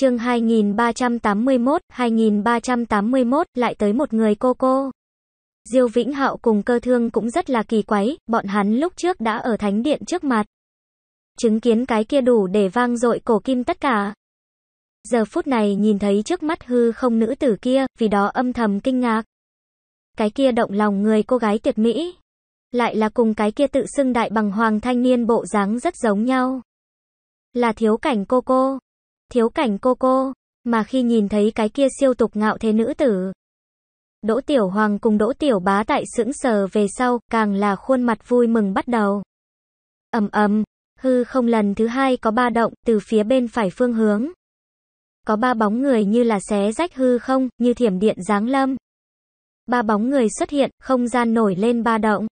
chương 2381, 2381, lại tới một người cô cô. Diêu Vĩnh Hạo cùng cơ thương cũng rất là kỳ quái, bọn hắn lúc trước đã ở thánh điện trước mặt. Chứng kiến cái kia đủ để vang dội cổ kim tất cả. Giờ phút này nhìn thấy trước mắt hư không nữ tử kia, vì đó âm thầm kinh ngạc. Cái kia động lòng người cô gái tuyệt mỹ. Lại là cùng cái kia tự xưng đại bằng hoàng thanh niên bộ dáng rất giống nhau. Là thiếu cảnh cô cô thiếu cảnh cô cô, mà khi nhìn thấy cái kia siêu tục ngạo thế nữ tử. Đỗ Tiểu Hoàng cùng Đỗ Tiểu Bá tại sững sờ về sau, càng là khuôn mặt vui mừng bắt đầu. Ầm ầm, hư không lần thứ hai có ba động từ phía bên phải phương hướng. Có ba bóng người như là xé rách hư không, như thiểm điện giáng lâm. Ba bóng người xuất hiện, không gian nổi lên ba động.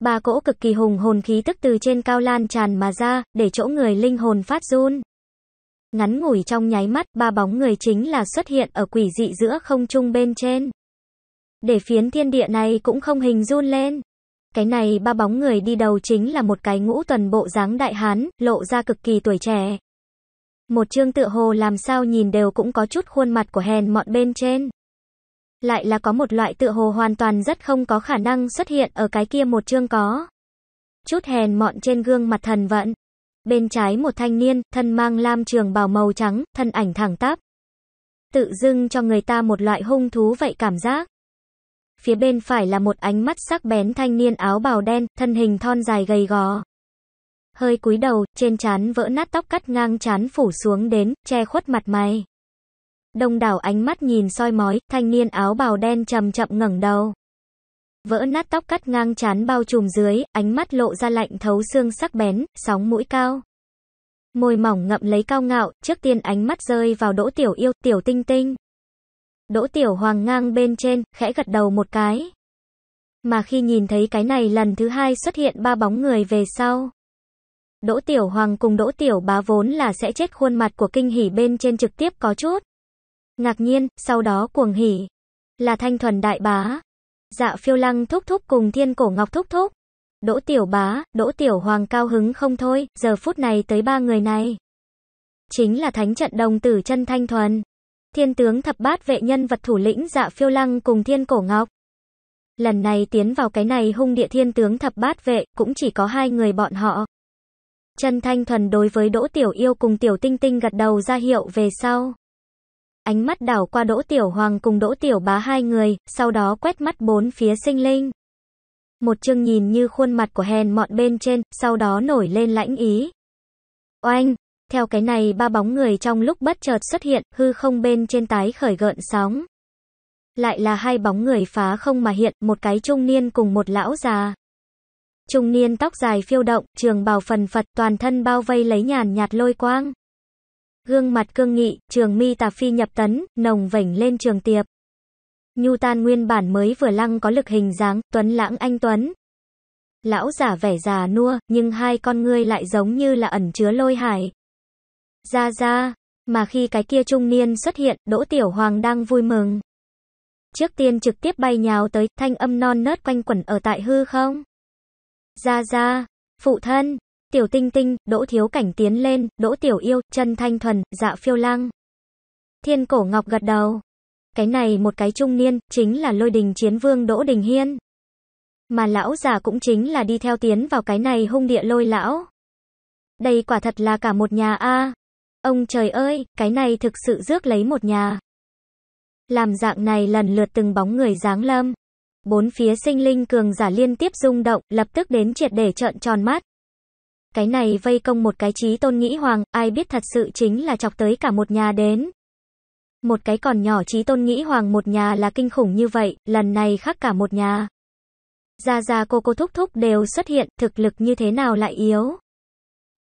Ba cỗ cực kỳ hùng hồn khí tức từ trên cao lan tràn mà ra, để chỗ người linh hồn phát run. Ngắn ngủi trong nháy mắt, ba bóng người chính là xuất hiện ở quỷ dị giữa không trung bên trên. Để phiến thiên địa này cũng không hình run lên. Cái này ba bóng người đi đầu chính là một cái ngũ tuần bộ dáng đại hán, lộ ra cực kỳ tuổi trẻ. Một chương tựa hồ làm sao nhìn đều cũng có chút khuôn mặt của hèn mọn bên trên. Lại là có một loại tựa hồ hoàn toàn rất không có khả năng xuất hiện ở cái kia một chương có. Chút hèn mọn trên gương mặt thần vận. Bên trái một thanh niên, thân mang lam trường bào màu trắng, thân ảnh thẳng tắp. Tự dưng cho người ta một loại hung thú vậy cảm giác. Phía bên phải là một ánh mắt sắc bén thanh niên áo bào đen, thân hình thon dài gầy gò. Hơi cúi đầu, trên trán vỡ nát tóc cắt ngang trán phủ xuống đến, che khuất mặt mày. Đông đảo ánh mắt nhìn soi mói, thanh niên áo bào đen chậm chậm ngẩng đầu vỡ nát tóc cắt ngang chán bao trùm dưới, ánh mắt lộ ra lạnh thấu xương sắc bén, sóng mũi cao. Môi mỏng ngậm lấy cao ngạo, trước tiên ánh mắt rơi vào đỗ tiểu yêu, tiểu tinh tinh. Đỗ tiểu hoàng ngang bên trên, khẽ gật đầu một cái. Mà khi nhìn thấy cái này lần thứ hai xuất hiện ba bóng người về sau. Đỗ tiểu hoàng cùng đỗ tiểu bá vốn là sẽ chết khuôn mặt của kinh hỉ bên trên trực tiếp có chút. Ngạc nhiên, sau đó cuồng hỉ. Là thanh thuần đại bá, Dạ phiêu lăng thúc thúc cùng thiên cổ ngọc thúc thúc. Đỗ tiểu bá, đỗ tiểu hoàng cao hứng không thôi, giờ phút này tới ba người này. Chính là thánh trận đồng tử chân thanh thuần. Thiên tướng thập bát vệ nhân vật thủ lĩnh dạ phiêu lăng cùng thiên cổ ngọc. Lần này tiến vào cái này hung địa thiên tướng thập bát vệ, cũng chỉ có hai người bọn họ. chân Thanh Thuần đối với Đỗ Tiểu Yêu cùng Tiểu Tinh Tinh gật đầu ra hiệu về sau ánh mắt đảo qua Đỗ Tiểu Hoàng cùng Đỗ Tiểu Bá hai người, sau đó quét mắt bốn phía sinh linh. Một chương nhìn như khuôn mặt của hèn mọn bên trên, sau đó nổi lên lãnh ý. Oanh! Theo cái này ba bóng người trong lúc bất chợt xuất hiện, hư không bên trên tái khởi gợn sóng. Lại là hai bóng người phá không mà hiện, một cái trung niên cùng một lão già. Trung niên tóc dài phiêu động, trường bào phần phật toàn thân bao vây lấy nhàn nhạt lôi quang. Gương mặt cương nghị, trường mi tà phi nhập tấn, nồng vảnh lên trường tiệp. Nhu tan nguyên bản mới vừa lăng có lực hình dáng, tuấn lãng anh tuấn. Lão giả vẻ già nua, nhưng hai con ngươi lại giống như là ẩn chứa lôi hải. Ra ra, mà khi cái kia trung niên xuất hiện, Đỗ Tiểu Hoàng đang vui mừng. Trước tiên trực tiếp bay nhào tới, thanh âm non nớt quanh quẩn ở tại hư không. Ra ra, phụ thân, Tiểu Tinh Tinh, Đỗ Thiếu Cảnh tiến lên, Đỗ Tiểu Yêu, Trần Thanh Thuần, Dạ Phiêu Lang. Thiên Cổ Ngọc gật đầu. Cái này một cái trung niên, chính là lôi đình chiến vương Đỗ Đình Hiên. Mà lão già cũng chính là đi theo tiến vào cái này hung địa lôi lão. Đây quả thật là cả một nhà a Ông trời ơi, cái này thực sự rước lấy một nhà. Làm dạng này lần lượt từng bóng người dáng lâm. Bốn phía sinh linh cường giả liên tiếp rung động, lập tức đến triệt để trợn tròn mắt cái này vây công một cái trí tôn nghĩ hoàng, ai biết thật sự chính là chọc tới cả một nhà đến. Một cái còn nhỏ trí tôn nghĩ hoàng một nhà là kinh khủng như vậy, lần này khác cả một nhà. Gia Gia cô cô thúc thúc đều xuất hiện, thực lực như thế nào lại yếu.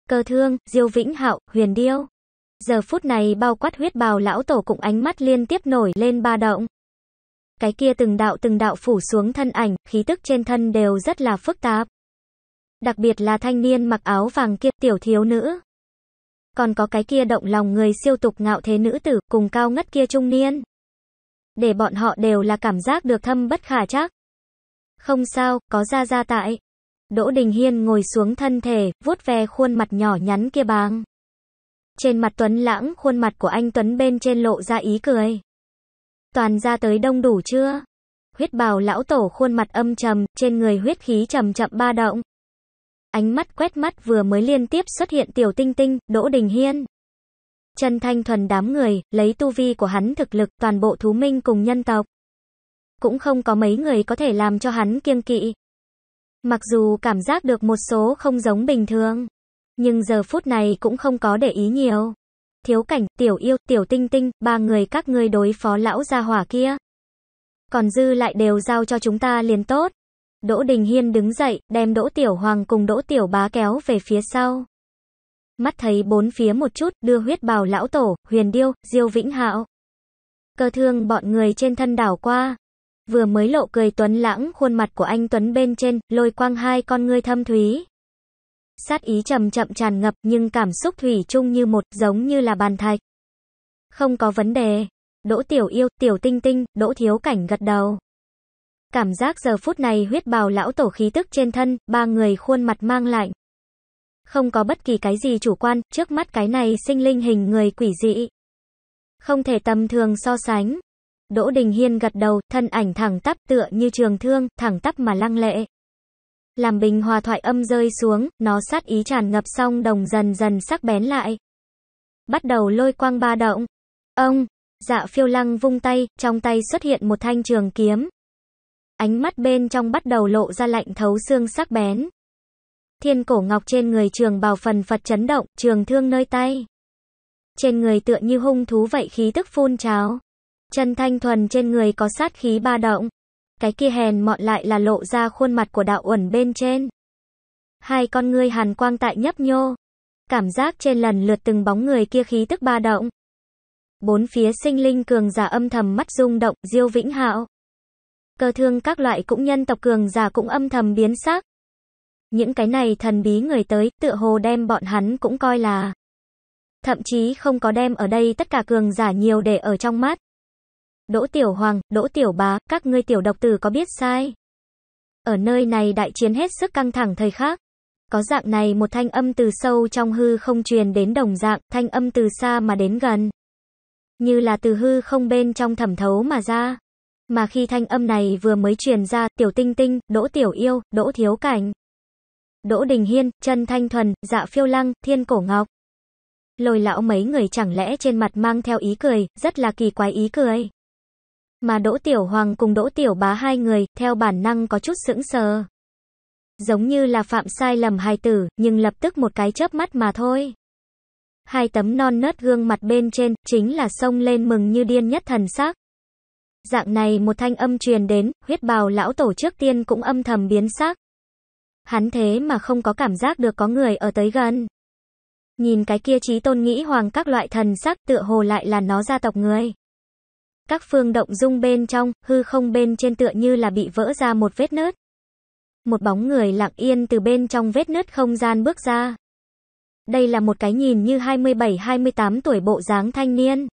Cơ thương, diêu vĩnh hạo, huyền điêu. Giờ phút này bao quát huyết bào lão tổ cũng ánh mắt liên tiếp nổi lên ba động. Cái kia từng đạo từng đạo phủ xuống thân ảnh, khí tức trên thân đều rất là phức tạp. Đặc biệt là thanh niên mặc áo vàng kia tiểu thiếu nữ. Còn có cái kia động lòng người siêu tục ngạo thế nữ tử cùng cao ngất kia trung niên. Để bọn họ đều là cảm giác được thâm bất khả chắc. Không sao, có ra ra tại. Đỗ Đình Hiên ngồi xuống thân thể, vuốt ve khuôn mặt nhỏ nhắn kia báng. Trên mặt Tuấn lãng khuôn mặt của anh Tuấn bên trên lộ ra ý cười. Toàn ra tới đông đủ chưa? Huyết bào lão tổ khuôn mặt âm trầm, trên người huyết khí trầm chậm ba động. Ánh mắt quét mắt vừa mới liên tiếp xuất hiện Tiểu Tinh Tinh, Đỗ Đình Hiên. Trần Thanh Thuần đám người, lấy tu vi của hắn thực lực toàn bộ thú minh cùng nhân tộc. Cũng không có mấy người có thể làm cho hắn kiêng kỵ. Mặc dù cảm giác được một số không giống bình thường, nhưng giờ phút này cũng không có để ý nhiều. Thiếu cảnh, tiểu yêu, tiểu tinh tinh, ba người các ngươi đối phó lão gia hỏa kia. Còn dư lại đều giao cho chúng ta liền tốt. Đỗ Đình Hiên đứng dậy, đem Đỗ Tiểu Hoàng cùng Đỗ Tiểu Bá kéo về phía sau. Mắt thấy bốn phía một chút, đưa huyết bào lão tổ, huyền điêu, diêu vĩnh hạo. Cơ thương bọn người trên thân đảo qua. Vừa mới lộ cười tuấn lãng khuôn mặt của anh Tuấn bên trên, lôi quang hai con ngươi thâm thúy. Sát ý chậm chậm tràn ngập nhưng cảm xúc thủy chung như một, giống như là bàn thạch. Không có vấn đề. Đỗ Tiểu Yêu, Tiểu Tinh Tinh, Đỗ Thiếu Cảnh gật đầu. Cảm giác giờ phút này huyết bào lão tổ khí tức trên thân, ba người khuôn mặt mang lạnh. Không có bất kỳ cái gì chủ quan, trước mắt cái này sinh linh hình người quỷ dị. Không thể tầm thường so sánh. Đỗ Đình Hiên gật đầu, thân ảnh thẳng tắp tựa như trường thương, thẳng tắp mà lăng lệ. Làm bình hòa thoại âm rơi xuống, nó sát ý tràn ngập xong đồng dần dần sắc bén lại. Bắt đầu lôi quang ba động. Ông, dạ phiêu lăng vung tay, trong tay xuất hiện một thanh trường kiếm, ánh mắt bên trong bắt đầu lộ ra lạnh thấu xương sắc bén. Thiên cổ ngọc trên người trường bào phần phật chấn động, trường thương nơi tay. Trên người tựa như hung thú vậy khí tức phun trào. Chân thanh thuần trên người có sát khí ba động. Cái kia hèn mọn lại là lộ ra khuôn mặt của đạo uẩn bên trên. Hai con ngươi hàn quang tại nhấp nhô. Cảm giác trên lần lượt từng bóng người kia khí tức ba động. Bốn phía sinh linh cường giả âm thầm mắt rung động, diêu vĩnh hạo cơ thương các loại cũng nhân tộc cường giả cũng âm thầm biến sắc. Những cái này thần bí người tới, tựa hồ đem bọn hắn cũng coi là. Thậm chí không có đem ở đây tất cả cường giả nhiều để ở trong mắt. Đỗ Tiểu Hoàng, Đỗ Tiểu Bá, các ngươi tiểu độc tử có biết sai? Ở nơi này đại chiến hết sức căng thẳng thời khắc. Có dạng này một thanh âm từ sâu trong hư không truyền đến đồng dạng, thanh âm từ xa mà đến gần. Như là từ hư không bên trong thẩm thấu mà ra. Mà khi thanh âm này vừa mới truyền ra, Tiểu Tinh Tinh, Đỗ Tiểu Yêu, Đỗ Thiếu Cảnh, Đỗ Đình Hiên, chân Thanh Thuần, Dạ Phiêu Lăng, Thiên Cổ Ngọc. Lôi lão mấy người chẳng lẽ trên mặt mang theo ý cười, rất là kỳ quái ý cười. Mà Đỗ Tiểu Hoàng cùng Đỗ Tiểu Bá hai người, theo bản năng có chút sững sờ. Giống như là phạm sai lầm hài tử, nhưng lập tức một cái chớp mắt mà thôi. Hai tấm non nớt gương mặt bên trên, chính là sông lên mừng như điên nhất thần sắc. Dạng này một thanh âm truyền đến, huyết bào lão tổ trước tiên cũng âm thầm biến sắc. Hắn thế mà không có cảm giác được có người ở tới gần. Nhìn cái kia trí tôn nghĩ hoàng các loại thần sắc tựa hồ lại là nó gia tộc người. Các phương động dung bên trong, hư không bên trên tựa như là bị vỡ ra một vết nứt. Một bóng người lặng yên từ bên trong vết nứt không gian bước ra. Đây là một cái nhìn như 27-28 tuổi bộ dáng thanh niên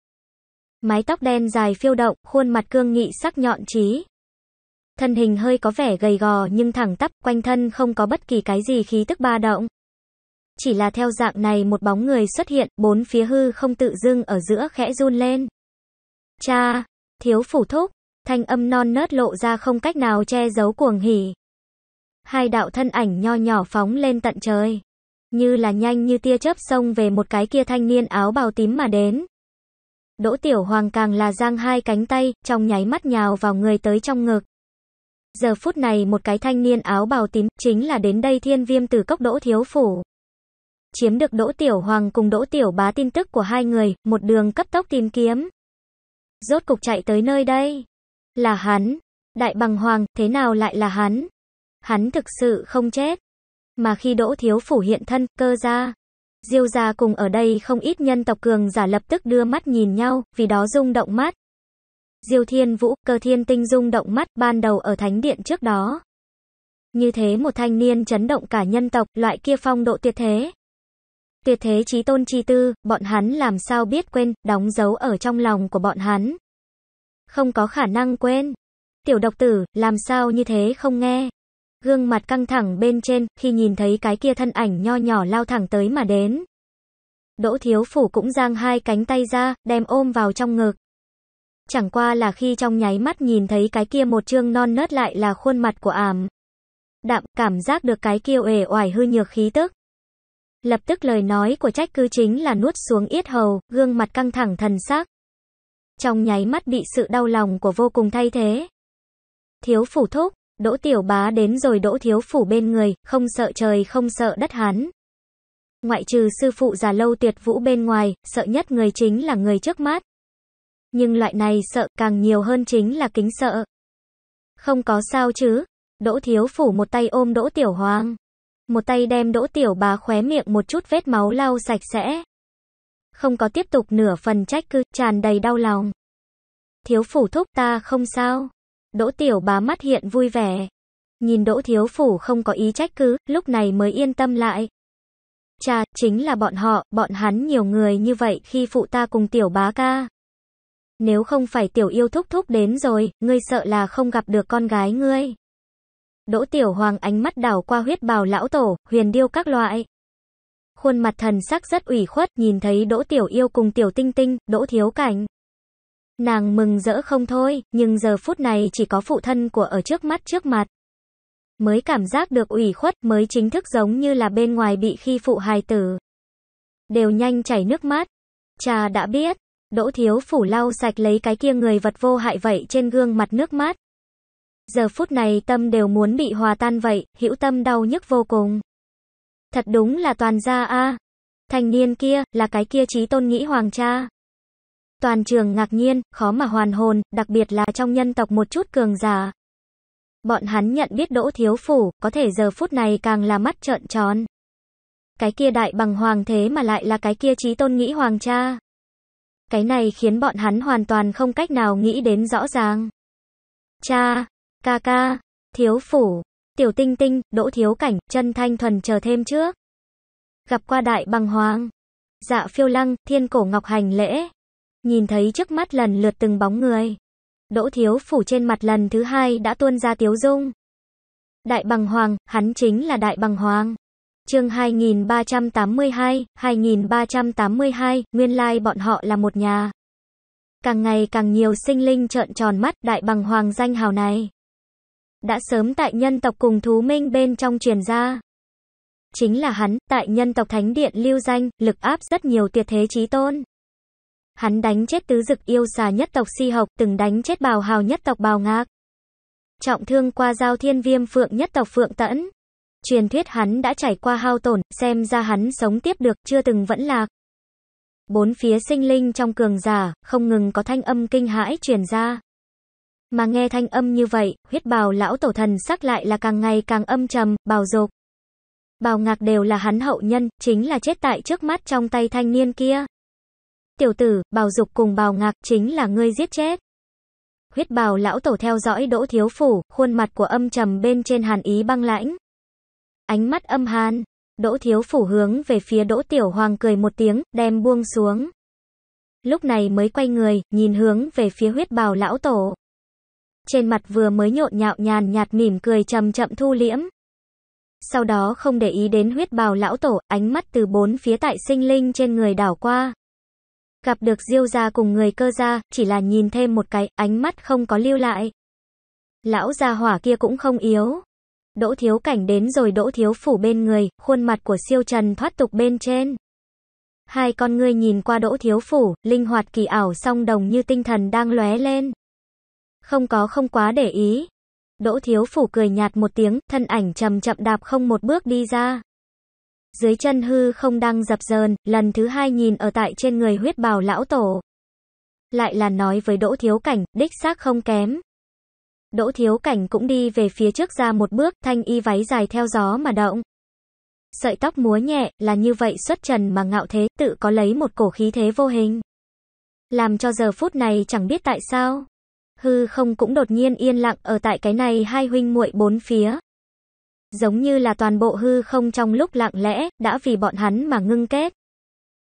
mái tóc đen dài phiêu động, khuôn mặt cương nghị sắc nhọn trí. Thân hình hơi có vẻ gầy gò nhưng thẳng tắp, quanh thân không có bất kỳ cái gì khí tức ba động. Chỉ là theo dạng này một bóng người xuất hiện, bốn phía hư không tự dưng ở giữa khẽ run lên. Cha, thiếu phủ thúc, thanh âm non nớt lộ ra không cách nào che giấu cuồng hỉ. Hai đạo thân ảnh nho nhỏ phóng lên tận trời. Như là nhanh như tia chớp xông về một cái kia thanh niên áo bào tím mà đến. Đỗ Tiểu Hoàng càng là giang hai cánh tay, trong nháy mắt nhào vào người tới trong ngực. Giờ phút này một cái thanh niên áo bào tím, chính là đến đây thiên viêm từ cốc đỗ thiếu phủ. Chiếm được Đỗ Tiểu Hoàng cùng Đỗ Tiểu Bá tin tức của hai người, một đường cấp tốc tìm kiếm. Rốt cục chạy tới nơi đây. Là hắn. Đại bằng hoàng, thế nào lại là hắn? Hắn thực sự không chết. Mà khi Đỗ Thiếu Phủ hiện thân, cơ ra, Diêu gia cùng ở đây không ít nhân tộc cường giả lập tức đưa mắt nhìn nhau, vì đó rung động mắt. Diêu Thiên Vũ, Cơ Thiên Tinh rung động mắt ban đầu ở thánh điện trước đó. Như thế một thanh niên chấn động cả nhân tộc, loại kia phong độ tuyệt thế. Tuyệt thế trí tôn chi tư, bọn hắn làm sao biết quên, đóng dấu ở trong lòng của bọn hắn. Không có khả năng quên. Tiểu độc tử, làm sao như thế không nghe gương mặt căng thẳng bên trên khi nhìn thấy cái kia thân ảnh nho nhỏ lao thẳng tới mà đến. Đỗ Thiếu Phủ cũng giang hai cánh tay ra, đem ôm vào trong ngực. Chẳng qua là khi trong nháy mắt nhìn thấy cái kia một chương non nớt lại là khuôn mặt của ảm. Đạm, cảm giác được cái kia uể oải hư nhược khí tức. Lập tức lời nói của trách cư chính là nuốt xuống yết hầu, gương mặt căng thẳng thần sắc. Trong nháy mắt bị sự đau lòng của vô cùng thay thế. Thiếu phủ thúc, Đỗ Tiểu Bá đến rồi Đỗ Thiếu Phủ bên người, không sợ trời không sợ đất hắn. Ngoại trừ sư phụ già lâu tuyệt vũ bên ngoài, sợ nhất người chính là người trước mắt. Nhưng loại này sợ càng nhiều hơn chính là kính sợ. Không có sao chứ. Đỗ Thiếu Phủ một tay ôm Đỗ Tiểu Hoang. Một tay đem Đỗ Tiểu Bá khóe miệng một chút vết máu lau sạch sẽ. Không có tiếp tục nửa phần trách cứ, tràn đầy đau lòng. Thiếu Phủ thúc ta không sao. Đỗ tiểu bá mắt hiện vui vẻ. Nhìn đỗ thiếu phủ không có ý trách cứ, lúc này mới yên tâm lại. cha chính là bọn họ, bọn hắn nhiều người như vậy khi phụ ta cùng tiểu bá ca. Nếu không phải tiểu yêu thúc thúc đến rồi, ngươi sợ là không gặp được con gái ngươi. Đỗ tiểu hoàng ánh mắt đảo qua huyết bào lão tổ, huyền điêu các loại. Khuôn mặt thần sắc rất ủy khuất, nhìn thấy đỗ tiểu yêu cùng tiểu tinh tinh, đỗ thiếu cảnh. Nàng mừng rỡ không thôi, nhưng giờ phút này chỉ có phụ thân của ở trước mắt trước mặt. Mới cảm giác được ủy khuất, mới chính thức giống như là bên ngoài bị khi phụ hài tử. Đều nhanh chảy nước mắt. Cha đã biết, Đỗ Thiếu Phủ lau sạch lấy cái kia người vật vô hại vậy trên gương mặt nước mắt. Giờ phút này tâm đều muốn bị hòa tan vậy, hữu tâm đau nhức vô cùng. Thật đúng là toàn gia a à. Thanh niên kia, là cái kia trí tôn nghĩ hoàng cha. Toàn trường ngạc nhiên, khó mà hoàn hồn, đặc biệt là trong nhân tộc một chút cường giả. Bọn hắn nhận biết Đỗ Thiếu Phủ, có thể giờ phút này càng là mắt trợn tròn. Cái kia đại bằng hoàng thế mà lại là cái kia trí tôn nghĩ hoàng cha. Cái này khiến bọn hắn hoàn toàn không cách nào nghĩ đến rõ ràng. Cha, ca ca, thiếu phủ, tiểu tinh tinh, đỗ thiếu cảnh, chân thanh thuần chờ thêm trước. Gặp qua đại bằng hoàng. Dạ phiêu lăng, thiên cổ ngọc hành lễ nhìn thấy trước mắt lần lượt từng bóng người. Đỗ Thiếu Phủ trên mặt lần thứ hai đã tuôn ra tiếu dung. Đại Bằng Hoàng, hắn chính là Đại Bằng Hoàng. Chương 2382, 2382, nguyên lai bọn họ là một nhà. Càng ngày càng nhiều sinh linh trợn tròn mắt Đại Bằng Hoàng danh hào này. Đã sớm tại nhân tộc cùng thú minh bên trong truyền ra. Chính là hắn, tại nhân tộc Thánh Điện lưu danh, lực áp rất nhiều tuyệt thế trí tôn. Hắn đánh chết tứ dực yêu xà nhất tộc si học, từng đánh chết bào hào nhất tộc bào ngạc. Trọng thương qua giao thiên viêm phượng nhất tộc phượng tẫn. Truyền thuyết hắn đã trải qua hao tổn, xem ra hắn sống tiếp được, chưa từng vẫn lạc. Bốn phía sinh linh trong cường giả, không ngừng có thanh âm kinh hãi truyền ra. Mà nghe thanh âm như vậy, huyết bào lão tổ thần sắc lại là càng ngày càng âm trầm, bào dục. Bào ngạc đều là hắn hậu nhân, chính là chết tại trước mắt trong tay thanh niên kia. Tiểu tử, bào dục cùng bào ngạc chính là ngươi giết chết. Huyết bào lão tổ theo dõi đỗ thiếu phủ, khuôn mặt của âm trầm bên trên hàn ý băng lãnh. Ánh mắt âm hàn, đỗ thiếu phủ hướng về phía đỗ tiểu hoàng cười một tiếng, đem buông xuống. Lúc này mới quay người, nhìn hướng về phía huyết bào lão tổ. Trên mặt vừa mới nhộn nhạo nhàn nhạt mỉm cười chậm chậm thu liễm. Sau đó không để ý đến huyết bào lão tổ, ánh mắt từ bốn phía tại sinh linh trên người đảo qua gặp được diêu gia cùng người cơ gia, chỉ là nhìn thêm một cái, ánh mắt không có lưu lại. Lão gia hỏa kia cũng không yếu. Đỗ thiếu cảnh đến rồi đỗ thiếu phủ bên người, khuôn mặt của siêu trần thoát tục bên trên. Hai con ngươi nhìn qua đỗ thiếu phủ, linh hoạt kỳ ảo song đồng như tinh thần đang lóe lên. Không có không quá để ý. Đỗ thiếu phủ cười nhạt một tiếng, thân ảnh chậm chậm đạp không một bước đi ra dưới chân hư không đang dập dờn, lần thứ hai nhìn ở tại trên người huyết bào lão tổ. Lại là nói với Đỗ Thiếu Cảnh, đích xác không kém. Đỗ Thiếu Cảnh cũng đi về phía trước ra một bước, thanh y váy dài theo gió mà động. Sợi tóc múa nhẹ, là như vậy xuất trần mà ngạo thế, tự có lấy một cổ khí thế vô hình. Làm cho giờ phút này chẳng biết tại sao. Hư không cũng đột nhiên yên lặng ở tại cái này hai huynh muội bốn phía giống như là toàn bộ hư không trong lúc lặng lẽ, đã vì bọn hắn mà ngưng kết.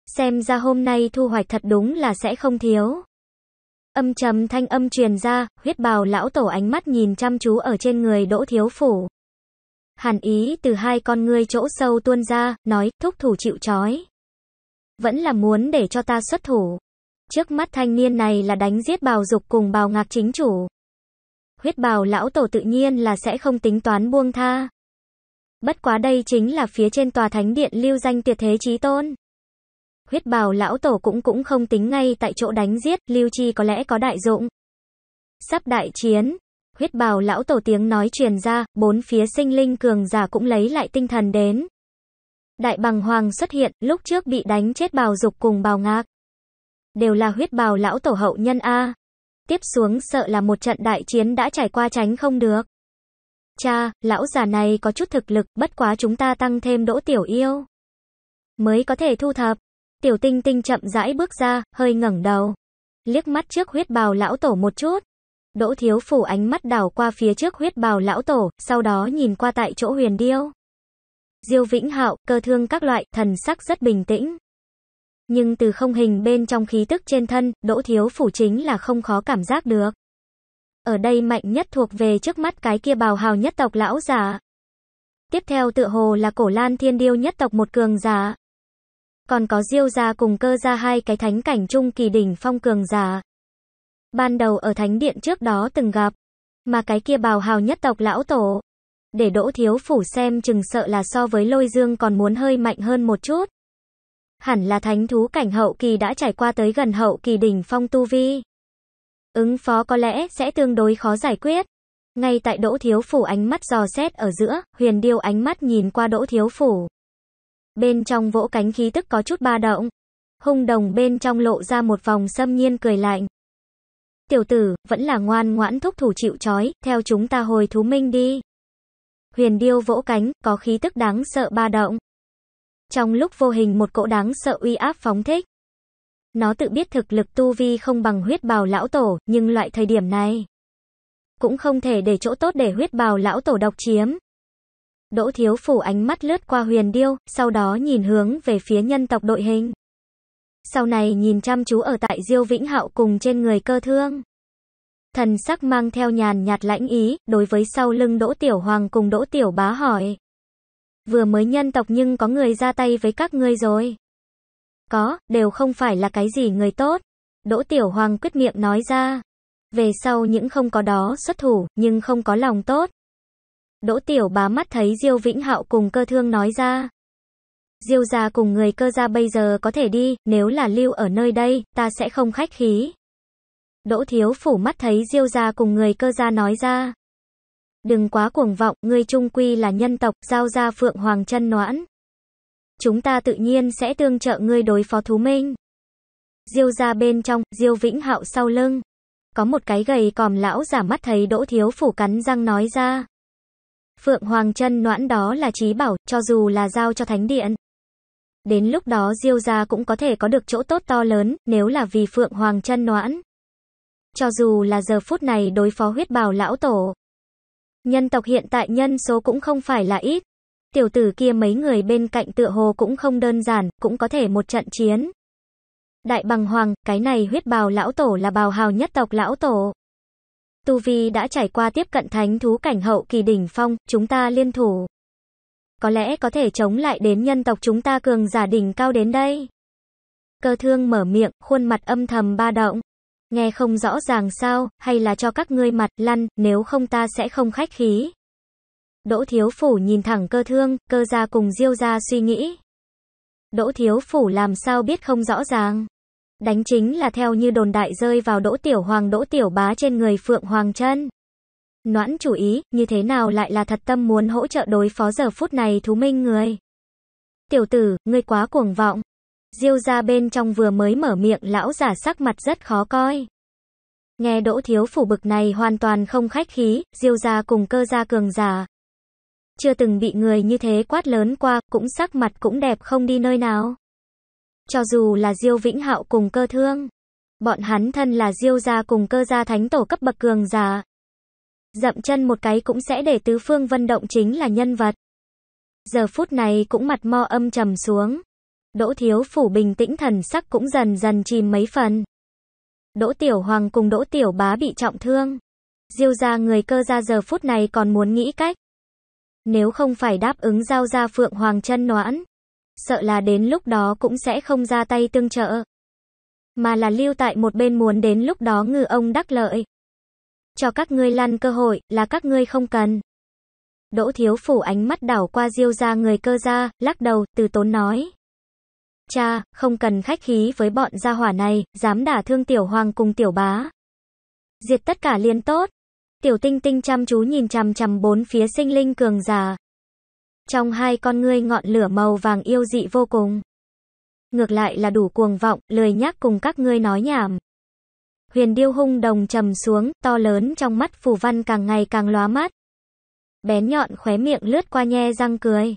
Xem ra hôm nay thu hoạch thật đúng là sẽ không thiếu. Âm trầm thanh âm truyền ra, huyết bào lão tổ ánh mắt nhìn chăm chú ở trên người đỗ thiếu phủ. Hàn ý từ hai con ngươi chỗ sâu tuôn ra, nói, thúc thủ chịu chói. Vẫn là muốn để cho ta xuất thủ. Trước mắt thanh niên này là đánh giết bào dục cùng bào ngạc chính chủ. Huyết bào lão tổ tự nhiên là sẽ không tính toán buông tha. Bất quá đây chính là phía trên tòa thánh điện lưu danh tuyệt thế chí tôn. Huyết bào lão tổ cũng cũng không tính ngay tại chỗ đánh giết, lưu chi có lẽ có đại dụng. Sắp đại chiến, huyết bào lão tổ tiếng nói truyền ra, bốn phía sinh linh cường giả cũng lấy lại tinh thần đến. Đại bằng hoàng xuất hiện, lúc trước bị đánh chết bào dục cùng bào ngạc. Đều là huyết bào lão tổ hậu nhân A. Tiếp xuống sợ là một trận đại chiến đã trải qua tránh không được. Cha, lão già này có chút thực lực, bất quá chúng ta tăng thêm đỗ tiểu yêu. Mới có thể thu thập. Tiểu tinh tinh chậm rãi bước ra, hơi ngẩng đầu. Liếc mắt trước huyết bào lão tổ một chút. Đỗ thiếu phủ ánh mắt đảo qua phía trước huyết bào lão tổ, sau đó nhìn qua tại chỗ huyền điêu. Diêu vĩnh hạo, cơ thương các loại, thần sắc rất bình tĩnh. Nhưng từ không hình bên trong khí tức trên thân, đỗ thiếu phủ chính là không khó cảm giác được ở đây mạnh nhất thuộc về trước mắt cái kia bào hào nhất tộc lão giả. Tiếp theo tựa hồ là cổ lan thiên điêu nhất tộc một cường giả. Còn có diêu gia cùng cơ gia hai cái thánh cảnh trung kỳ đỉnh phong cường giả. Ban đầu ở thánh điện trước đó từng gặp, mà cái kia bào hào nhất tộc lão tổ. Để đỗ thiếu phủ xem chừng sợ là so với lôi dương còn muốn hơi mạnh hơn một chút. Hẳn là thánh thú cảnh hậu kỳ đã trải qua tới gần hậu kỳ đỉnh phong tu vi ứng phó có lẽ sẽ tương đối khó giải quyết. Ngay tại Đỗ Thiếu Phủ ánh mắt dò xét ở giữa, huyền điêu ánh mắt nhìn qua Đỗ Thiếu Phủ. Bên trong vỗ cánh khí tức có chút ba động. Hung đồng bên trong lộ ra một vòng xâm nhiên cười lạnh. Tiểu tử, vẫn là ngoan ngoãn thúc thủ chịu chói, theo chúng ta hồi thú minh đi. Huyền điêu vỗ cánh, có khí tức đáng sợ ba động. Trong lúc vô hình một cỗ đáng sợ uy áp phóng thích. Nó tự biết thực lực tu vi không bằng huyết bào lão tổ, nhưng loại thời điểm này cũng không thể để chỗ tốt để huyết bào lão tổ độc chiếm. Đỗ Thiếu Phủ ánh mắt lướt qua huyền điêu, sau đó nhìn hướng về phía nhân tộc đội hình. Sau này nhìn chăm chú ở tại Diêu Vĩnh Hạo cùng trên người cơ thương. Thần sắc mang theo nhàn nhạt lãnh ý, đối với sau lưng Đỗ Tiểu Hoàng cùng Đỗ Tiểu Bá hỏi. Vừa mới nhân tộc nhưng có người ra tay với các ngươi rồi có, đều không phải là cái gì người tốt. Đỗ Tiểu Hoàng quyết miệng nói ra. Về sau những không có đó xuất thủ, nhưng không có lòng tốt. Đỗ Tiểu bá mắt thấy Diêu Vĩnh Hạo cùng cơ thương nói ra. Diêu gia cùng người cơ gia bây giờ có thể đi, nếu là lưu ở nơi đây, ta sẽ không khách khí. Đỗ Thiếu phủ mắt thấy Diêu gia cùng người cơ gia nói ra. Đừng quá cuồng vọng, ngươi trung quy là nhân tộc, giao ra phượng hoàng chân noãn, Chúng ta tự nhiên sẽ tương trợ ngươi đối phó thú minh. Diêu ra bên trong, Diêu Vĩnh Hạo sau lưng. Có một cái gầy còm lão giả mắt thấy Đỗ Thiếu Phủ cắn răng nói ra. Phượng Hoàng chân noãn đó là trí bảo, cho dù là giao cho Thánh Điện. Đến lúc đó Diêu gia cũng có thể có được chỗ tốt to lớn, nếu là vì Phượng Hoàng chân noãn. Cho dù là giờ phút này đối phó huyết bào lão tổ. Nhân tộc hiện tại nhân số cũng không phải là ít. Tiểu tử kia mấy người bên cạnh tựa hồ cũng không đơn giản, cũng có thể một trận chiến. Đại bằng hoàng, cái này huyết bào lão tổ là bào hào nhất tộc lão tổ. Tu Vi đã trải qua tiếp cận thánh thú cảnh hậu kỳ đỉnh phong, chúng ta liên thủ. Có lẽ có thể chống lại đến nhân tộc chúng ta cường giả đỉnh cao đến đây. Cơ thương mở miệng, khuôn mặt âm thầm ba động. Nghe không rõ ràng sao, hay là cho các ngươi mặt lăn, nếu không ta sẽ không khách khí. Đỗ Thiếu Phủ nhìn thẳng cơ thương, cơ gia cùng diêu gia suy nghĩ. Đỗ Thiếu Phủ làm sao biết không rõ ràng. Đánh chính là theo như đồn đại rơi vào đỗ tiểu hoàng đỗ tiểu bá trên người Phượng Hoàng chân. Noãn chủ ý, như thế nào lại là thật tâm muốn hỗ trợ đối phó giờ phút này thú minh người. Tiểu tử, ngươi quá cuồng vọng. Diêu ra bên trong vừa mới mở miệng lão giả sắc mặt rất khó coi. Nghe đỗ thiếu phủ bực này hoàn toàn không khách khí, diêu ra cùng cơ gia cường giả, chưa từng bị người như thế quát lớn qua, cũng sắc mặt cũng đẹp không đi nơi nào. Cho dù là Diêu Vĩnh Hạo cùng cơ thương, bọn hắn thân là Diêu gia cùng cơ gia thánh tổ cấp bậc cường giả. Dậm chân một cái cũng sẽ để tứ phương vân động chính là nhân vật. Giờ phút này cũng mặt mo âm trầm xuống. Đỗ Thiếu Phủ bình tĩnh thần sắc cũng dần dần chìm mấy phần. Đỗ Tiểu Hoàng cùng Đỗ Tiểu Bá bị trọng thương. Diêu gia người cơ gia giờ phút này còn muốn nghĩ cách. Nếu không phải đáp ứng giao ra Phượng Hoàng chân noãn, sợ là đến lúc đó cũng sẽ không ra tay tương trợ. Mà là lưu tại một bên muốn đến lúc đó ngư ông đắc lợi. Cho các ngươi lăn cơ hội là các ngươi không cần. Đỗ thiếu phủ ánh mắt đảo qua diêu ra người cơ ra, lắc đầu, từ tốn nói. Cha, không cần khách khí với bọn gia hỏa này, dám đả thương tiểu hoàng cùng tiểu bá. Diệt tất cả liên tốt. Tiểu tinh tinh chăm chú nhìn chằm chằm bốn phía sinh linh cường già. Trong hai con ngươi ngọn lửa màu vàng yêu dị vô cùng. Ngược lại là đủ cuồng vọng, lười nhắc cùng các ngươi nói nhảm. Huyền điêu hung đồng trầm xuống, to lớn trong mắt phù văn càng ngày càng lóa mắt. Bén nhọn khóe miệng lướt qua nhe răng cười.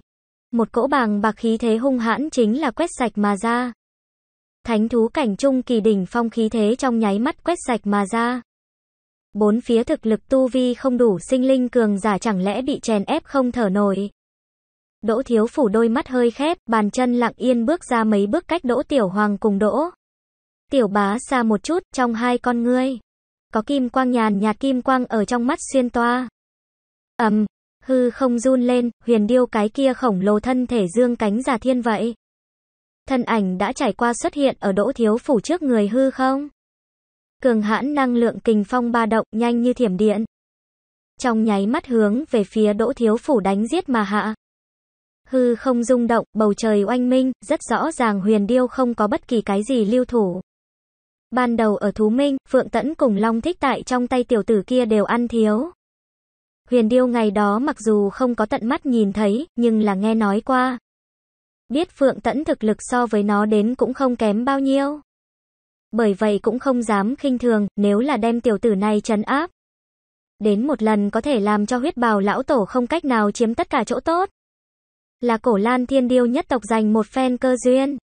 Một cỗ bàng bạc khí thế hung hãn chính là quét sạch mà ra. Thánh thú cảnh trung kỳ đỉnh phong khí thế trong nháy mắt quét sạch mà ra. Bốn phía thực lực tu vi không đủ sinh linh cường giả chẳng lẽ bị chèn ép không thở nổi. Đỗ Thiếu Phủ đôi mắt hơi khép, bàn chân lặng yên bước ra mấy bước cách Đỗ Tiểu Hoàng cùng Đỗ. Tiểu bá xa một chút, trong hai con ngươi. Có kim quang nhàn nhạt kim quang ở trong mắt xuyên toa. ầm hư không run lên, huyền điêu cái kia khổng lồ thân thể dương cánh giả thiên vậy. Thân ảnh đã trải qua xuất hiện ở Đỗ Thiếu Phủ trước người hư không? cường hãn năng lượng kình phong ba động nhanh như thiểm điện. Trong nháy mắt hướng về phía Đỗ Thiếu Phủ đánh giết mà hạ. Hư không rung động, bầu trời oanh minh, rất rõ ràng huyền điêu không có bất kỳ cái gì lưu thủ. Ban đầu ở Thú Minh, Phượng Tẫn cùng Long Thích Tại trong tay tiểu tử kia đều ăn thiếu. Huyền điêu ngày đó mặc dù không có tận mắt nhìn thấy, nhưng là nghe nói qua. Biết Phượng Tẫn thực lực so với nó đến cũng không kém bao nhiêu. Bởi vậy cũng không dám khinh thường, nếu là đem tiểu tử này trấn áp. Đến một lần có thể làm cho huyết bào lão tổ không cách nào chiếm tất cả chỗ tốt. Là cổ lan thiên điêu nhất tộc dành một phen cơ duyên.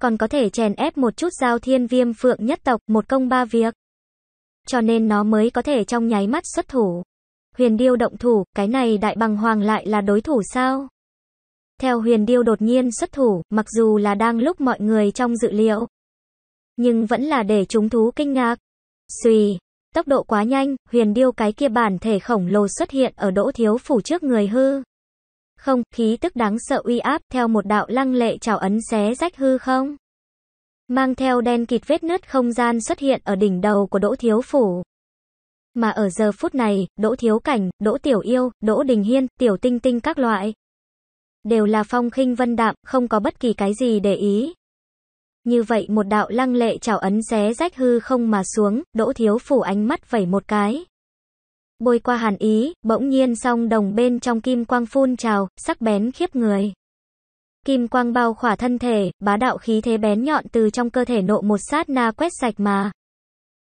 Còn có thể chèn ép một chút giao thiên viêm phượng nhất tộc, một công ba việc. Cho nên nó mới có thể trong nháy mắt xuất thủ. Huyền điêu động thủ, cái này đại bằng hoàng lại là đối thủ sao? Theo huyền điêu đột nhiên xuất thủ, mặc dù là đang lúc mọi người trong dự liệu, nhưng vẫn là để chúng thú kinh ngạc. Xùy, tốc độ quá nhanh, huyền điêu cái kia bản thể khổng lồ xuất hiện ở đỗ thiếu phủ trước người hư. Không, khí tức đáng sợ uy áp theo một đạo lăng lệ trào ấn xé rách hư không. Mang theo đen kịt vết nứt không gian xuất hiện ở đỉnh đầu của đỗ thiếu phủ. Mà ở giờ phút này, đỗ thiếu cảnh, đỗ tiểu yêu, đỗ đình hiên, tiểu tinh tinh các loại. Đều là phong khinh vân đạm, không có bất kỳ cái gì để ý. Như vậy một đạo lăng lệ chảo ấn xé rách hư không mà xuống, đỗ thiếu phủ ánh mắt vẩy một cái. Bôi qua hàn ý, bỗng nhiên song đồng bên trong kim quang phun trào, sắc bén khiếp người. Kim quang bao khỏa thân thể, bá đạo khí thế bén nhọn từ trong cơ thể nộ một sát na quét sạch mà.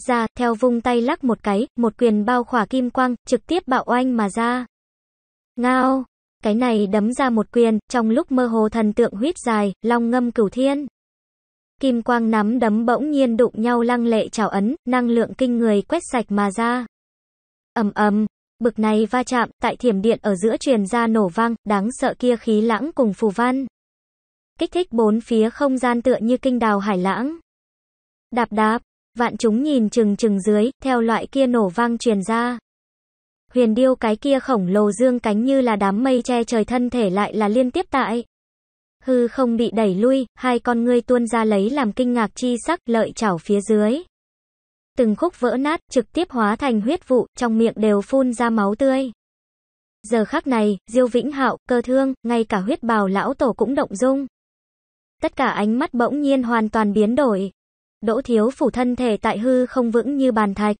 Ra, theo vung tay lắc một cái, một quyền bao khỏa kim quang, trực tiếp bạo oanh mà ra. Ngao! Cái này đấm ra một quyền, trong lúc mơ hồ thần tượng huyết dài, long ngâm cửu thiên kim quang nắm đấm bỗng nhiên đụng nhau lăng lệ chào ấn, năng lượng kinh người quét sạch mà ra. ầm ầm, bực này va chạm, tại thiểm điện ở giữa truyền ra nổ vang, đáng sợ kia khí lãng cùng phù văn. Kích thích bốn phía không gian tựa như kinh đào hải lãng. Đạp đạp, vạn chúng nhìn chừng chừng dưới, theo loại kia nổ vang truyền ra. Huyền điêu cái kia khổng lồ dương cánh như là đám mây che trời thân thể lại là liên tiếp tại hư không bị đẩy lui, hai con ngươi tuôn ra lấy làm kinh ngạc chi sắc, lợi chảo phía dưới. Từng khúc vỡ nát, trực tiếp hóa thành huyết vụ, trong miệng đều phun ra máu tươi. Giờ khắc này, Diêu Vĩnh Hạo, cơ thương, ngay cả huyết bào lão tổ cũng động dung. Tất cả ánh mắt bỗng nhiên hoàn toàn biến đổi. Đỗ thiếu phủ thân thể tại hư không vững như bàn thạch.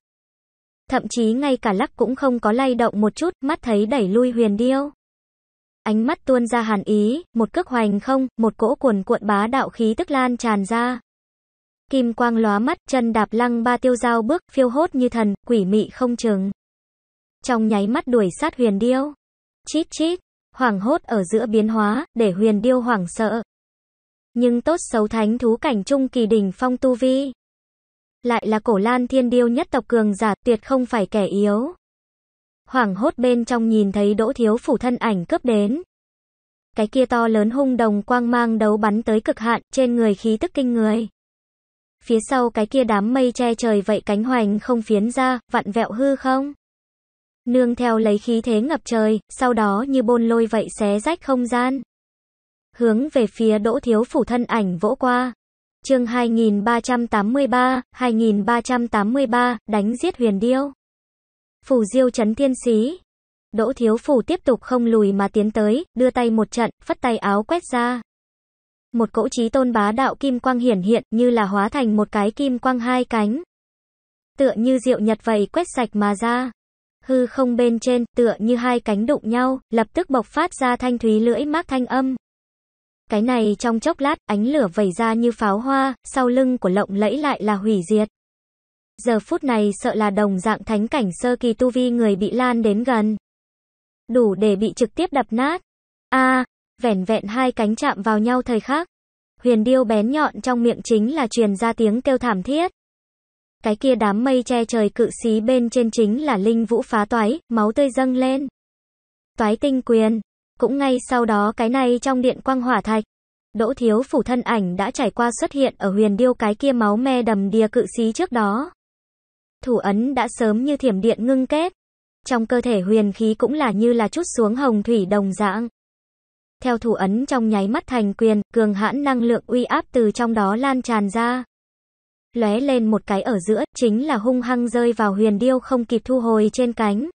Thậm chí ngay cả lắc cũng không có lay động một chút, mắt thấy đẩy lui huyền điêu ánh mắt tuôn ra hàn ý, một cước hoành không, một cỗ cuồn cuộn bá đạo khí tức lan tràn ra. Kim quang lóa mắt, chân đạp lăng ba tiêu dao bước, phiêu hốt như thần, quỷ mị không chừng. Trong nháy mắt đuổi sát huyền điêu. Chít chít, hoảng hốt ở giữa biến hóa, để huyền điêu hoảng sợ. Nhưng tốt xấu thánh thú cảnh trung kỳ đỉnh phong tu vi. Lại là cổ lan thiên điêu nhất tộc cường giả tuyệt không phải kẻ yếu hoảng hốt bên trong nhìn thấy Đỗ Thiếu Phủ thân ảnh cướp đến. Cái kia to lớn hung đồng quang mang đấu bắn tới cực hạn trên người khí tức kinh người. Phía sau cái kia đám mây che trời vậy cánh hoành không phiến ra, vặn vẹo hư không? Nương theo lấy khí thế ngập trời, sau đó như bôn lôi vậy xé rách không gian. Hướng về phía Đỗ Thiếu Phủ thân ảnh vỗ qua. Chương 2383, 2383, đánh giết huyền điêu. Phủ Diêu chấn thiên sĩ. Đỗ Thiếu Phủ tiếp tục không lùi mà tiến tới, đưa tay một trận, phất tay áo quét ra. Một cỗ trí tôn bá đạo kim quang hiển hiện như là hóa thành một cái kim quang hai cánh. Tựa như diệu nhật vậy quét sạch mà ra. Hư không bên trên, tựa như hai cánh đụng nhau, lập tức bộc phát ra thanh thúy lưỡi mát thanh âm. Cái này trong chốc lát, ánh lửa vẩy ra như pháo hoa, sau lưng của lộng lẫy lại là hủy diệt giờ phút này sợ là đồng dạng thánh cảnh sơ kỳ tu vi người bị lan đến gần. Đủ để bị trực tiếp đập nát. a à, vẻn vẹn hai cánh chạm vào nhau thời khắc. Huyền điêu bén nhọn trong miệng chính là truyền ra tiếng kêu thảm thiết. Cái kia đám mây che trời cự xí bên trên chính là linh vũ phá toái, máu tươi dâng lên. Toái tinh quyền. Cũng ngay sau đó cái này trong điện quang hỏa thạch. Đỗ thiếu phủ thân ảnh đã trải qua xuất hiện ở huyền điêu cái kia máu me đầm đìa cự xí trước đó thủ ấn đã sớm như thiểm điện ngưng kết. Trong cơ thể huyền khí cũng là như là chút xuống hồng thủy đồng dạng. Theo thủ ấn trong nháy mắt thành quyền, cường hãn năng lượng uy áp từ trong đó lan tràn ra. Lóe lên một cái ở giữa, chính là hung hăng rơi vào huyền điêu không kịp thu hồi trên cánh.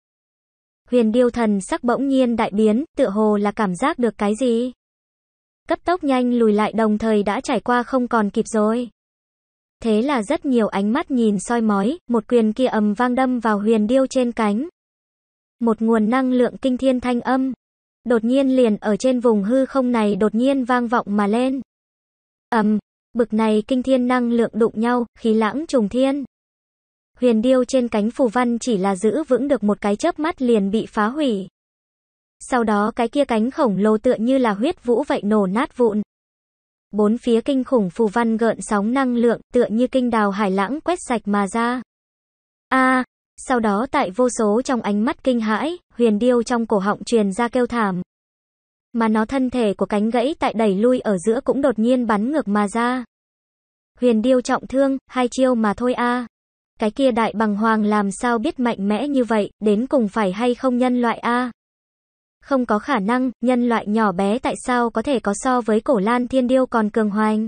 Huyền điêu thần sắc bỗng nhiên đại biến, tựa hồ là cảm giác được cái gì. Cấp tốc nhanh lùi lại đồng thời đã trải qua không còn kịp rồi. Thế là rất nhiều ánh mắt nhìn soi mói, một quyền kia ầm vang đâm vào huyền điêu trên cánh. Một nguồn năng lượng kinh thiên thanh âm. Đột nhiên liền ở trên vùng hư không này đột nhiên vang vọng mà lên. Ầm, bực này kinh thiên năng lượng đụng nhau, khí lãng trùng thiên. Huyền điêu trên cánh phù văn chỉ là giữ vững được một cái chớp mắt liền bị phá hủy. Sau đó cái kia cánh khổng lồ tựa như là huyết vũ vậy nổ nát vụn. Bốn phía kinh khủng phù văn gợn sóng năng lượng tựa như kinh đào hải lãng quét sạch mà ra. a à, sau đó tại vô số trong ánh mắt kinh hãi, huyền điêu trong cổ họng truyền ra kêu thảm. Mà nó thân thể của cánh gãy tại đẩy lui ở giữa cũng đột nhiên bắn ngược mà ra. Huyền điêu trọng thương, hai chiêu mà thôi a. À. Cái kia đại bằng hoàng làm sao biết mạnh mẽ như vậy, đến cùng phải hay không nhân loại a. À không có khả năng, nhân loại nhỏ bé tại sao có thể có so với cổ lan thiên điêu còn cường hoành.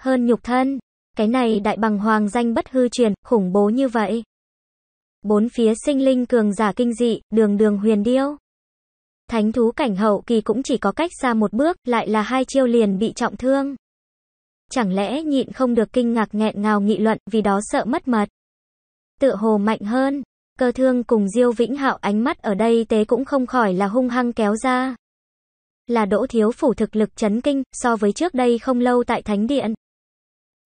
Hơn nhục thân, cái này đại bằng hoàng danh bất hư truyền, khủng bố như vậy. Bốn phía sinh linh cường giả kinh dị, đường đường huyền điêu. Thánh thú cảnh hậu kỳ cũng chỉ có cách xa một bước, lại là hai chiêu liền bị trọng thương. Chẳng lẽ nhịn không được kinh ngạc nghẹn ngào nghị luận, vì đó sợ mất mật. Tựa hồ mạnh hơn, Cơ thương cùng Diêu Vĩnh Hạo ánh mắt ở đây tế cũng không khỏi là hung hăng kéo ra. Là đỗ thiếu phủ thực lực chấn kinh, so với trước đây không lâu tại Thánh Điện.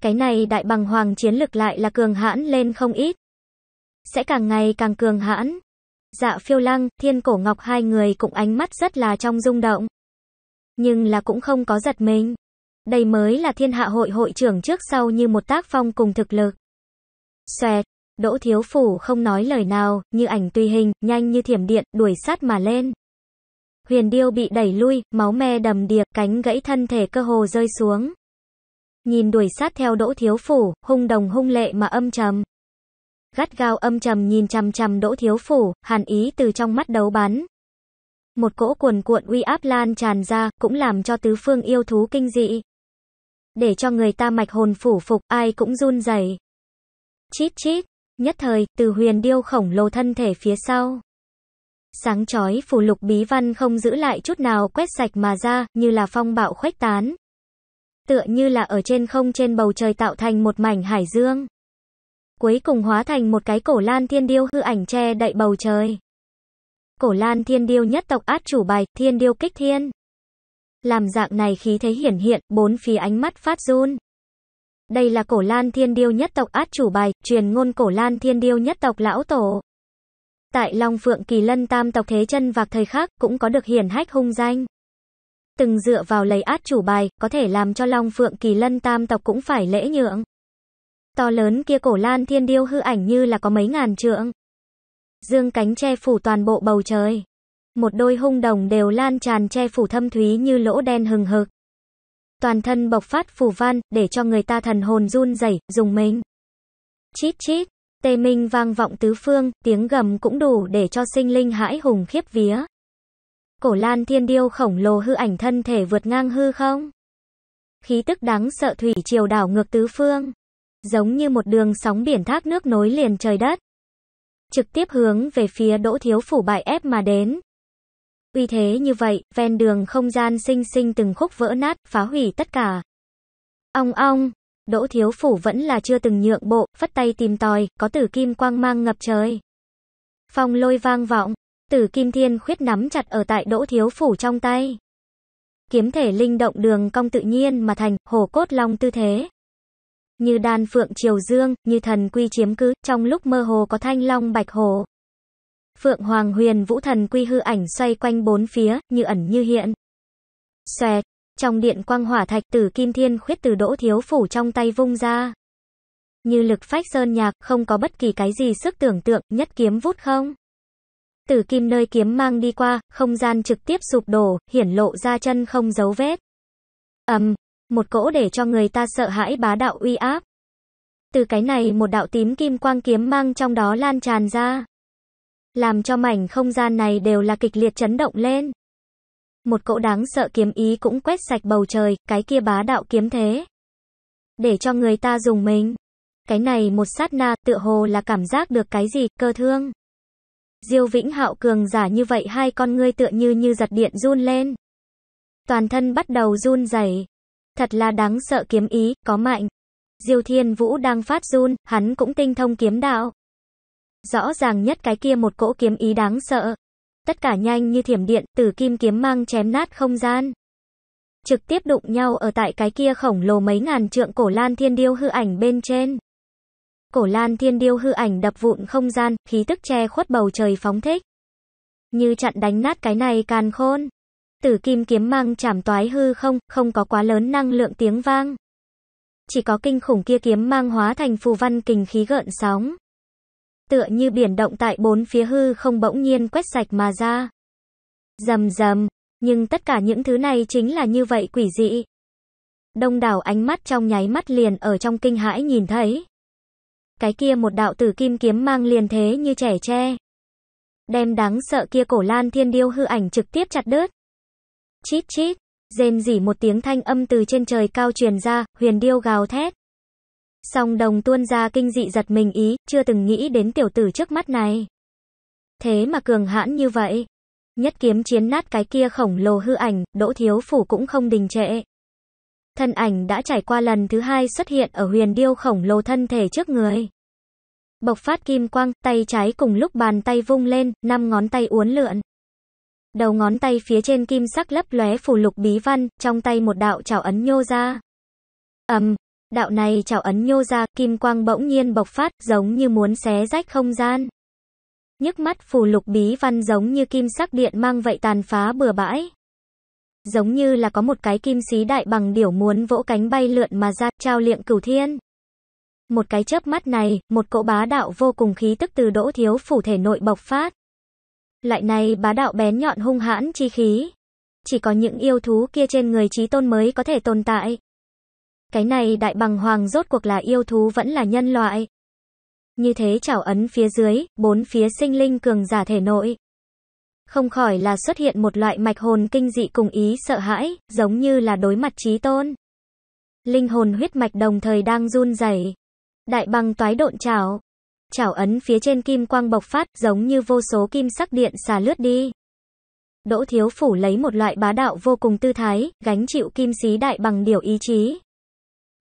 Cái này đại bằng hoàng chiến lực lại là cường hãn lên không ít. Sẽ càng ngày càng cường hãn. Dạ phiêu lăng, thiên cổ ngọc hai người cũng ánh mắt rất là trong rung động. Nhưng là cũng không có giật mình. Đây mới là thiên hạ hội hội trưởng trước sau như một tác phong cùng thực lực. Xoẹt. Đỗ Thiếu Phủ không nói lời nào, như ảnh tùy hình, nhanh như thiểm điện, đuổi sát mà lên. Huyền Điêu bị đẩy lui, máu me đầm điệp, cánh gãy thân thể cơ hồ rơi xuống. Nhìn đuổi sát theo Đỗ Thiếu Phủ, hung đồng hung lệ mà âm trầm. Gắt gao âm trầm nhìn chằm chằm Đỗ Thiếu Phủ, hàn ý từ trong mắt đấu bắn. Một cỗ cuồn cuộn uy áp lan tràn ra, cũng làm cho tứ phương yêu thú kinh dị. Để cho người ta mạch hồn phủ phục, ai cũng run rẩy. Chít chít. Nhất thời, từ huyền điêu khổng lồ thân thể phía sau. Sáng chói phù lục bí văn không giữ lại chút nào quét sạch mà ra, như là phong bạo khuếch tán. Tựa như là ở trên không trên bầu trời tạo thành một mảnh hải dương. Cuối cùng hóa thành một cái cổ lan thiên điêu hư ảnh che đậy bầu trời. Cổ lan thiên điêu nhất tộc át chủ bài, thiên điêu kích thiên. Làm dạng này khí thế hiển hiện, bốn phía ánh mắt phát run. Đây là cổ lan thiên điêu nhất tộc át chủ bài, truyền ngôn cổ lan thiên điêu nhất tộc lão tổ. Tại Long Phượng Kỳ Lân tam tộc thế chân vạc thời khác cũng có được hiển hách hung danh. Từng dựa vào lấy át chủ bài, có thể làm cho Long Phượng Kỳ Lân tam tộc cũng phải lễ nhượng. To lớn kia cổ lan thiên điêu hư ảnh như là có mấy ngàn trượng. Dương cánh che phủ toàn bộ bầu trời. Một đôi hung đồng đều lan tràn che phủ thâm thúy như lỗ đen hừng hực toàn thân bộc phát phù văn, để cho người ta thần hồn run rẩy, dùng mình. Chít chít, tê minh vang vọng tứ phương, tiếng gầm cũng đủ để cho sinh linh hãi hùng khiếp vía. Cổ lan thiên điêu khổng lồ hư ảnh thân thể vượt ngang hư không? Khí tức đáng sợ thủy triều đảo ngược tứ phương. Giống như một đường sóng biển thác nước nối liền trời đất. Trực tiếp hướng về phía đỗ thiếu phủ bại ép mà đến. Vì thế như vậy, ven đường không gian sinh sinh từng khúc vỡ nát, phá hủy tất cả. Ong ong, Đỗ Thiếu Phủ vẫn là chưa từng nhượng bộ, phất tay tìm tòi, có tử kim quang mang ngập trời. Phong lôi vang vọng, tử kim thiên khuyết nắm chặt ở tại Đỗ Thiếu Phủ trong tay. Kiếm thể linh động đường cong tự nhiên mà thành, hồ cốt long tư thế. Như đàn phượng triều dương, như thần quy chiếm cứ, trong lúc mơ hồ có thanh long bạch hồ. Phượng Hoàng Huyền Vũ Thần Quy hư ảnh xoay quanh bốn phía, như ẩn như hiện. Xòe trong điện quang hỏa thạch tử kim thiên khuyết từ đỗ thiếu phủ trong tay vung ra. Như lực phách sơn nhạc, không có bất kỳ cái gì sức tưởng tượng, nhất kiếm vút không. Tử kim nơi kiếm mang đi qua, không gian trực tiếp sụp đổ, hiển lộ ra chân không dấu vết. Ầm, um, một cỗ để cho người ta sợ hãi bá đạo uy áp. Từ cái này một đạo tím kim quang kiếm mang trong đó lan tràn ra làm cho mảnh không gian này đều là kịch liệt chấn động lên. Một cỗ đáng sợ kiếm ý cũng quét sạch bầu trời, cái kia bá đạo kiếm thế. Để cho người ta dùng mình. Cái này một sát na tựa hồ là cảm giác được cái gì, cơ thương. Diêu Vĩnh Hạo cường giả như vậy hai con ngươi tựa như như giật điện run lên. Toàn thân bắt đầu run rẩy. Thật là đáng sợ kiếm ý, có mạnh. Diêu Thiên Vũ đang phát run, hắn cũng tinh thông kiếm đạo rõ ràng nhất cái kia một cỗ kiếm ý đáng sợ. Tất cả nhanh như thiểm điện, từ kim kiếm mang chém nát không gian. Trực tiếp đụng nhau ở tại cái kia khổng lồ mấy ngàn trượng cổ lan thiên điêu hư ảnh bên trên. Cổ lan thiên điêu hư ảnh đập vụn không gian, khí tức che khuất bầu trời phóng thích. Như chặn đánh nát cái này càn khôn. Tử kim kiếm mang chảm toái hư không, không có quá lớn năng lượng tiếng vang. Chỉ có kinh khủng kia kiếm mang hóa thành phù văn kình khí gợn sóng tựa như biển động tại bốn phía hư không bỗng nhiên quét sạch mà ra. Dầm dầm, nhưng tất cả những thứ này chính là như vậy quỷ dị. Đông đảo ánh mắt trong nháy mắt liền ở trong kinh hãi nhìn thấy. Cái kia một đạo tử kim kiếm mang liền thế như trẻ tre. Đem đáng sợ kia cổ lan thiên điêu hư ảnh trực tiếp chặt đứt. Chít chít, rên rỉ một tiếng thanh âm từ trên trời cao truyền ra, huyền điêu gào thét. Song đồng tuôn ra kinh dị giật mình ý, chưa từng nghĩ đến tiểu tử trước mắt này. Thế mà cường hãn như vậy. Nhất kiếm chiến nát cái kia khổng lồ hư ảnh, đỗ thiếu phủ cũng không đình trệ. Thân ảnh đã trải qua lần thứ hai xuất hiện ở huyền điêu khổng lồ thân thể trước người. Bộc phát kim quang, tay trái cùng lúc bàn tay vung lên, năm ngón tay uốn lượn. Đầu ngón tay phía trên kim sắc lấp lóe phủ lục bí văn, trong tay một đạo trảo ấn nhô ra. Ầm, Đạo này chảo ấn nhô ra, kim quang bỗng nhiên bộc phát, giống như muốn xé rách không gian. Nhức mắt phù lục bí văn giống như kim sắc điện mang vậy tàn phá bừa bãi. Giống như là có một cái kim xí đại bằng điểu muốn vỗ cánh bay lượn mà ra, trao liệng cửu thiên. Một cái chớp mắt này, một cỗ bá đạo vô cùng khí tức từ đỗ thiếu phủ thể nội bộc phát. Lại này bá đạo bén nhọn hung hãn chi khí. Chỉ có những yêu thú kia trên người trí tôn mới có thể tồn tại. Cái này đại bằng hoàng rốt cuộc là yêu thú vẫn là nhân loại. Như thế chảo ấn phía dưới, bốn phía sinh linh cường giả thể nội. Không khỏi là xuất hiện một loại mạch hồn kinh dị cùng ý sợ hãi, giống như là đối mặt trí tôn. Linh hồn huyết mạch đồng thời đang run rẩy. Đại bằng toái độn chảo. Chảo ấn phía trên kim quang bộc phát giống như vô số kim sắc điện xà lướt đi. Đỗ Thiếu Phủ lấy một loại bá đạo vô cùng tư thái, gánh chịu kim xí đại bằng điều ý chí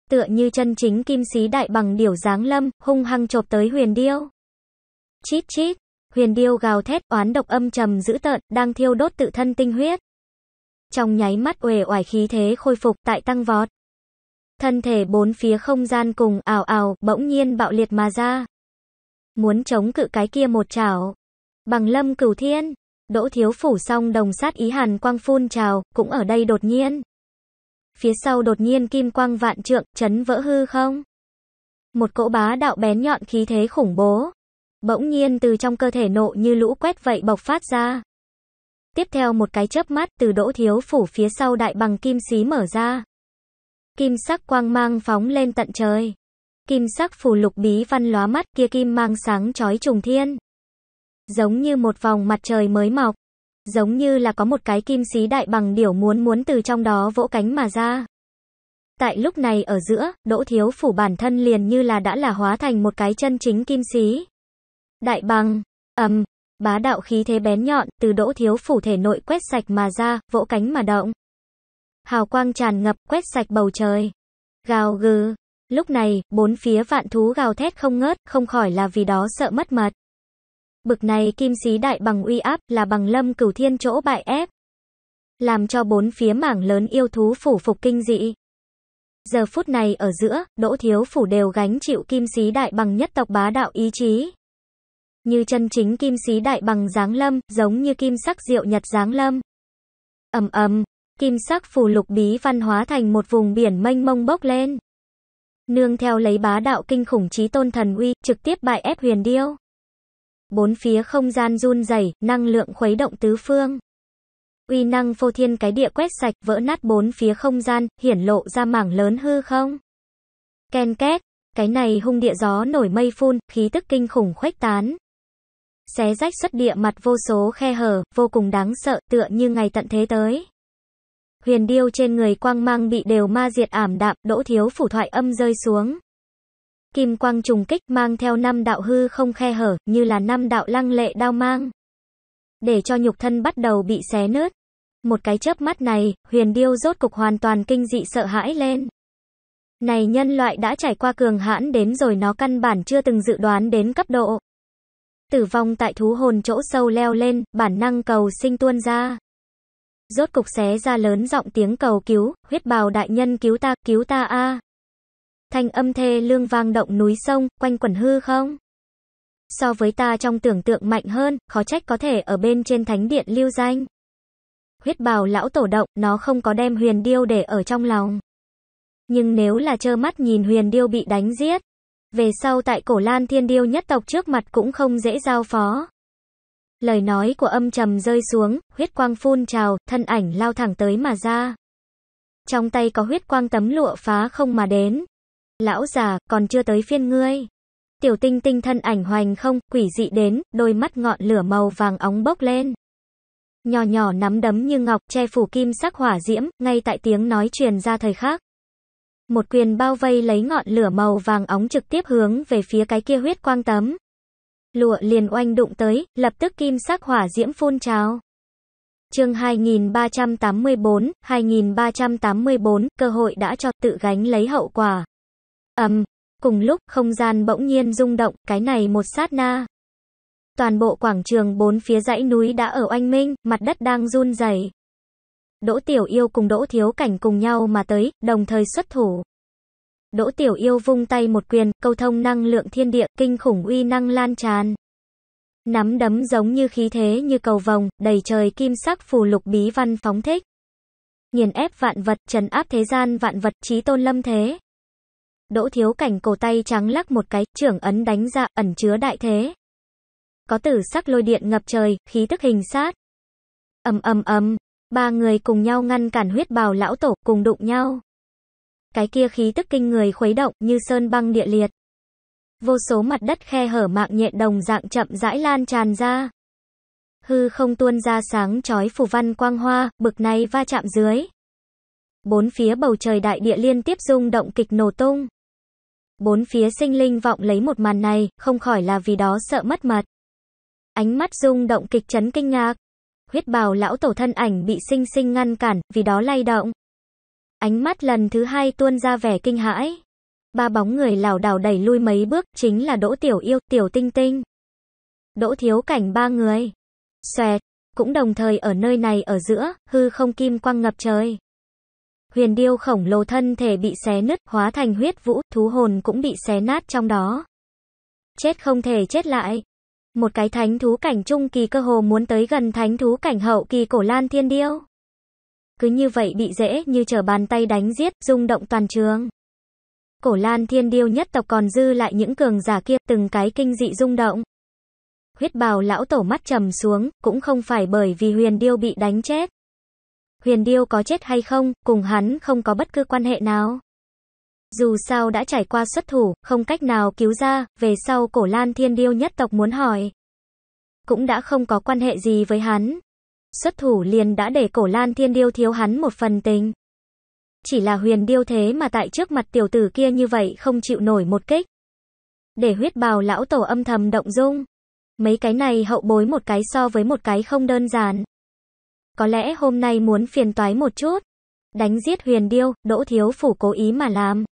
tựa như chân chính kim xí đại bằng điểu giáng lâm, hung hăng chộp tới huyền điêu. Chít chít, huyền điêu gào thét oán độc âm trầm dữ tợn, đang thiêu đốt tự thân tinh huyết. Trong nháy mắt uể oải khí thế khôi phục tại tăng vọt. Thân thể bốn phía không gian cùng ảo ảo, bỗng nhiên bạo liệt mà ra. Muốn chống cự cái kia một chảo. Bằng lâm cửu thiên, đỗ thiếu phủ song đồng sát ý hàn quang phun trào, cũng ở đây đột nhiên phía sau đột nhiên kim quang vạn trượng, chấn vỡ hư không. Một cỗ bá đạo bén nhọn khí thế khủng bố, bỗng nhiên từ trong cơ thể nộ như lũ quét vậy bộc phát ra. Tiếp theo một cái chớp mắt từ đỗ thiếu phủ phía sau đại bằng kim xí mở ra. Kim sắc quang mang phóng lên tận trời. Kim sắc phù lục bí văn lóa mắt kia kim mang sáng chói trùng thiên. Giống như một vòng mặt trời mới mọc giống như là có một cái kim xí đại bằng điểu muốn muốn từ trong đó vỗ cánh mà ra. Tại lúc này ở giữa, Đỗ Thiếu Phủ bản thân liền như là đã là hóa thành một cái chân chính kim xí. Đại bằng, ầm, bá đạo khí thế bén nhọn, từ Đỗ Thiếu Phủ thể nội quét sạch mà ra, vỗ cánh mà động. Hào quang tràn ngập, quét sạch bầu trời. Gào gừ. Lúc này, bốn phía vạn thú gào thét không ngớt, không khỏi là vì đó sợ mất mật. Bực này kim sĩ đại bằng uy áp là bằng lâm cửu thiên chỗ bại ép. Làm cho bốn phía mảng lớn yêu thú phủ phục kinh dị. Giờ phút này ở giữa, đỗ thiếu phủ đều gánh chịu kim sĩ đại bằng nhất tộc bá đạo ý chí. Như chân chính kim sĩ đại bằng giáng lâm, giống như kim sắc diệu nhật giáng lâm. ầm ầm kim sắc phù lục bí văn hóa thành một vùng biển mênh mông bốc lên. Nương theo lấy bá đạo kinh khủng chí tôn thần uy, trực tiếp bại ép huyền điêu bốn phía không gian run rẩy, năng lượng khuấy động tứ phương. Uy năng phô thiên cái địa quét sạch, vỡ nát bốn phía không gian, hiển lộ ra mảng lớn hư không. Ken két, cái này hung địa gió nổi mây phun, khí tức kinh khủng khuếch tán. Xé rách xuất địa mặt vô số khe hở, vô cùng đáng sợ, tựa như ngày tận thế tới. Huyền điêu trên người quang mang bị đều ma diệt ảm đạm, đỗ thiếu phủ thoại âm rơi xuống kim quang trùng kích mang theo năm đạo hư không khe hở, như là năm đạo lăng lệ đao mang. Để cho nhục thân bắt đầu bị xé nứt. Một cái chớp mắt này, huyền điêu rốt cục hoàn toàn kinh dị sợ hãi lên. Này nhân loại đã trải qua cường hãn đến rồi nó căn bản chưa từng dự đoán đến cấp độ. Tử vong tại thú hồn chỗ sâu leo lên, bản năng cầu sinh tuôn ra. Rốt cục xé ra lớn giọng tiếng cầu cứu, huyết bào đại nhân cứu ta, cứu ta a thanh âm thê lương vang động núi sông, quanh quẩn hư không? So với ta trong tưởng tượng mạnh hơn, khó trách có thể ở bên trên thánh điện lưu danh. Huyết bào lão tổ động, nó không có đem huyền điêu để ở trong lòng. Nhưng nếu là trơ mắt nhìn huyền điêu bị đánh giết, về sau tại cổ lan thiên điêu nhất tộc trước mặt cũng không dễ giao phó. Lời nói của âm trầm rơi xuống, huyết quang phun trào, thân ảnh lao thẳng tới mà ra. Trong tay có huyết quang tấm lụa phá không mà đến, Lão già, còn chưa tới phiên ngươi. Tiểu tinh tinh thân ảnh hoành không, quỷ dị đến, đôi mắt ngọn lửa màu vàng óng bốc lên. Nhỏ nhỏ nắm đấm như ngọc che phủ kim sắc hỏa diễm, ngay tại tiếng nói truyền ra thời khắc. Một quyền bao vây lấy ngọn lửa màu vàng óng trực tiếp hướng về phía cái kia huyết quang tấm. Lụa liền oanh đụng tới, lập tức kim sắc hỏa diễm phun trào. Chương 2384, 2384, cơ hội đã cho tự gánh lấy hậu quả ầm, cùng lúc không gian bỗng nhiên rung động, cái này một sát na. Toàn bộ quảng trường bốn phía dãy núi đã ở oanh minh, mặt đất đang run rẩy. Đỗ Tiểu Yêu cùng Đỗ Thiếu Cảnh cùng nhau mà tới, đồng thời xuất thủ. Đỗ Tiểu Yêu vung tay một quyền, câu thông năng lượng thiên địa, kinh khủng uy năng lan tràn. Nắm đấm giống như khí thế như cầu vồng, đầy trời kim sắc phù lục bí văn phóng thích. Nghiền ép vạn vật, trấn áp thế gian vạn vật, trí tôn lâm thế. Đỗ Thiếu Cảnh cổ tay trắng lắc một cái, trưởng ấn đánh ra, ẩn chứa đại thế. Có tử sắc lôi điện ngập trời, khí tức hình sát. Ầm ầm ầm, ba người cùng nhau ngăn cản huyết bào lão tổ, cùng đụng nhau. Cái kia khí tức kinh người khuấy động như sơn băng địa liệt. Vô số mặt đất khe hở mạng nhện đồng dạng chậm rãi lan tràn ra. Hư không tuôn ra sáng chói phù văn quang hoa, bực này va chạm dưới. Bốn phía bầu trời đại địa liên tiếp rung động kịch nổ tung. Bốn phía sinh linh vọng lấy một màn này, không khỏi là vì đó sợ mất mật. Ánh mắt rung động kịch chấn kinh ngạc. Huyết bào lão tổ thân ảnh bị sinh sinh ngăn cản, vì đó lay động. Ánh mắt lần thứ hai tuôn ra vẻ kinh hãi. Ba bóng người lảo đảo đẩy lui mấy bước, chính là Đỗ Tiểu Yêu, Tiểu Tinh Tinh. Đỗ Thiếu Cảnh ba người. Xoẹt, cũng đồng thời ở nơi này ở giữa, hư không kim quang ngập trời huyền điêu khổng lồ thân thể bị xé nứt, hóa thành huyết vũ, thú hồn cũng bị xé nát trong đó. Chết không thể chết lại. Một cái thánh thú cảnh trung kỳ cơ hồ muốn tới gần thánh thú cảnh hậu kỳ cổ lan thiên điêu. Cứ như vậy bị dễ như trở bàn tay đánh giết, rung động toàn trường. Cổ lan thiên điêu nhất tộc còn dư lại những cường giả kia, từng cái kinh dị rung động. Huyết bào lão tổ mắt trầm xuống, cũng không phải bởi vì huyền điêu bị đánh chết Huyền Điêu có chết hay không, cùng hắn không có bất cứ quan hệ nào. Dù sao đã trải qua xuất thủ, không cách nào cứu ra, về sau cổ lan thiên điêu nhất tộc muốn hỏi. Cũng đã không có quan hệ gì với hắn. Xuất thủ liền đã để cổ lan thiên điêu thiếu hắn một phần tình. Chỉ là huyền điêu thế mà tại trước mặt tiểu tử kia như vậy không chịu nổi một kích. Để huyết bào lão tổ âm thầm động dung. Mấy cái này hậu bối một cái so với một cái không đơn giản. Có lẽ hôm nay muốn phiền toái một chút. Đánh giết huyền điêu, đỗ thiếu phủ cố ý mà làm.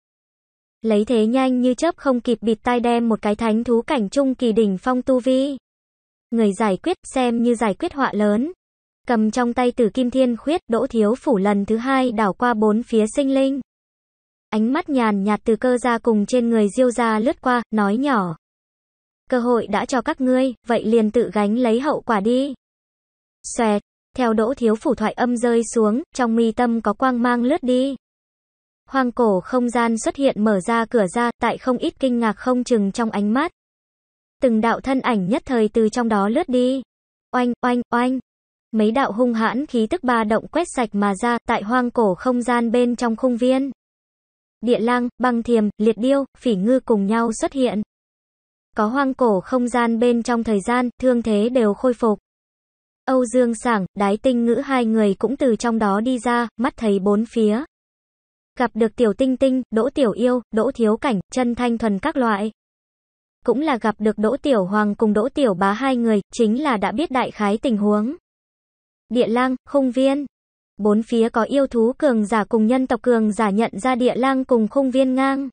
Lấy thế nhanh như chớp không kịp bịt tai đem một cái thánh thú cảnh trung kỳ đỉnh phong tu vi. Người giải quyết xem như giải quyết họa lớn. Cầm trong tay tử kim thiên khuyết đỗ thiếu phủ lần thứ hai đảo qua bốn phía sinh linh. Ánh mắt nhàn nhạt từ cơ ra cùng trên người diêu ra lướt qua, nói nhỏ. Cơ hội đã cho các ngươi, vậy liền tự gánh lấy hậu quả đi. Xoẹt, theo đỗ thiếu phủ thoại âm rơi xuống, trong mi tâm có quang mang lướt đi. Hoang cổ không gian xuất hiện mở ra cửa ra, tại không ít kinh ngạc không chừng trong ánh mắt. Từng đạo thân ảnh nhất thời từ trong đó lướt đi. Oanh, oanh, oanh. Mấy đạo hung hãn khí tức ba động quét sạch mà ra, tại hoang cổ không gian bên trong khung viên. Địa lang, băng thiềm, liệt điêu, phỉ ngư cùng nhau xuất hiện. Có hoang cổ không gian bên trong thời gian, thương thế đều khôi phục. Âu Dương Sảng, Đái Tinh Ngữ hai người cũng từ trong đó đi ra, mắt thấy bốn phía. Gặp được Tiểu Tinh Tinh, Đỗ Tiểu Yêu, Đỗ Thiếu Cảnh, chân Thanh Thuần các loại. Cũng là gặp được Đỗ Tiểu Hoàng cùng Đỗ Tiểu Bá hai người, chính là đã biết đại khái tình huống. Địa lang, Khung viên. Bốn phía có yêu thú cường giả cùng nhân tộc cường giả nhận ra địa lang cùng Khung viên ngang.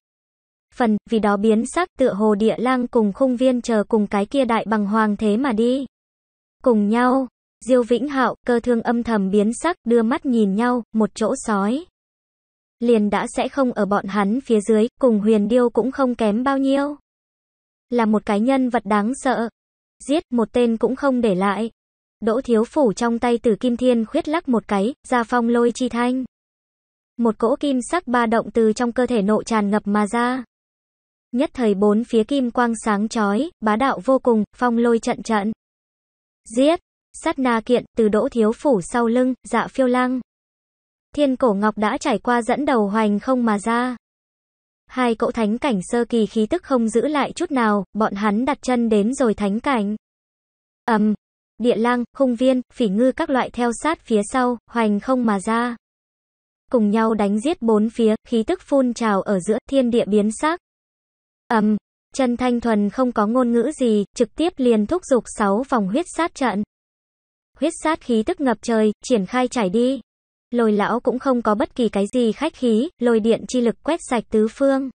Phần, vì đó biến sắc tựa hồ địa lang cùng Khung viên chờ cùng cái kia đại bằng hoàng thế mà đi. Cùng nhau, Diêu Vĩnh Hạo, cơ thương âm thầm biến sắc, đưa mắt nhìn nhau, một chỗ sói. Liền đã sẽ không ở bọn hắn phía dưới, cùng huyền điêu cũng không kém bao nhiêu. Là một cái nhân vật đáng sợ. Giết một tên cũng không để lại. Đỗ thiếu phủ trong tay Tử kim thiên khuyết lắc một cái, ra phong lôi chi thanh. Một cỗ kim sắc ba động từ trong cơ thể nộ tràn ngập mà ra. Nhất thời bốn phía kim quang sáng chói, bá đạo vô cùng, phong lôi trận trận. Giết! sát na kiện, từ đỗ thiếu phủ sau lưng, dạ phiêu lang. Thiên cổ ngọc đã trải qua dẫn đầu hoành không mà ra. Hai cậu thánh cảnh sơ kỳ khí tức không giữ lại chút nào, bọn hắn đặt chân đến rồi thánh cảnh. ầm um, địa lang, hung viên, phỉ ngư các loại theo sát phía sau, hoành không mà ra. Cùng nhau đánh giết bốn phía, khí tức phun trào ở giữa thiên địa biến sắc. ầm um, Trần Thanh Thuần không có ngôn ngữ gì, trực tiếp liền thúc giục sáu vòng huyết sát trận huyết sát khí tức ngập trời, triển khai trải đi. Lôi lão cũng không có bất kỳ cái gì khách khí, lôi điện chi lực quét sạch tứ phương.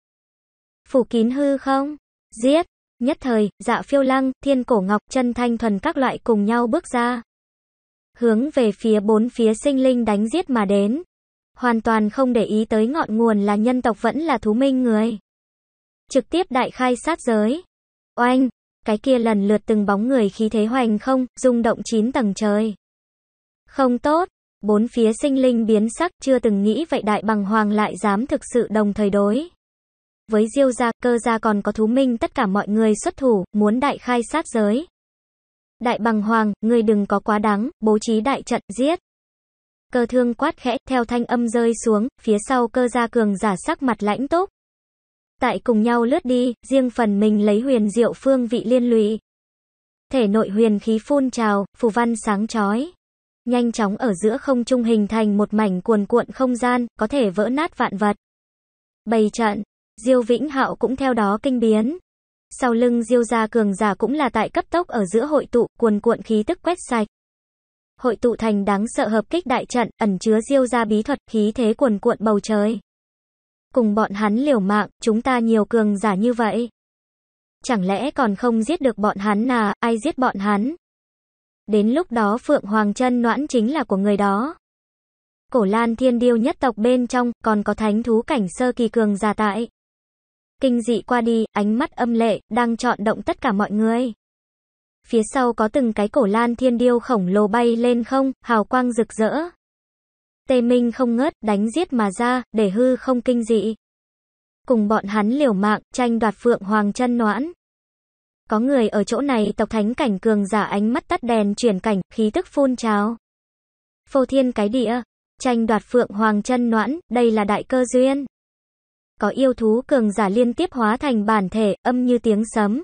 Phủ kín hư không? Giết! Nhất thời, dạ phiêu lăng, thiên cổ ngọc, chân thanh thuần các loại cùng nhau bước ra. Hướng về phía bốn phía sinh linh đánh giết mà đến. Hoàn toàn không để ý tới ngọn nguồn là nhân tộc vẫn là thú minh người. Trực tiếp đại khai sát giới. Oanh, cái kia lần lượt từng bóng người khí thế hoành không, rung động chín tầng trời. Không tốt, bốn phía sinh linh biến sắc chưa từng nghĩ vậy đại bằng hoàng lại dám thực sự đồng thời đối. Với diêu gia, cơ gia còn có thú minh tất cả mọi người xuất thủ, muốn đại khai sát giới. Đại bằng hoàng, ngươi đừng có quá đáng, bố trí đại trận, giết. Cơ thương quát khẽ, theo thanh âm rơi xuống, phía sau cơ gia cường giả sắc mặt lãnh tốt, tại cùng nhau lướt đi, riêng phần mình lấy huyền diệu phương vị liên lụy. Thể nội huyền khí phun trào, phù văn sáng chói. Nhanh chóng ở giữa không trung hình thành một mảnh cuồn cuộn không gian, có thể vỡ nát vạn vật. Bày trận, Diêu Vĩnh Hạo cũng theo đó kinh biến. Sau lưng Diêu gia cường giả cũng là tại cấp tốc ở giữa hội tụ, cuồn cuộn khí tức quét sạch. Hội tụ thành đáng sợ hợp kích đại trận, ẩn chứa Diêu gia bí thuật, khí thế cuồn cuộn bầu trời cùng bọn hắn liều mạng, chúng ta nhiều cường giả như vậy. Chẳng lẽ còn không giết được bọn hắn à, ai giết bọn hắn? Đến lúc đó Phượng Hoàng chân noãn chính là của người đó. Cổ Lan Thiên Điêu nhất tộc bên trong, còn có thánh thú cảnh sơ kỳ cường giả tại. Kinh dị qua đi, ánh mắt âm lệ, đang chọn động tất cả mọi người. Phía sau có từng cái cổ lan thiên điêu khổng lồ bay lên không, hào quang rực rỡ. Tê Minh không ngớt, đánh giết mà ra, để hư không kinh dị. Cùng bọn hắn liều mạng, tranh đoạt phượng hoàng chân noãn. Có người ở chỗ này tộc thánh cảnh cường giả ánh mắt tắt đèn chuyển cảnh, khí tức phun trào. Phô thiên cái địa, tranh đoạt phượng hoàng chân noãn, đây là đại cơ duyên. Có yêu thú cường giả liên tiếp hóa thành bản thể, âm như tiếng sấm.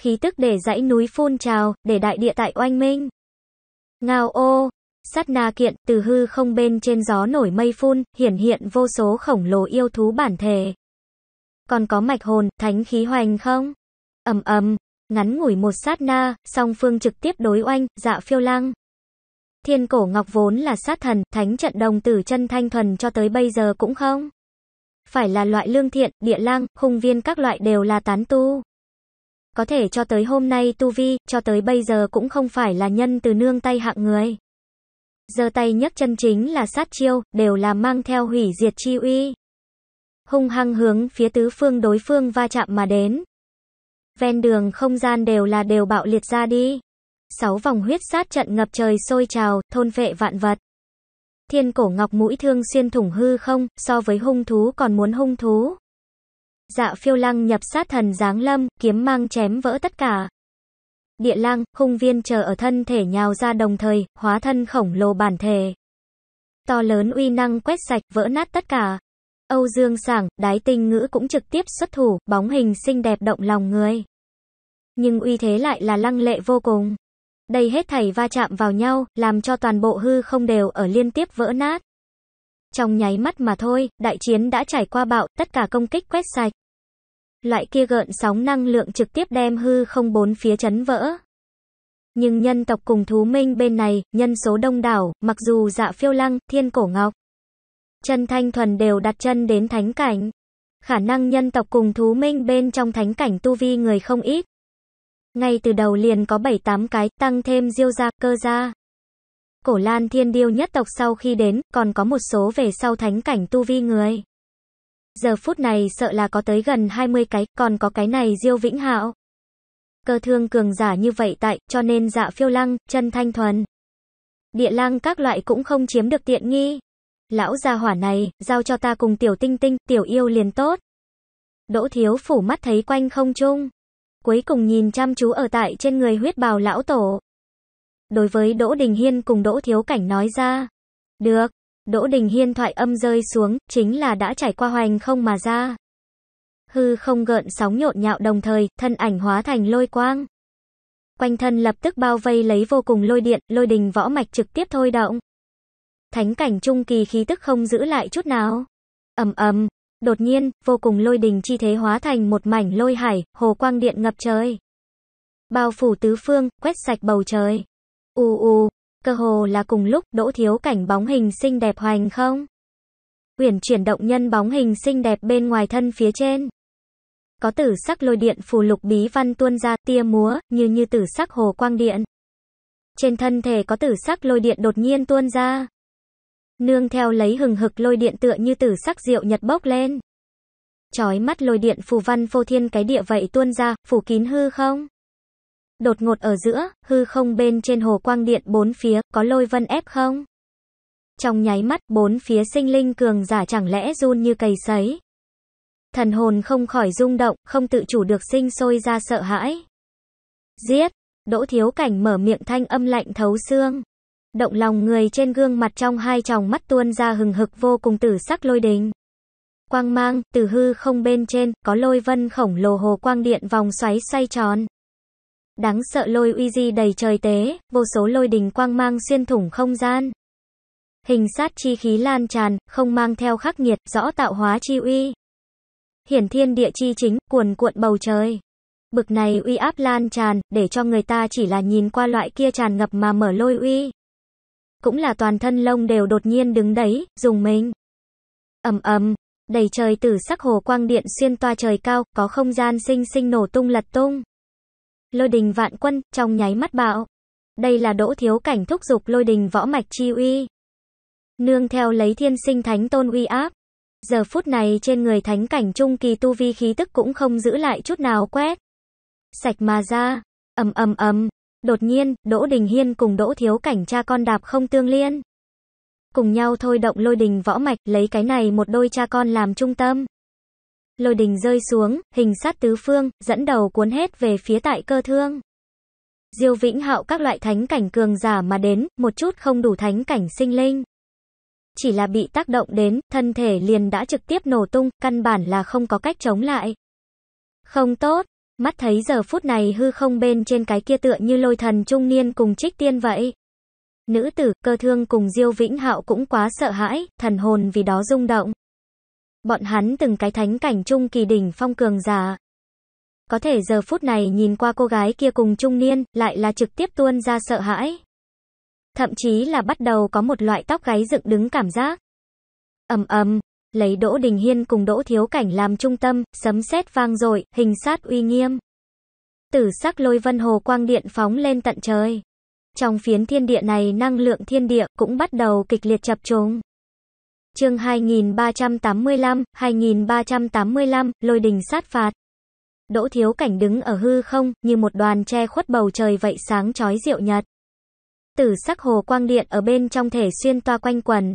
Khí tức để dãy núi phun trào, để đại địa tại oanh minh. Ngao ô, sát na kiện, từ hư không bên trên gió nổi mây phun, hiển hiện vô số khổng lồ yêu thú bản thể. Còn có mạch hồn, thánh khí hoành không? ầm ầm, ngắn ngủi một sát na, song phương trực tiếp đối oanh, dạ phiêu lăng. Thiên cổ ngọc vốn là sát thần, thánh trận đồng tử chân thanh thuần cho tới bây giờ cũng không. Phải là loại lương thiện, địa lang, khung viên các loại đều là tán tu. Có thể cho tới hôm nay tu vi, cho tới bây giờ cũng không phải là nhân từ nương tay hạng người giơ tay nhấc chân chính là sát chiêu, đều là mang theo hủy diệt chi uy. Hung hăng hướng phía tứ phương đối phương va chạm mà đến. Ven đường không gian đều là đều bạo liệt ra đi. Sáu vòng huyết sát trận ngập trời sôi trào, thôn vệ vạn vật. Thiên cổ ngọc mũi thương xuyên thủng hư không, so với hung thú còn muốn hung thú. Dạ phiêu lăng nhập sát thần giáng lâm, kiếm mang chém vỡ tất cả. Địa lang, hung viên chờ ở thân thể nhào ra đồng thời, hóa thân khổng lồ bản thể. To lớn uy năng quét sạch, vỡ nát tất cả. Âu Dương Sảng, đái tinh ngữ cũng trực tiếp xuất thủ, bóng hình xinh đẹp động lòng người. Nhưng uy thế lại là lăng lệ vô cùng. đầy hết thảy va chạm vào nhau, làm cho toàn bộ hư không đều ở liên tiếp vỡ nát. Trong nháy mắt mà thôi, đại chiến đã trải qua bạo, tất cả công kích quét sạch. Loại kia gợn sóng năng lượng trực tiếp đem hư không bốn phía chấn vỡ. Nhưng nhân tộc cùng thú minh bên này, nhân số đông đảo, mặc dù dạ phiêu lăng, thiên cổ ngọc. Chân thanh thuần đều đặt chân đến thánh cảnh. Khả năng nhân tộc cùng thú minh bên trong thánh cảnh tu vi người không ít. Ngay từ đầu liền có 7-8 cái, tăng thêm diêu gia, cơ gia. Cổ lan thiên điêu nhất tộc sau khi đến, còn có một số về sau thánh cảnh tu vi người giờ phút này sợ là có tới gần 20 cái, còn có cái này Diêu Vĩnh Hạo. Cơ thương cường giả như vậy tại, cho nên dạ phiêu lăng, chân thanh thuần. Địa lăng các loại cũng không chiếm được tiện nghi. Lão gia hỏa này, giao cho ta cùng tiểu tinh tinh, tiểu yêu liền tốt. Đỗ thiếu phủ mắt thấy quanh không trung Cuối cùng nhìn chăm chú ở tại trên người huyết bào lão tổ. Đối với Đỗ Đình Hiên cùng Đỗ Thiếu Cảnh nói ra. Được, Đỗ Đình Hiên thoại âm rơi xuống, chính là đã trải qua hoành không mà ra. Hư không gợn sóng nhộn nhạo đồng thời, thân ảnh hóa thành lôi quang. Quanh thân lập tức bao vây lấy vô cùng lôi điện, lôi đình võ mạch trực tiếp thôi động. Thánh cảnh trung kỳ khí tức không giữ lại chút nào. ầm ầm, đột nhiên, vô cùng lôi đình chi thế hóa thành một mảnh lôi hải, hồ quang điện ngập trời. Bao phủ tứ phương, quét sạch bầu trời. U u, cơ hồ là cùng lúc, Đỗ Thiếu Cảnh bóng hình xinh đẹp hoành không? Uyển chuyển động nhân bóng hình xinh đẹp bên ngoài thân phía trên. Có tử sắc lôi điện phù lục bí văn tuôn ra tia múa, như như tử sắc hồ quang điện. Trên thân thể có tử sắc lôi điện đột nhiên tuôn ra. Nương theo lấy hừng hực lôi điện tựa như tử sắc rượu nhật bốc lên. Chói mắt lôi điện phù văn phô thiên cái địa vậy tuôn ra, phủ kín hư không? Đột ngột ở giữa, hư không bên trên hồ quang điện bốn phía, có lôi vân ép không? Trong nháy mắt, bốn phía sinh linh cường giả chẳng lẽ run như cầy sấy. Thần hồn không khỏi rung động, không tự chủ được sinh sôi ra sợ hãi. Giết! Đỗ thiếu cảnh mở miệng thanh âm lạnh thấu xương. Động lòng người trên gương mặt trong hai tròng mắt tuôn ra hừng hực vô cùng tử sắc lôi đình. Quang mang, từ hư không bên trên, có lôi vân khổng lồ hồ quang điện vòng xoáy xoay tròn. Đáng sợ lôi uy di đầy trời tế, vô số lôi đình quang mang xuyên thủng không gian. Hình sát chi khí lan tràn, không mang theo khắc nghiệt, rõ tạo hóa chi uy. Hiển thiên địa chi chính, cuồn cuộn bầu trời. Bực này uy áp lan tràn, để cho người ta chỉ là nhìn qua loại kia tràn ngập mà mở lôi uy. Cũng là toàn thân lông đều đột nhiên đứng đấy, dùng mình. ầm ầm đầy trời tử sắc hồ quang điện xuyên toa trời cao, có không gian sinh sinh nổ tung lật tung. Lôi đình vạn quân, trong nháy mắt bạo. Đây là đỗ thiếu cảnh thúc dục lôi đình võ mạch chi uy. Nương theo lấy thiên sinh thánh tôn uy áp. Giờ phút này trên người thánh cảnh trung kỳ tu vi khí tức cũng không giữ lại chút nào quét. Sạch mà ra. ầm ầm ầm Đột nhiên, Đỗ Đình Hiên cùng Đỗ Thiếu Cảnh cha con đạp không tương liên. Cùng nhau thôi động lôi đình võ mạch, lấy cái này một đôi cha con làm trung tâm. Lôi đình rơi xuống, hình sát tứ phương, dẫn đầu cuốn hết về phía tại cơ thương. Diêu Vĩnh Hạo các loại thánh cảnh cường giả mà đến, một chút không đủ thánh cảnh sinh linh. Chỉ là bị tác động đến, thân thể liền đã trực tiếp nổ tung, căn bản là không có cách chống lại. Không tốt, mắt thấy giờ phút này hư không bên trên cái kia tựa như lôi thần trung niên cùng trích tiên vậy. Nữ tử, cơ thương cùng Diêu Vĩnh Hạo cũng quá sợ hãi, thần hồn vì đó rung động. Bọn hắn từng cái thánh cảnh trung kỳ đỉnh phong cường giả. Có thể giờ phút này nhìn qua cô gái kia cùng trung niên, lại là trực tiếp tuôn ra sợ hãi. Thậm chí là bắt đầu có một loại tóc gáy dựng đứng cảm giác. ầm ầm, lấy Đỗ Đình Hiên cùng Đỗ Thiếu Cảnh làm trung tâm, sấm sét vang dội, hình sát uy nghiêm. Tử sắc lôi vân hồ quang điện phóng lên tận trời. Trong phiến thiên địa này năng lượng thiên địa cũng bắt đầu kịch liệt chập trùng chương 2385, 2385, lôi đình sát phạt. Đỗ Thiếu Cảnh đứng ở hư không, như một đoàn che khuất bầu trời vậy sáng chói diệu nhật. Tử sắc hồ quang điện ở bên trong thể xuyên toa quanh quần.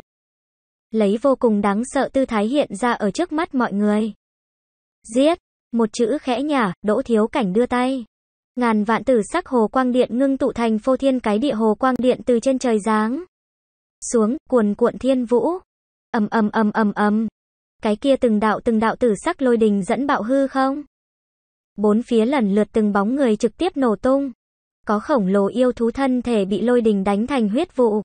Lấy vô cùng đáng sợ tư thái hiện ra ở trước mắt mọi người. Giết! Một chữ khẽ nhả, Đỗ Thiếu Cảnh đưa tay. Ngàn vạn tử sắc hồ quang điện ngưng tụ thành phô thiên cái địa hồ quang điện từ trên trời giáng. Xuống, cuồn cuộn thiên vũ. Ầm ầm ầm ầm ầm. Cái kia từng đạo từng đạo tử sắc lôi đình dẫn bạo hư không? Bốn phía lần lượt từng bóng người trực tiếp nổ tung. Có khổng lồ yêu thú thân thể bị lôi đình đánh thành huyết vụ.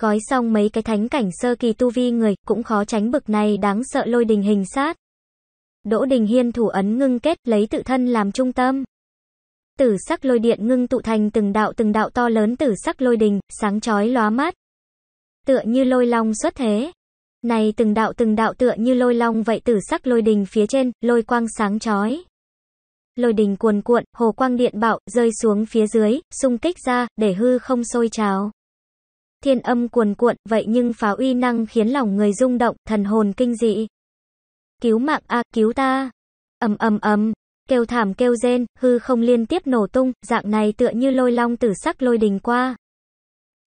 Gói xong mấy cái thánh cảnh sơ kỳ tu vi người, cũng khó tránh bực này đáng sợ lôi đình hình sát. Đỗ Đình Hiên thủ ấn ngưng kết lấy tự thân làm trung tâm. Tử sắc lôi điện ngưng tụ thành từng đạo từng đạo to lớn tử sắc lôi đình, sáng chói lóa mắt. Tựa như lôi long xuất thế. Này từng đạo từng đạo tựa như lôi long vậy tử sắc lôi đình phía trên, lôi quang sáng chói. Lôi đình cuồn cuộn, hồ quang điện bạo, rơi xuống phía dưới, xung kích ra, để hư không sôi trào. Thiên âm cuồn cuộn, vậy nhưng pháo uy năng khiến lòng người rung động, thần hồn kinh dị. Cứu mạng a, cứu ta. Ầm ầm ầm, kêu thảm kêu rên, hư không liên tiếp nổ tung, dạng này tựa như lôi long tử sắc lôi đình qua,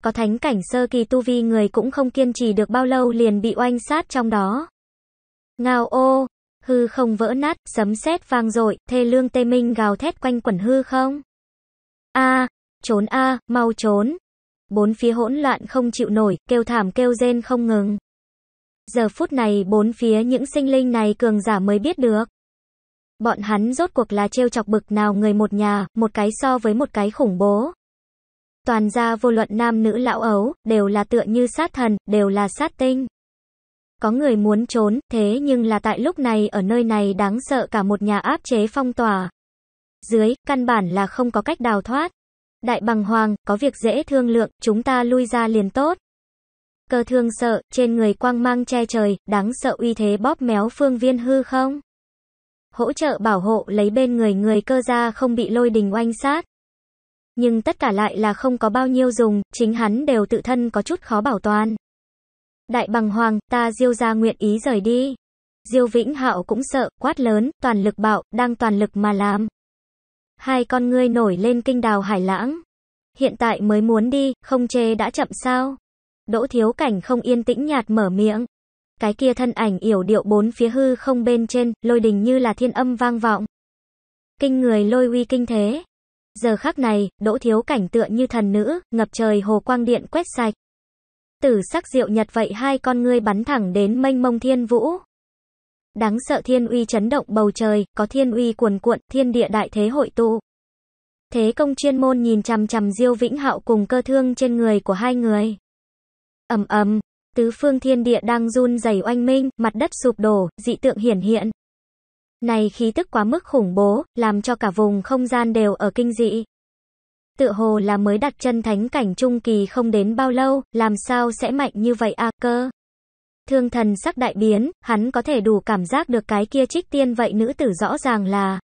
có thánh cảnh sơ kỳ tu vi người cũng không kiên trì được bao lâu liền bị oanh sát trong đó. Ngao ô, hư không vỡ nát, sấm sét vang dội, thê lương tê minh gào thét quanh quẩn hư không. A, trốn a, mau trốn. Bốn phía hỗn loạn không chịu nổi, kêu thảm kêu rên không ngừng. Giờ phút này bốn phía những sinh linh này cường giả mới biết được. Bọn hắn rốt cuộc là trêu chọc bực nào người một nhà, một cái so với một cái khủng bố. Toàn gia vô luận nam nữ lão ấu, đều là tựa như sát thần, đều là sát tinh. Có người muốn trốn, thế nhưng là tại lúc này ở nơi này đáng sợ cả một nhà áp chế phong tỏa. Dưới, căn bản là không có cách đào thoát. Đại bằng hoàng, có việc dễ thương lượng, chúng ta lui ra liền tốt. Cơ thương sợ, trên người quang mang che trời, đáng sợ uy thế bóp méo phương viên hư không. Hỗ trợ bảo hộ lấy bên người người cơ ra không bị lôi đình oanh sát. Nhưng tất cả lại là không có bao nhiêu dùng, chính hắn đều tự thân có chút khó bảo toàn. Đại bằng hoàng, ta diêu ra nguyện ý rời đi. Diêu Vĩnh Hạo cũng sợ, quát lớn, toàn lực bạo, đang toàn lực mà làm. Hai con ngươi nổi lên kinh đào hải lãng. Hiện tại mới muốn đi, không chê đã chậm sao. Đỗ thiếu cảnh không yên tĩnh nhạt mở miệng. Cái kia thân ảnh yểu điệu bốn phía hư không bên trên, lôi đình như là thiên âm vang vọng. Kinh người lôi uy kinh thế. Giờ khắc này, đỗ thiếu cảnh tựa như thần nữ, ngập trời hồ quang điện quét sạch. Tử sắc diệu nhật vậy hai con ngươi bắn thẳng đến mênh mông thiên vũ. Đáng sợ thiên uy chấn động bầu trời, có thiên uy cuồn cuộn, thiên địa đại thế hội tụ. Thế công chuyên môn nhìn chằm chằm Diêu Vĩnh Hạo cùng cơ thương trên người của hai người. Ầm ầm, tứ phương thiên địa đang run dày oanh minh, mặt đất sụp đổ, dị tượng hiển hiện. Này khí tức quá mức khủng bố, làm cho cả vùng không gian đều ở kinh dị. Tựa hồ là mới đặt chân thánh cảnh trung kỳ không đến bao lâu, làm sao sẽ mạnh như vậy a cơ. Thương thần sắc đại biến, hắn có thể đủ cảm giác được cái kia trích tiên vậy nữ tử rõ ràng là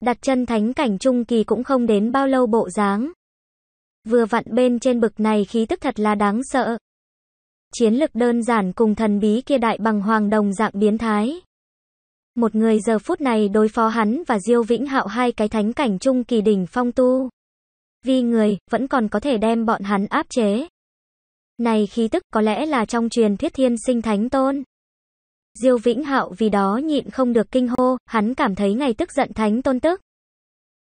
đặt chân thánh cảnh trung kỳ cũng không đến bao lâu bộ dáng. Vừa vặn bên trên bực này khí tức thật là đáng sợ. Chiến lực đơn giản cùng thần bí kia đại bằng hoàng đồng dạng biến thái một người giờ phút này đối phó hắn và Diêu Vĩnh Hạo hai cái thánh cảnh trung kỳ đỉnh phong tu. Vì người, vẫn còn có thể đem bọn hắn áp chế. Này khí tức có lẽ là trong truyền thuyết thiên sinh thánh tôn. Diêu Vĩnh Hạo vì đó nhịn không được kinh hô, hắn cảm thấy ngày tức giận thánh tôn tức.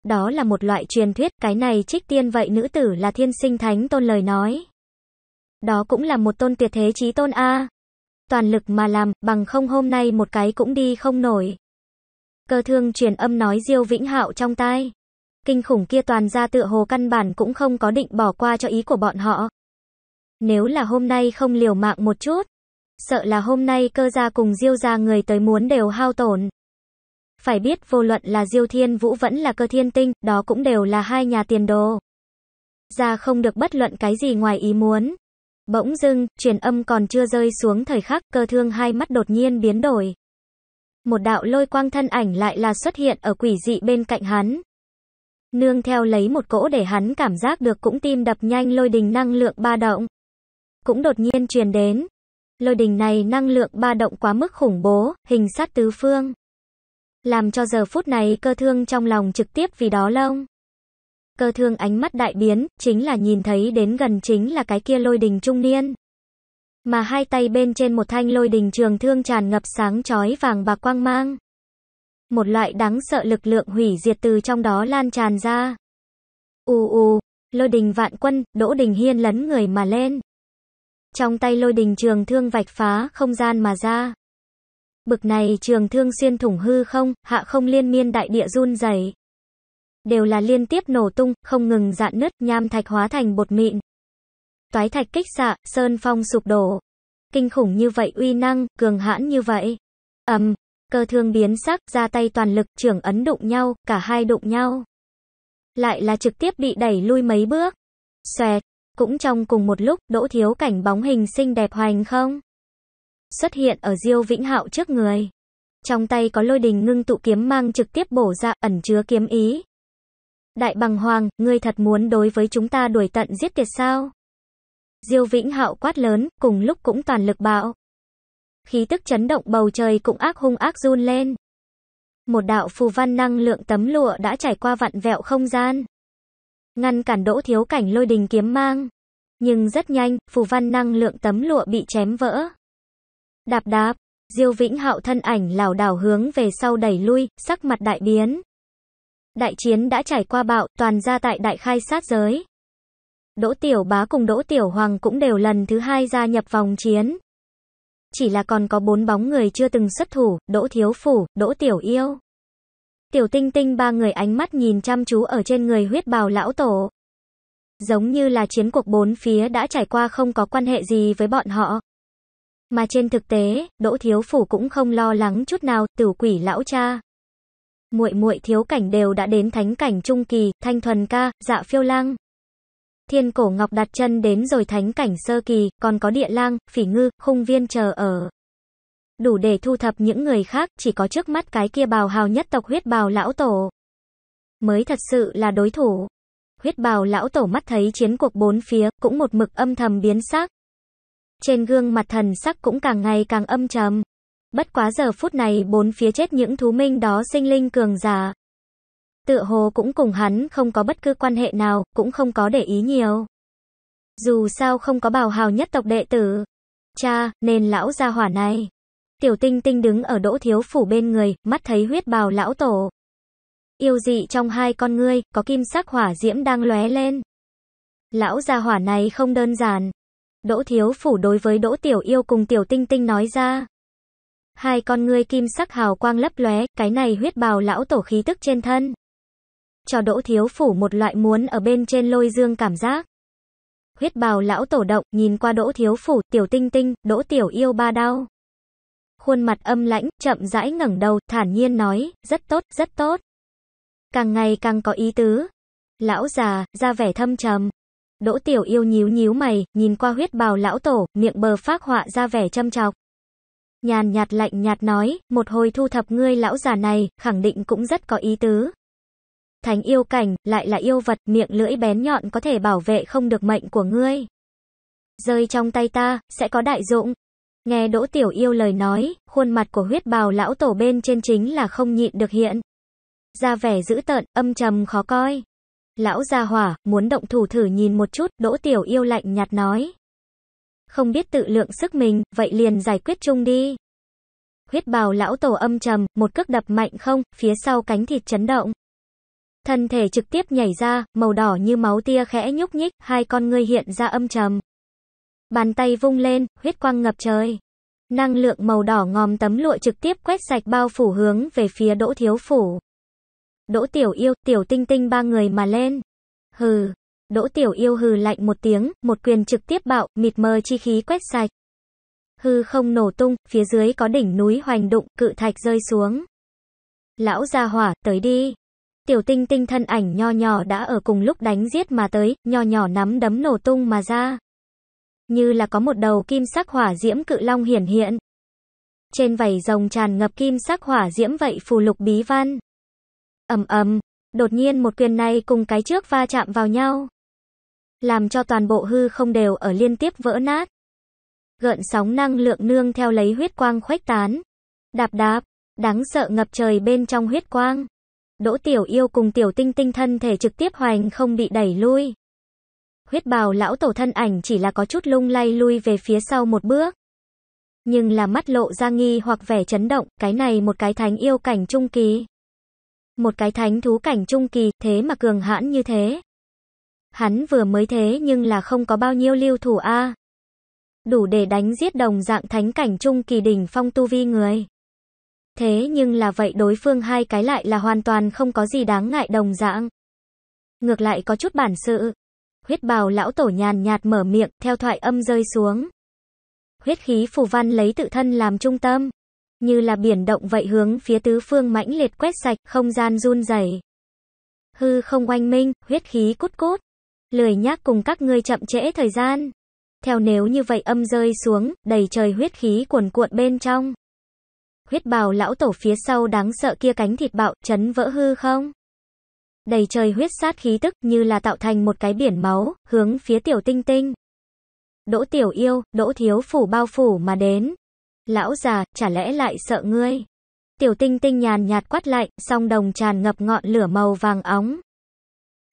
Đó là một loại truyền thuyết, cái này trích tiên vậy nữ tử là thiên sinh thánh tôn lời nói. Đó cũng là một tôn tuyệt thế chí tôn A toàn lực mà làm, bằng không hôm nay một cái cũng đi không nổi. Cơ thương truyền âm nói Diêu Vĩnh Hạo trong tai. Kinh khủng kia toàn ra tựa hồ căn bản cũng không có định bỏ qua cho ý của bọn họ. Nếu là hôm nay không liều mạng một chút, sợ là hôm nay cơ gia cùng Diêu gia người tới muốn đều hao tổn. Phải biết vô luận là Diêu Thiên Vũ vẫn là cơ thiên tinh, đó cũng đều là hai nhà tiền đồ. Ra không được bất luận cái gì ngoài ý muốn. Bỗng dưng, truyền âm còn chưa rơi xuống thời khắc, cơ thương hai mắt đột nhiên biến đổi. Một đạo lôi quang thân ảnh lại là xuất hiện ở quỷ dị bên cạnh hắn. Nương theo lấy một cỗ để hắn cảm giác được cũng tim đập nhanh lôi đình năng lượng ba động. Cũng đột nhiên truyền đến. Lôi đình này năng lượng ba động quá mức khủng bố, hình sát tứ phương. Làm cho giờ phút này cơ thương trong lòng trực tiếp vì đó lông. Cơ thương ánh mắt đại biến, chính là nhìn thấy đến gần chính là cái kia lôi đình trung niên. Mà hai tay bên trên một thanh lôi đình trường thương tràn ngập sáng chói vàng bạc quang mang. Một loại đáng sợ lực lượng hủy diệt từ trong đó lan tràn ra. u u lôi đình vạn quân, đỗ đình hiên lấn người mà lên. Trong tay lôi đình trường thương vạch phá không gian mà ra. Bực này trường thương xuyên thủng hư không, hạ không liên miên đại địa run rẩy đều là liên tiếp nổ tung, không ngừng dạn nứt, nham thạch hóa thành bột mịn. Toái thạch kích xạ, sơn phong sụp đổ. Kinh khủng như vậy uy năng, cường hãn như vậy. Ầm, um, cơ thương biến sắc, ra tay toàn lực, trưởng ấn đụng nhau, cả hai đụng nhau. Lại là trực tiếp bị đẩy lui mấy bước. Xoẹt, cũng trong cùng một lúc, đỗ thiếu cảnh bóng hình xinh đẹp hoành không? Xuất hiện ở Diêu Vĩnh Hạo trước người. Trong tay có lôi đình ngưng tụ kiếm mang trực tiếp bổ ra, ẩn chứa kiếm ý. Đại bằng hoàng, ngươi thật muốn đối với chúng ta đuổi tận giết tiệt sao? Diêu Vĩnh Hạo quát lớn, cùng lúc cũng toàn lực bạo. Khí tức chấn động bầu trời cũng ác hung ác run lên. Một đạo phù văn năng lượng tấm lụa đã trải qua vặn vẹo không gian. Ngăn cản đỗ thiếu cảnh lôi đình kiếm mang. Nhưng rất nhanh, phù văn năng lượng tấm lụa bị chém vỡ. Đạp đạp, Diêu Vĩnh Hạo thân ảnh lảo đảo hướng về sau đẩy lui, sắc mặt đại biến. Đại chiến đã trải qua bạo, toàn ra tại đại khai sát giới. Đỗ Tiểu Bá cùng Đỗ Tiểu Hoàng cũng đều lần thứ hai gia nhập vòng chiến. Chỉ là còn có bốn bóng người chưa từng xuất thủ, Đỗ Thiếu Phủ, Đỗ Tiểu Yêu. Tiểu Tinh Tinh ba người ánh mắt nhìn chăm chú ở trên người huyết bào lão tổ. Giống như là chiến cuộc bốn phía đã trải qua không có quan hệ gì với bọn họ. Mà trên thực tế, Đỗ Thiếu Phủ cũng không lo lắng chút nào, tử quỷ lão cha muội muội thiếu cảnh đều đã đến thánh cảnh trung kỳ, thanh thuần ca, dạ phiêu lang. Thiên cổ ngọc đặt chân đến rồi thánh cảnh sơ kỳ, còn có địa lang, phỉ ngư, khung viên chờ ở. Đủ để thu thập những người khác, chỉ có trước mắt cái kia bào hào nhất tộc huyết bào lão tổ. Mới thật sự là đối thủ. Huyết bào lão tổ mắt thấy chiến cuộc bốn phía, cũng một mực âm thầm biến sắc. Trên gương mặt thần sắc cũng càng ngày càng âm trầm. Bất quá giờ phút này bốn phía chết những thú minh đó sinh linh cường giả. Tựa hồ cũng cùng hắn không có bất cứ quan hệ nào, cũng không có để ý nhiều. Dù sao không có bào hào nhất tộc đệ tử. Cha, nên lão gia hỏa này. Tiểu tinh tinh đứng ở đỗ thiếu phủ bên người, mắt thấy huyết bào lão tổ. Yêu dị trong hai con ngươi, có kim sắc hỏa diễm đang lóe lên. Lão gia hỏa này không đơn giản. Đỗ thiếu phủ đối với đỗ tiểu yêu cùng tiểu tinh tinh nói ra. Hai con ngươi kim sắc hào quang lấp lóe, cái này huyết bào lão tổ khí tức trên thân. Cho Đỗ Thiếu Phủ một loại muốn ở bên trên lôi dương cảm giác. Huyết bào lão tổ động, nhìn qua Đỗ Thiếu Phủ, tiểu tinh tinh, Đỗ Tiểu yêu ba đau. Khuôn mặt âm lãnh, chậm rãi ngẩng đầu, thản nhiên nói, rất tốt, rất tốt. Càng ngày càng có ý tứ. Lão già, ra vẻ thâm trầm, Đỗ Tiểu Yêu nhíu nhíu mày, nhìn qua huyết bào lão tổ, miệng bờ phát họa ra vẻ châm chọc nhàn nhạt lạnh nhạt nói, một hồi thu thập ngươi lão già này, khẳng định cũng rất có ý tứ. Thánh yêu cảnh, lại là yêu vật, miệng lưỡi bén nhọn có thể bảo vệ không được mệnh của ngươi. Rơi trong tay ta, sẽ có đại dụng. Nghe đỗ tiểu yêu lời nói, khuôn mặt của huyết bào lão tổ bên trên chính là không nhịn được hiện. Ra vẻ dữ tợn, âm trầm khó coi. Lão gia hỏa, muốn động thủ thử nhìn một chút, đỗ tiểu yêu lạnh nhạt nói không biết tự lượng sức mình, vậy liền giải quyết chung đi. Huyết bào lão tổ âm trầm, một cước đập mạnh không, phía sau cánh thịt chấn động. Thân thể trực tiếp nhảy ra, màu đỏ như máu tia khẽ nhúc nhích, hai con ngươi hiện ra âm trầm. Bàn tay vung lên, huyết quang ngập trời. Năng lượng màu đỏ ngòm tấm lụa trực tiếp quét sạch bao phủ hướng về phía đỗ thiếu phủ. Đỗ tiểu yêu, tiểu tinh tinh ba người mà lên. Hừ, Đỗ Tiểu Yêu hừ lạnh một tiếng, một quyền trực tiếp bạo, mịt mờ chi khí quét sạch. Hư không nổ tung, phía dưới có đỉnh núi hoành đụng, cự thạch rơi xuống. Lão gia hỏa, tới đi. Tiểu tinh tinh thân ảnh nho nhỏ đã ở cùng lúc đánh giết mà tới, nho nhỏ nắm đấm nổ tung mà ra. Như là có một đầu kim sắc hỏa diễm cự long hiển hiện. Trên vảy rồng tràn ngập kim sắc hỏa diễm vậy phù lục bí văn. ầm ầm, đột nhiên một quyền này cùng cái trước va chạm vào nhau làm cho toàn bộ hư không đều ở liên tiếp vỡ nát. Gợn sóng năng lượng nương theo lấy huyết quang khuếch tán. Đạp đạp, đáng sợ ngập trời bên trong huyết quang. Đỗ Tiểu Yêu cùng Tiểu Tinh Tinh thân thể trực tiếp hoành không bị đẩy lui. Huyết bào lão tổ thân ảnh chỉ là có chút lung lay lui về phía sau một bước. Nhưng là mắt lộ ra nghi hoặc vẻ chấn động, cái này một cái thánh yêu cảnh trung kỳ. Một cái thánh thú cảnh trung kỳ, thế mà cường hãn như thế. Hắn vừa mới thế nhưng là không có bao nhiêu lưu thủ a. Đủ để đánh giết đồng dạng thánh cảnh trung kỳ đỉnh phong tu vi người. Thế nhưng là vậy đối phương hai cái lại là hoàn toàn không có gì đáng ngại đồng dạng. Ngược lại có chút bản sự. Huyết bào lão tổ nhàn nhạt mở miệng theo thoại âm rơi xuống. Huyết khí phù văn lấy tự thân làm trung tâm. Như là biển động vậy hướng phía tứ phương mãnh liệt quét sạch không gian run rẩy Hư không oanh minh, huyết khí cút cút lười nhác cùng các ngươi chậm trễ thời gian. Theo nếu như vậy âm rơi xuống, đầy trời huyết khí cuồn cuộn bên trong. Huyết bào lão tổ phía sau đáng sợ kia cánh thịt bạo, chấn vỡ hư không? Đầy trời huyết sát khí tức như là tạo thành một cái biển máu, hướng phía tiểu tinh tinh. Đỗ tiểu yêu, đỗ thiếu phủ bao phủ mà đến. Lão già, chả lẽ lại sợ ngươi? Tiểu tinh tinh nhàn nhạt quát lại, song đồng tràn ngập ngọn lửa màu vàng óng.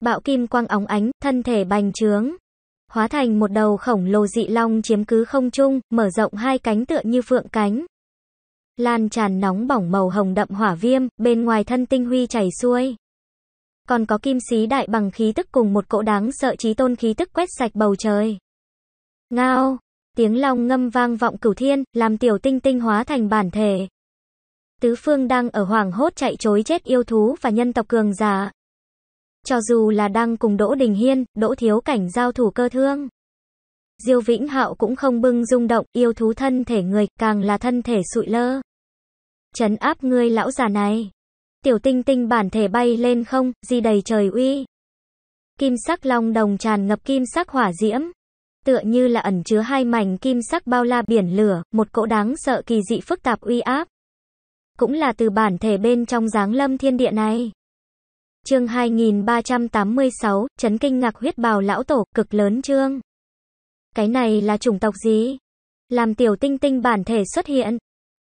Bạo kim quang óng ánh, thân thể bành trướng. Hóa thành một đầu khổng lồ dị long chiếm cứ không trung, mở rộng hai cánh tựa như phượng cánh. Lan tràn nóng bỏng màu hồng đậm hỏa viêm, bên ngoài thân tinh huy chảy xuôi. Còn có kim xí đại bằng khí tức cùng một cỗ đáng sợ trí tôn khí tức quét sạch bầu trời. Ngao, tiếng long ngâm vang vọng cửu thiên, làm tiểu tinh tinh hóa thành bản thể, tứ phương đang ở hoàng hốt chạy trối chết yêu thú và nhân tộc cường giả, cho dù là đang cùng Đỗ Đình Hiên, Đỗ Thiếu Cảnh giao thủ cơ thương. Diêu Vĩnh Hạo cũng không bưng rung động, yêu thú thân thể người, càng là thân thể sụi lơ. Chấn áp người lão già này. Tiểu tinh tinh bản thể bay lên không, di đầy trời uy. Kim sắc long đồng tràn ngập kim sắc hỏa diễm. Tựa như là ẩn chứa hai mảnh kim sắc bao la biển lửa, một cỗ đáng sợ kỳ dị phức tạp uy áp. Cũng là từ bản thể bên trong dáng lâm thiên địa này. Chương 2386, chấn kinh ngạc huyết bào lão tổ, cực lớn chương. Cái này là chủng tộc gì? Làm tiểu tinh tinh bản thể xuất hiện.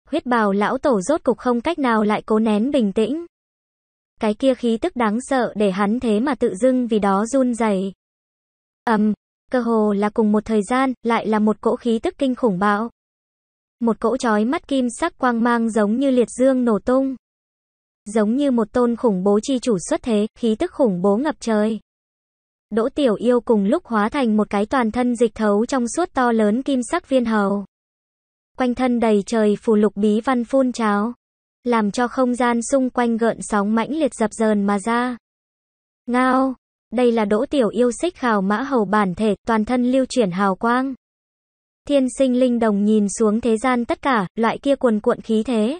Huyết bào lão tổ rốt cục không cách nào lại cố nén bình tĩnh. Cái kia khí tức đáng sợ để hắn thế mà tự dưng vì đó run rẩy. Ầm, um, cơ hồ là cùng một thời gian, lại là một cỗ khí tức kinh khủng bạo. Một cỗ chói mắt kim sắc quang mang giống như liệt dương nổ tung. Giống như một tôn khủng bố chi chủ xuất thế, khí tức khủng bố ngập trời. Đỗ Tiểu Yêu cùng lúc hóa thành một cái toàn thân dịch thấu trong suốt to lớn kim sắc viên hầu. Quanh thân đầy trời phù lục bí văn phun trào, làm cho không gian xung quanh gợn sóng mãnh liệt dập dờn mà ra. Ngao, đây là Đỗ Tiểu Yêu xích khảo mã hầu bản thể, toàn thân lưu chuyển hào quang. Thiên sinh linh đồng nhìn xuống thế gian tất cả, loại kia cuồn cuộn khí thế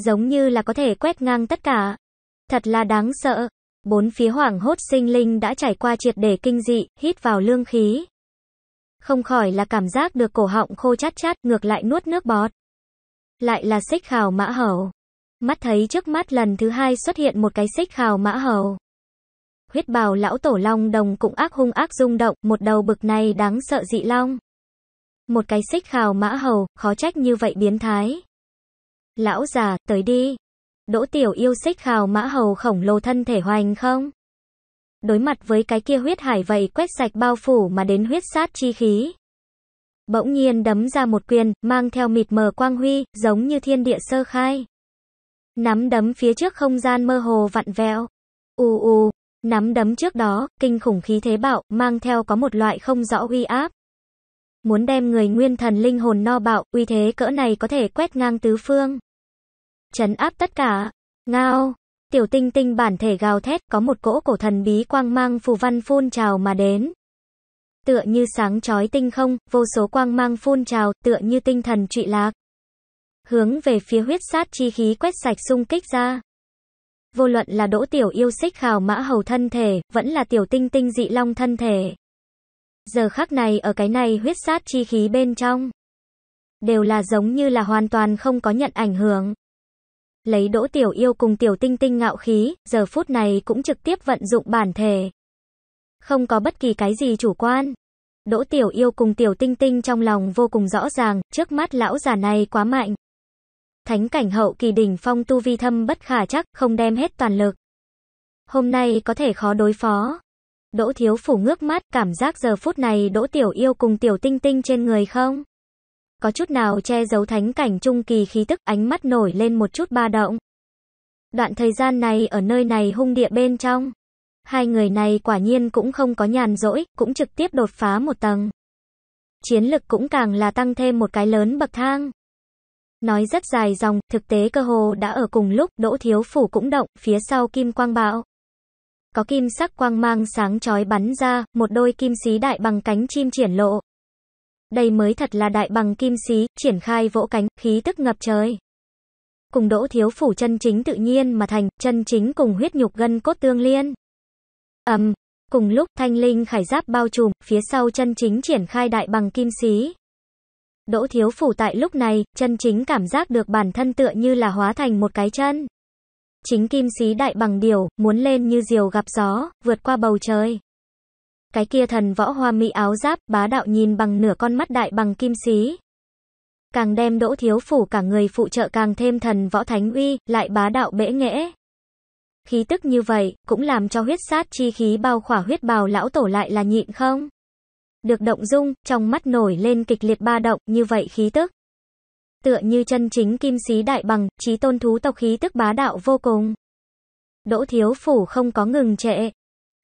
giống như là có thể quét ngang tất cả. Thật là đáng sợ. Bốn phía hoảng hốt sinh linh đã trải qua triệt để kinh dị, hít vào lương khí. Không khỏi là cảm giác được cổ họng khô chát chát, ngược lại nuốt nước bọt. Lại là xích khảo mã hầu. Mắt thấy trước mắt lần thứ hai xuất hiện một cái xích khảo mã hầu. Huyết bào lão tổ long đồng cũng ác hung ác rung động, một đầu bực này đáng sợ dị long. Một cái xích khảo mã hầu, khó trách như vậy biến thái. Lão già, tới đi. Đỗ tiểu yêu xích khào mã hầu khổng lồ thân thể hoành không? Đối mặt với cái kia huyết hải vậy quét sạch bao phủ mà đến huyết sát chi khí. Bỗng nhiên đấm ra một quyền, mang theo mịt mờ quang huy, giống như thiên địa sơ khai. Nắm đấm phía trước không gian mơ hồ vặn vẹo. U u, nắm đấm trước đó, kinh khủng khí thế bạo, mang theo có một loại không rõ uy áp. Muốn đem người nguyên thần linh hồn no bạo, uy thế cỡ này có thể quét ngang tứ phương chấn áp tất cả. Ngao, tiểu tinh tinh bản thể gào thét có một cỗ cổ thần bí quang mang phù văn phun trào mà đến. Tựa như sáng chói tinh không, vô số quang mang phun trào, tựa như tinh thần trụy lạc. Hướng về phía huyết sát chi khí quét sạch xung kích ra. Vô luận là đỗ tiểu yêu xích khảo mã hầu thân thể, vẫn là tiểu tinh tinh dị long thân thể. Giờ khắc này ở cái này huyết sát chi khí bên trong. Đều là giống như là hoàn toàn không có nhận ảnh hưởng. Lấy Đỗ Tiểu Yêu cùng Tiểu Tinh Tinh ngạo khí, giờ phút này cũng trực tiếp vận dụng bản thể. Không có bất kỳ cái gì chủ quan. Đỗ Tiểu Yêu cùng Tiểu Tinh Tinh trong lòng vô cùng rõ ràng, trước mắt lão già này quá mạnh. Thánh cảnh hậu kỳ đỉnh phong tu vi thâm bất khả chắc, không đem hết toàn lực. Hôm nay có thể khó đối phó. Đỗ Thiếu Phủ ngước mắt, cảm giác giờ phút này Đỗ Tiểu Yêu cùng Tiểu Tinh Tinh trên người không? có chút nào che giấu thánh cảnh trung kỳ khí tức, ánh mắt nổi lên một chút ba động. Đoạn thời gian này ở nơi này hung địa bên trong, hai người này quả nhiên cũng không có nhàn rỗi, cũng trực tiếp đột phá một tầng. Chiến lực cũng càng là tăng thêm một cái lớn bậc thang. Nói rất dài dòng, thực tế cơ hồ đã ở cùng lúc, Đỗ Thiếu Phủ cũng động, phía sau kim quang bạo. Có kim sắc quang mang sáng chói bắn ra, một đôi kim xí đại bằng cánh chim triển lộ. Đây mới thật là đại bằng kim xí, triển khai vỗ cánh, khí tức ngập trời. Cùng đỗ thiếu phủ chân chính tự nhiên mà thành, chân chính cùng huyết nhục gân cốt tương liên. Ầm, cùng lúc thanh linh khải giáp bao trùm, phía sau chân chính triển khai đại bằng kim xí. Đỗ thiếu phủ tại lúc này, chân chính cảm giác được bản thân tựa như là hóa thành một cái chân. Chính kim xí đại bằng điều, muốn lên như diều gặp gió, vượt qua bầu trời. Cái kia thần võ hoa mỹ áo giáp, bá đạo nhìn bằng nửa con mắt đại bằng kim xí. Càng đem đỗ thiếu phủ cả người phụ trợ càng thêm thần võ thánh uy, lại bá đạo bễ nghễ. Khí tức như vậy, cũng làm cho huyết sát chi khí bao khỏa huyết bào lão tổ lại là nhịn không? Được động dung, trong mắt nổi lên kịch liệt ba động, như vậy khí tức. Tựa như chân chính kim xí đại bằng, trí tôn thú tộc khí tức bá đạo vô cùng. Đỗ thiếu phủ không có ngừng trệ,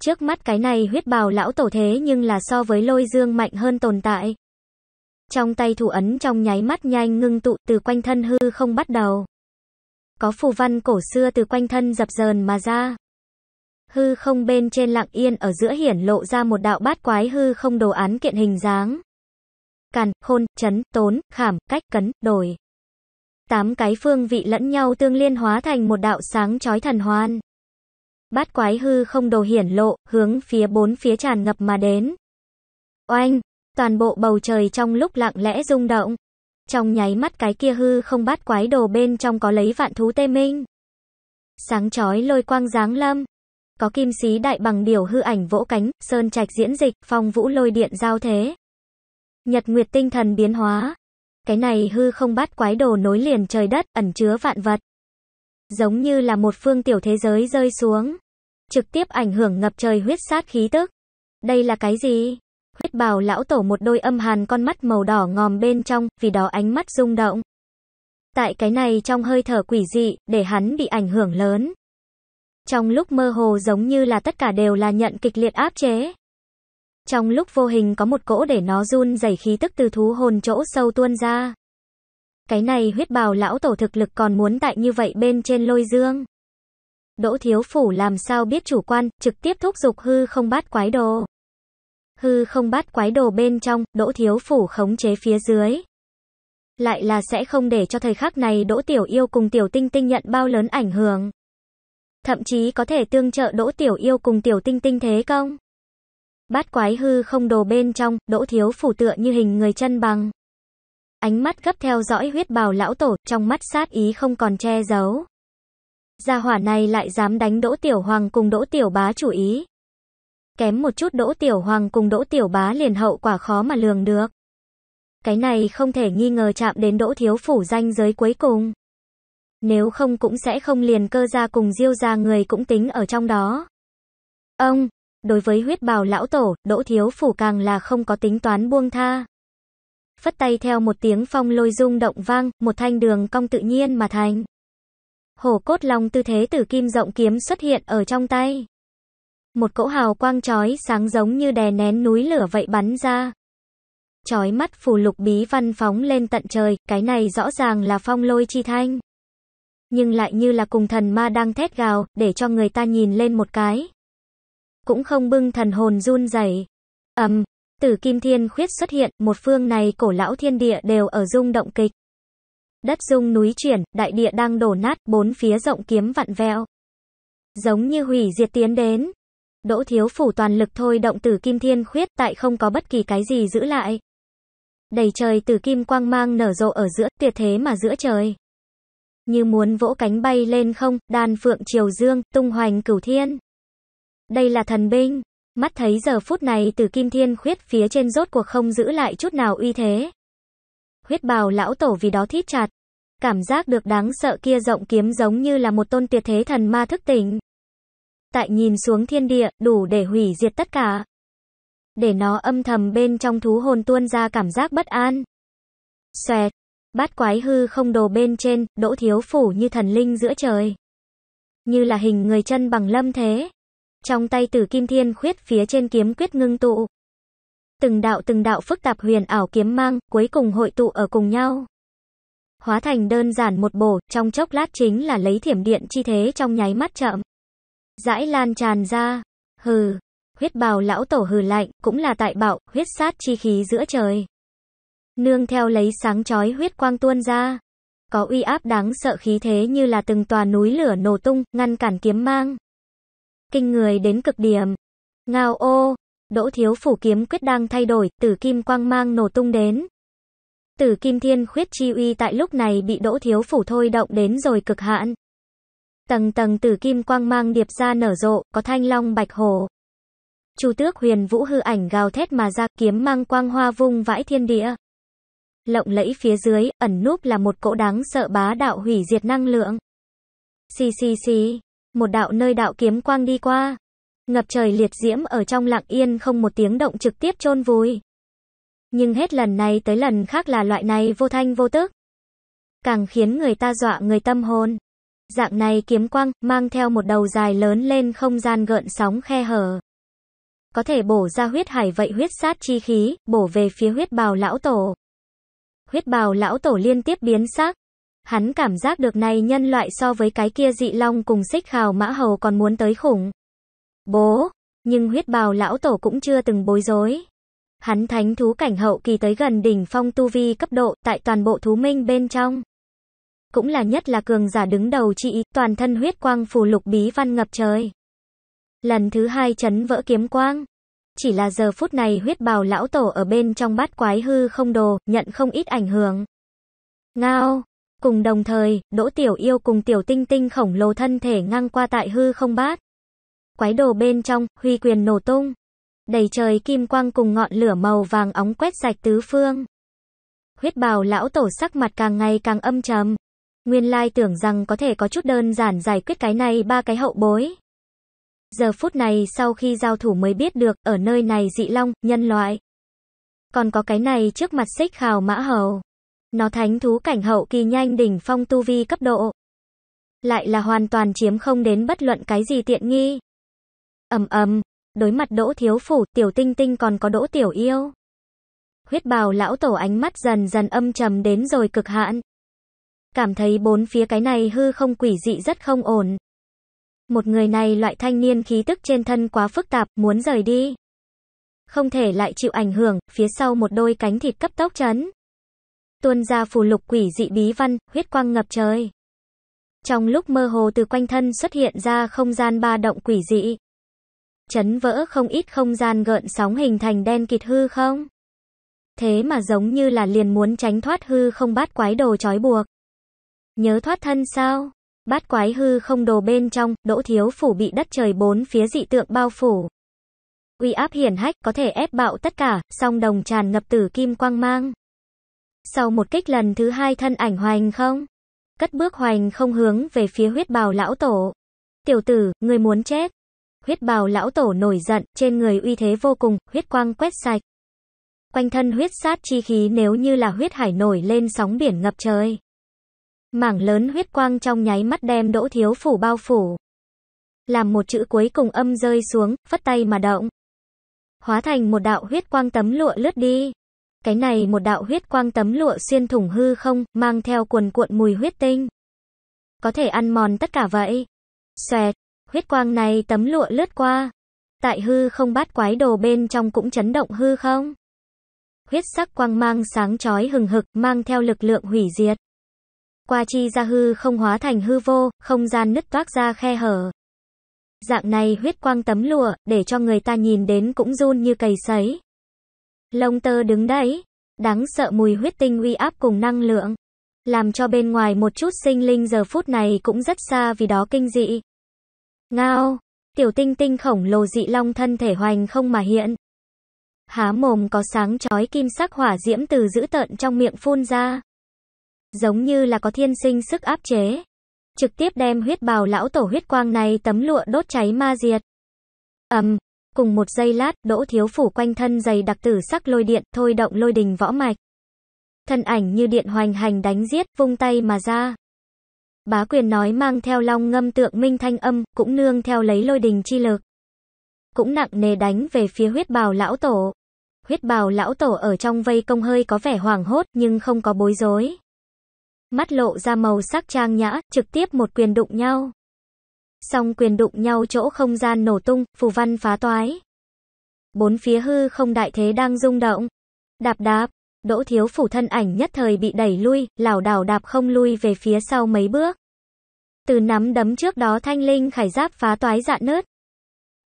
Trước mắt cái này huyết bào lão tổ thế nhưng là so với lôi dương mạnh hơn tồn tại. Trong tay thủ ấn trong nháy mắt nhanh ngưng tụ từ quanh thân hư không bắt đầu. Có phù văn cổ xưa từ quanh thân dập dờn mà ra. Hư không bên trên lặng yên ở giữa hiển lộ ra một đạo bát quái hư không đồ án kiện hình dáng. Càn, khôn, chấn, tốn, khảm, cách, cấn, đổi. Tám cái phương vị lẫn nhau tương liên hóa thành một đạo sáng chói thần hoan. Bát quái hư không đồ hiển lộ, hướng phía bốn phía tràn ngập mà đến. Oanh, toàn bộ bầu trời trong lúc lặng lẽ rung động. Trong nháy mắt cái kia hư không bát quái đồ bên trong có lấy vạn thú tê minh. Sáng chói lôi quang giáng lâm. Có kim xí đại bằng điểu hư ảnh vỗ cánh, sơn trạch diễn dịch, phong vũ lôi điện giao thế. Nhật nguyệt tinh thần biến hóa. Cái này hư không bát quái đồ nối liền trời đất, ẩn chứa vạn vật giống như là một phương tiểu thế giới rơi xuống, trực tiếp ảnh hưởng ngập trời huyết sát khí tức. Đây là cái gì? Huyết bào lão tổ một đôi âm hàn con mắt màu đỏ ngòm bên trong, vì đó ánh mắt rung động. Tại cái này trong hơi thở quỷ dị, để hắn bị ảnh hưởng lớn. Trong lúc mơ hồ giống như là tất cả đều là nhận kịch liệt áp chế. Trong lúc vô hình có một cỗ để nó run dày khí tức từ thú hồn chỗ sâu tuôn ra. Cái này huyết bào lão tổ thực lực còn muốn tại như vậy bên trên lôi dương. Đỗ thiếu phủ làm sao biết chủ quan, trực tiếp thúc giục hư không bát quái đồ. Hư không bát quái đồ bên trong, đỗ thiếu phủ khống chế phía dưới. Lại là sẽ không để cho thời khắc này đỗ tiểu yêu cùng tiểu tinh tinh nhận bao lớn ảnh hưởng. Thậm chí có thể tương trợ đỗ tiểu yêu cùng tiểu tinh tinh thế công. Bát quái hư không đồ bên trong, đỗ thiếu phủ tựa như hình người chân bằng. Ánh mắt gấp theo dõi huyết bào lão tổ, trong mắt sát ý không còn che giấu. Gia hỏa này lại dám đánh Đỗ Tiểu Hoàng cùng Đỗ Tiểu Bá chủ ý. Kém một chút Đỗ Tiểu Hoàng cùng Đỗ Tiểu Bá liền hậu quả khó mà lường được. Cái này không thể nghi ngờ chạm đến Đỗ Thiếu Phủ danh giới cuối cùng. Nếu không cũng sẽ không liền cơ ra cùng diêu ra người cũng tính ở trong đó. Ông, đối với huyết bào lão tổ, Đỗ Thiếu Phủ càng là không có tính toán buông tha phất tay theo một tiếng phong lôi rung động vang, một thanh đường cong tự nhiên mà thành. Hổ cốt long tư thế tử kim rộng kiếm xuất hiện ở trong tay. Một cỗ hào quang chói sáng giống như đè nén núi lửa vậy bắn ra. Chói mắt phù lục bí văn phóng lên tận trời, cái này rõ ràng là phong lôi chi thanh. Nhưng lại như là cùng thần ma đang thét gào, để cho người ta nhìn lên một cái. Cũng không bưng thần hồn run rẩy. ầm, từ kim thiên khuyết xuất hiện, một phương này cổ lão thiên địa đều ở rung động kịch. Đất rung núi chuyển, đại địa đang đổ nát, bốn phía rộng kiếm vặn vẹo. Giống như hủy diệt tiến đến. Đỗ thiếu phủ toàn lực thôi động tử kim thiên khuyết tại không có bất kỳ cái gì giữ lại. Đầy trời tử kim quang mang nở rộ ở giữa, tuyệt thế mà giữa trời. Như muốn vỗ cánh bay lên không, đan phượng triều dương, tung hoành cửu thiên. Đây là thần binh, Mắt thấy giờ phút này từ kim thiên khuyết phía trên rốt cuộc không giữ lại chút nào uy thế. Huyết bào lão tổ vì đó thít chặt. Cảm giác được đáng sợ kia rộng kiếm giống như là một tôn tuyệt thế thần ma thức tỉnh. Tại nhìn xuống thiên địa, đủ để hủy diệt tất cả. Để nó âm thầm bên trong thú hồn tuôn ra cảm giác bất an. Xoẹt. Bát quái hư không đồ bên trên, đỗ thiếu phủ như thần linh giữa trời. Như là hình người chân bằng lâm thế. Trong tay Tử Kim Thiên Khuyết phía trên kiếm quyết ngưng tụ. Từng đạo từng đạo phức tạp huyền ảo kiếm mang, cuối cùng hội tụ ở cùng nhau. Hóa thành đơn giản một bổ, trong chốc lát chính là lấy thiểm điện chi thế trong nháy mắt chậm. Dãi lan tràn ra. Hừ. Huyết bào lão tổ hừ lạnh, cũng là tại bạo, huyết sát chi khí giữa trời. Nương theo lấy sáng chói huyết quang tuôn ra. Có uy áp đáng sợ khí thế như là từng tòa núi lửa nổ tung, ngăn cản kiếm mang kinh người đến cực điểm. Ngao ô, Đỗ Thiếu Phủ kiếm quyết đang thay đổi, tử kim quang mang nổ tung đến. Tử kim thiên khuyết chi uy tại lúc này bị Đỗ Thiếu Phủ thôi động đến rồi cực hạn. Tầng tầng tử kim quang mang điệp ra nở rộ, có thanh long bạch hổ. Chu tước huyền vũ hư ảnh gào thét mà ra kiếm mang quang hoa vung vãi thiên địa. Lộng lẫy phía dưới, ẩn núp là một cỗ đáng sợ bá đạo hủy diệt năng lượng. Xì xì xì một đạo nơi đạo kiếm quang đi qua. Ngập trời liệt diễm ở trong lặng yên không một tiếng động trực tiếp chôn vùi. Nhưng hết lần này tới lần khác là loại này vô thanh vô tức. Càng khiến người ta dọa người tâm hồn. Dạng này kiếm quang, mang theo một đầu dài lớn lên không gian gợn sóng khe hở. Có thể bổ ra huyết hải vậy huyết sát chi khí, bổ về phía huyết bào lão tổ. Huyết bào lão tổ liên tiếp biến sắc, Hắn cảm giác được này nhân loại so với cái kia dị long cùng xích khào mã hầu còn muốn tới khủng. Bố, nhưng huyết bào lão tổ cũng chưa từng bối rối. Hắn thánh thú cảnh hậu kỳ tới gần đỉnh phong tu vi cấp độ tại toàn bộ thú minh bên trong. Cũng là nhất là cường giả đứng đầu trị, toàn thân huyết quang phù lục bí văn ngập trời. Lần thứ hai chấn vỡ kiếm quang. Chỉ là giờ phút này huyết bào lão tổ ở bên trong bát quái hư không đồ, nhận không ít ảnh hưởng. Ngao, Cùng đồng thời, Đỗ Tiểu Yêu cùng Tiểu Tinh Tinh khổng lồ thân thể ngang qua tại hư không bát. Quái đồ bên trong, huy quyền nổ tung. Đầy trời kim quang cùng ngọn lửa màu vàng óng quét sạch tứ phương. Huyết bào lão tổ sắc mặt càng ngày càng âm trầm. Nguyên lai tưởng rằng có thể có chút đơn giản giải quyết cái này ba cái hậu bối. Giờ phút này sau khi giao thủ mới biết được, ở nơi này dị long, nhân loại. Còn có cái này trước mặt xích khảo mã hầu. Nó thánh thú cảnh hậu kỳ nhanh đỉnh phong tu vi cấp độ. Lại là hoàn toàn chiếm không đến bất luận cái gì tiện nghi. ầm ầm, đối mặt Đỗ Thiếu Phủ, Tiểu Tinh Tinh còn có Đỗ Tiểu Yêu. Huyết bào lão tổ ánh mắt dần dần âm trầm đến rồi cực hạn. Cảm thấy bốn phía cái này hư không quỷ dị rất không ổn. Một người này loại thanh niên khí tức trên thân quá phức tạp, muốn rời đi. Không thể lại chịu ảnh hưởng, phía sau một đôi cánh thịt cấp tốc chấn tuôn ra phù lục quỷ dị bí văn, huyết quang ngập trời. Trong lúc mơ hồ từ quanh thân xuất hiện ra không gian ba động quỷ dị. Chấn vỡ không ít không gian gợn sóng hình thành đen kịt hư không. Thế mà giống như là liền muốn tránh thoát hư không bát quái đồ trói buộc. Nhớ thoát thân sao? Bát quái hư không đồ bên trong, đỗ thiếu phủ bị đất trời bốn phía dị tượng bao phủ. Uy áp hiển hách có thể ép bạo tất cả, song đồng tràn ngập tử kim quang mang. Sau một kích lần thứ hai thân ảnh hoành không? Cất bước hoành không hướng về phía huyết bào lão tổ. Tiểu tử, người muốn chết. Huyết bào lão tổ nổi giận, trên người uy thế vô cùng, huyết quang quét sạch. Quanh thân huyết sát chi khí nếu như là huyết hải nổi lên sóng biển ngập trời. Mảng lớn huyết quang trong nháy mắt đem đỗ thiếu phủ bao phủ. Làm một chữ cuối cùng âm rơi xuống, phất tay mà động. Hóa thành một đạo huyết quang tấm lụa lướt đi cái này một đạo huyết quang tấm lụa xuyên thủng hư không, mang theo cuồn cuộn mùi huyết tinh. Có thể ăn mòn tất cả vậy. Xoẹt, huyết quang này tấm lụa lướt qua. Tại hư không bát quái đồ bên trong cũng chấn động hư không. Huyết sắc quang mang sáng chói hừng hực, mang theo lực lượng hủy diệt. Qua chi ra hư không hóa thành hư vô, không gian nứt toác ra khe hở. Dạng này huyết quang tấm lụa, để cho người ta nhìn đến cũng run như cầy sấy. Lông tơ đứng đấy, đáng sợ mùi huyết tinh uy áp cùng năng lượng, làm cho bên ngoài một chút sinh linh giờ phút này cũng rất xa vì đó kinh dị. Ngao, tiểu tinh tinh khổng lồ dị long thân thể hoành không mà hiện. Há mồm có sáng chói kim sắc hỏa diễm từ giữ tợn trong miệng phun ra. Giống như là có thiên sinh sức áp chế. Trực tiếp đem huyết bào lão tổ huyết quang này tấm lụa đốt cháy ma diệt. Ầm, cùng một giây lát, đỗ thiếu phủ quanh thân dày đặc tử sắc lôi điện, thôi động lôi đình võ mạch. Thân ảnh như điện hoành hành đánh giết, vung tay mà ra. Bá quyền nói mang theo long ngâm tượng minh thanh âm, cũng nương theo lấy lôi đình chi lực. Cũng nặng nề đánh về phía huyết bào lão tổ. Huyết bào lão tổ ở trong vây công hơi có vẻ hoảng hốt nhưng không có bối rối. Mắt lộ ra màu sắc trang nhã, trực tiếp một quyền đụng nhau song quyền đụng nhau chỗ không gian nổ tung, phù văn phá toái. Bốn phía hư không đại thế đang rung động. Đạp đạp, Đỗ Thiếu Phủ thân ảnh nhất thời bị đẩy lui, lảo đảo đạp không lui về phía sau mấy bước. Từ nắm đấm trước đó thanh linh khải giáp phá toái dạn nứt.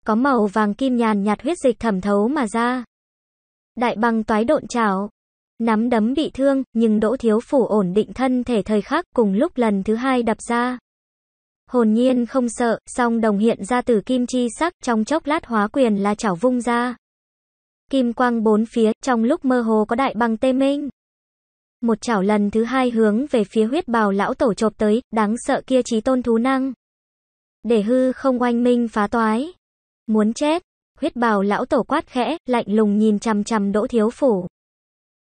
Có màu vàng kim nhàn nhạt huyết dịch thẩm thấu mà ra. Đại băng toái độn chảo. Nắm đấm bị thương, nhưng Đỗ Thiếu Phủ ổn định thân thể thời khắc cùng lúc lần thứ hai đập ra hồn nhiên không sợ, song đồng hiện ra từ kim chi sắc, trong chốc lát hóa quyền là chảo vung ra. Kim quang bốn phía, trong lúc mơ hồ có đại băng tê minh. Một chảo lần thứ hai hướng về phía huyết bào lão tổ chộp tới, đáng sợ kia trí tôn thú năng. Để hư không oanh minh phá toái. Muốn chết, huyết bào lão tổ quát khẽ, lạnh lùng nhìn chằm chằm đỗ thiếu phủ.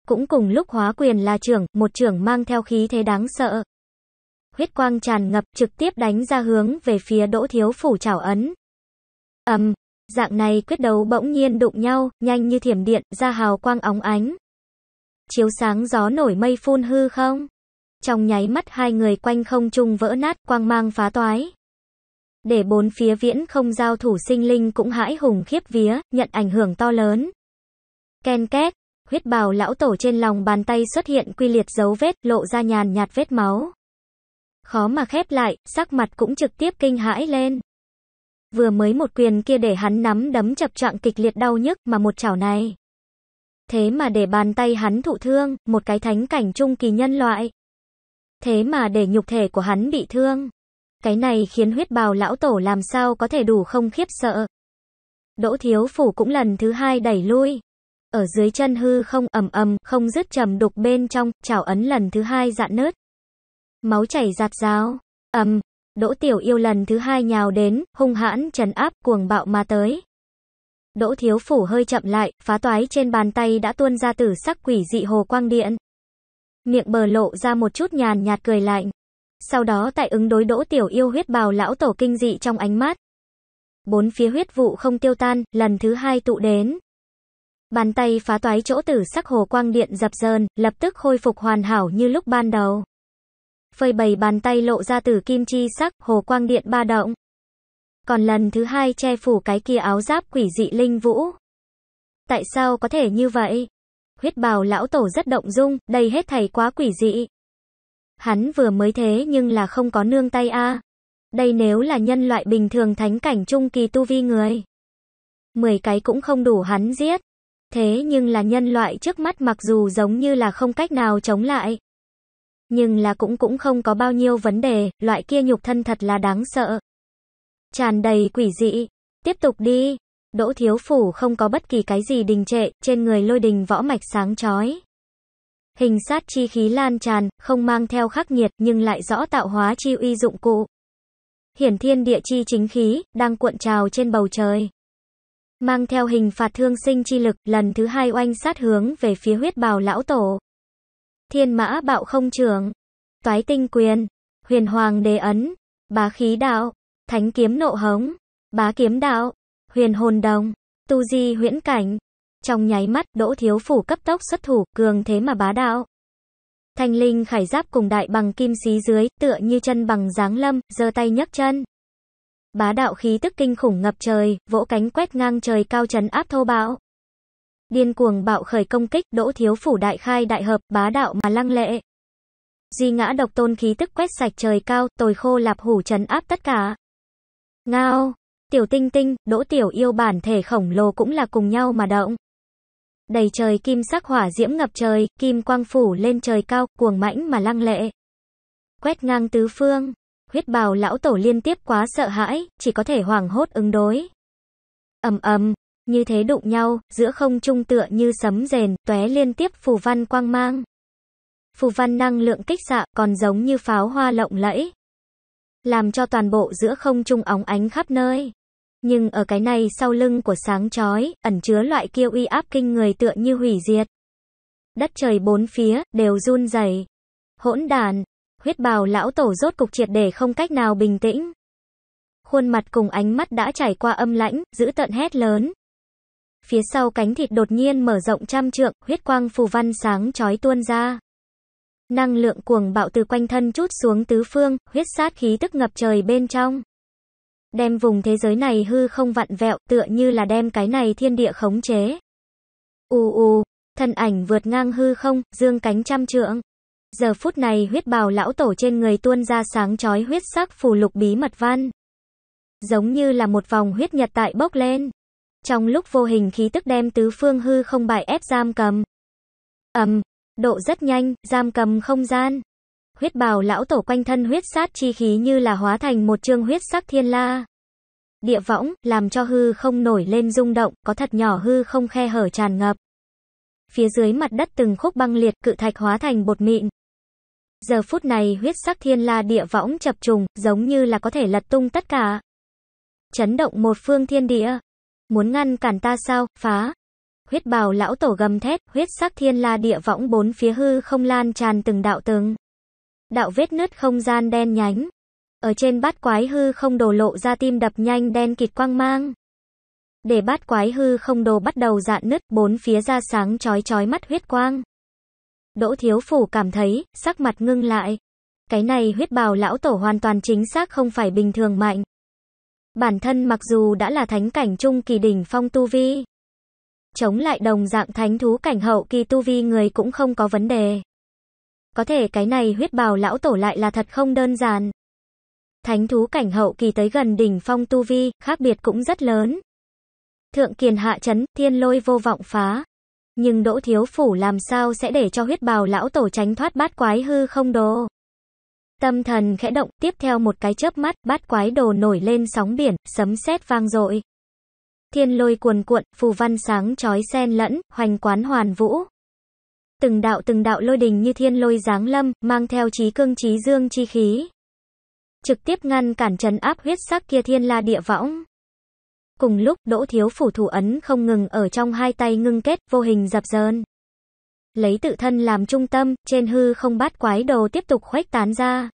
Cũng cùng lúc hóa quyền là trưởng, một trưởng mang theo khí thế đáng sợ huyết quang tràn ngập trực tiếp đánh ra hướng về phía Đỗ Thiếu Phủ chảo ấn. Ầm, um, dạng này quyết đấu bỗng nhiên đụng nhau, nhanh như thiểm điện, ra hào quang óng ánh. Chiếu sáng gió nổi mây phun hư không? Trong nháy mắt hai người quanh không trung vỡ nát quang mang phá toái. Để bốn phía viễn không giao thủ sinh linh cũng hãi hùng khiếp vía, nhận ảnh hưởng to lớn. Ken két, huyết bào lão tổ trên lòng bàn tay xuất hiện quy liệt dấu vết, lộ ra nhàn nhạt vết máu. Khó mà khép lại, sắc mặt cũng trực tiếp kinh hãi lên. Vừa mới một quyền kia để hắn nắm đấm chập trạng kịch liệt đau nhức mà một chảo này. Thế mà để bàn tay hắn thụ thương, một cái thánh cảnh trung kỳ nhân loại. Thế mà để nhục thể của hắn bị thương. Cái này khiến huyết bào lão tổ làm sao có thể đủ không khiếp sợ. Đỗ thiếu phủ cũng lần thứ hai đẩy lui. Ở dưới chân hư không ầm ầm, không dứt trầm đục bên trong, chảo ấn lần thứ hai dạn nứt. Máu chảy giạt rào. Ầm, Đỗ Tiểu Yêu lần thứ hai nhào đến, hung hãn trần áp cuồng bạo mà tới. Đỗ Thiếu Phủ hơi chậm lại, phá toái trên bàn tay đã tuôn ra tử sắc quỷ dị hồ quang điện. Miệng bờ lộ ra một chút nhàn nhạt cười lạnh. Sau đó tại ứng đối Đỗ Tiểu Yêu huyết bào lão tổ kinh dị trong ánh mắt. Bốn phía huyết vụ không tiêu tan, lần thứ hai tụ đến. Bàn tay phá toái chỗ tử sắc hồ quang điện dập dờn, lập tức khôi phục hoàn hảo như lúc ban đầu phơi bày bàn tay lộ ra từ kim chi sắc, hồ quang điện ba động. Còn lần thứ hai che phủ cái kia áo giáp quỷ dị linh vũ. Tại sao có thể như vậy? Huyết bào lão tổ rất động dung, đây hết thầy quá quỷ dị. Hắn vừa mới thế nhưng là không có nương tay a. Đây nếu là nhân loại bình thường thánh cảnh trung kỳ tu vi người. Mười cái cũng không đủ hắn giết. Thế nhưng là nhân loại trước mắt mặc dù giống như là không cách nào chống lại, nhưng là cũng cũng không có bao nhiêu vấn đề, loại kia nhục thân thật là đáng sợ. Tràn đầy quỷ dị, tiếp tục đi. Đỗ Thiếu Phủ không có bất kỳ cái gì đình trệ, trên người lôi đình võ mạch sáng chói. Hình sát chi khí lan tràn, không mang theo khắc nghiệt nhưng lại rõ tạo hóa chi uy dụng cụ. Hiển thiên địa chi chính khí, đang cuộn trào trên bầu trời. Mang theo hình phạt thương sinh chi lực, lần thứ hai oanh sát hướng về phía huyết bào lão tổ. Thiên mã bạo không trường, toái tinh quyền, huyền hoàng đề ấn, bá khí đạo, thánh kiếm nộ hống, bá kiếm đạo, huyền hồn đồng, tu di huyễn cảnh. Trong nháy mắt, Đỗ Thiếu Phủ cấp tốc xuất thủ, cường thế mà bá đạo. Thanh linh khải giáp cùng đại bằng kim xí dưới, tựa như chân bằng dáng lâm, giơ tay nhấc chân. Bá đạo khí tức kinh khủng ngập trời, vỗ cánh quét ngang trời cao trấn áp thô bão điên cuồng bạo khởi công kích, Đỗ Thiếu Phủ đại khai đại hợp, bá đạo mà lăng lệ. Di ngã độc tôn khí tức quét sạch trời cao, tồi khô lạp hủ trấn áp tất cả. Ngao, tiểu tinh tinh, đỗ tiểu yêu bản thể khổng lồ cũng là cùng nhau mà động. Đầy trời kim sắc hỏa diễm ngập trời, kim quang phủ lên trời cao, cuồng mãnh mà lăng lệ. Quét ngang tứ phương, huyết bào lão tổ liên tiếp quá sợ hãi, chỉ có thể hoảng hốt ứng đối. ầm ầm, như thế đụng nhau, giữa không trung tựa như sấm rền, tóe liên tiếp phù văn quang mang. Phù văn năng lượng kích xạ còn giống như pháo hoa lộng lẫy, làm cho toàn bộ giữa không trung óng ánh khắp nơi. Nhưng ở cái này sau lưng của sáng chói, ẩn chứa loại kia uy áp kinh người tựa như hủy diệt. Đất trời bốn phía đều run rẩy. Hỗn đàn, huyết bào lão tổ rốt cục triệt để không cách nào bình tĩnh. Khuôn mặt cùng ánh mắt đã trải qua âm lãnh, giữ tận hét lớn. Phía sau cánh thịt đột nhiên mở rộng trăm trượng, huyết quang phù văn sáng chói tuôn ra. Năng lượng cuồng bạo từ quanh thân chút xuống tứ phương, huyết sát khí tức ngập trời bên trong. Đem vùng thế giới này hư không vặn vẹo, tựa như là đem cái này thiên địa khống chế. U u, thân ảnh vượt ngang hư không, dương cánh trăm trượng. Giờ phút này huyết bào lão tổ trên người tuôn ra sáng chói huyết sắc phù lục bí mật văn. Giống như là một vòng huyết nhật tại bốc lên. Trong lúc vô hình khí tức đem tứ phương hư không bài ép giam cầm. Ầm, um, độ rất nhanh, giam cầm không gian. Huyết bào lão tổ quanh thân huyết sát chi khí như là hóa thành một trương huyết sắc thiên la. Địa võng, làm cho hư không nổi lên rung động, có thật nhỏ hư không khe hở tràn ngập. Phía dưới mặt đất từng khúc băng liệt cự thạch hóa thành bột mịn. Giờ phút này huyết sắc thiên la địa võng chập trùng, giống như là có thể lật tung tất cả. Chấn động một phương thiên địa, Muốn ngăn cản ta sao, phá. Huyết bào lão tổ gầm thét, huyết sắc thiên la địa võng bốn phía hư không lan tràn từng đạo từng. Đạo vết nứt không gian đen nhánh. Ở trên bát quái hư không đồ lộ ra tim đập nhanh đen kịt quang mang. Để bát quái hư không đồ bắt đầu dạn nứt, bốn phía ra sáng chói chói mắt huyết quang. Đỗ Thiếu Phủ cảm thấy, sắc mặt ngưng lại. Cái này huyết bào lão tổ hoàn toàn chính xác không phải bình thường mạnh. Bản thân mặc dù đã là thánh cảnh trung kỳ đỉnh phong tu vi, chống lại đồng dạng thánh thú cảnh hậu kỳ tu vi người cũng không có vấn đề. Có thể cái này huyết bào lão tổ lại là thật không đơn giản. Thánh thú cảnh hậu kỳ tới gần đỉnh phong tu vi, khác biệt cũng rất lớn. Thượng kiền hạ chấn, thiên lôi vô vọng phá. Nhưng đỗ thiếu phủ làm sao sẽ để cho huyết bào lão tổ tránh thoát bát quái hư không đồ. Tâm thần khẽ động, tiếp theo một cái chớp mắt, bát quái đồ nổi lên sóng biển, sấm sét vang dội. Thiên lôi cuồn cuộn, phù văn sáng chói xen lẫn, hoành quán hoàn vũ. Từng đạo từng đạo lôi đình như thiên lôi giáng lâm, mang theo trí cương trí dương chi khí. Trực tiếp ngăn cản trấn áp huyết sắc kia thiên la địa võng. Cùng lúc, Đỗ Thiếu phủ thủ ấn không ngừng ở trong hai tay ngưng kết, vô hình dập dờn. Lấy tự thân làm trung tâm, trên hư không bát quái đồ tiếp tục khuếch tán ra.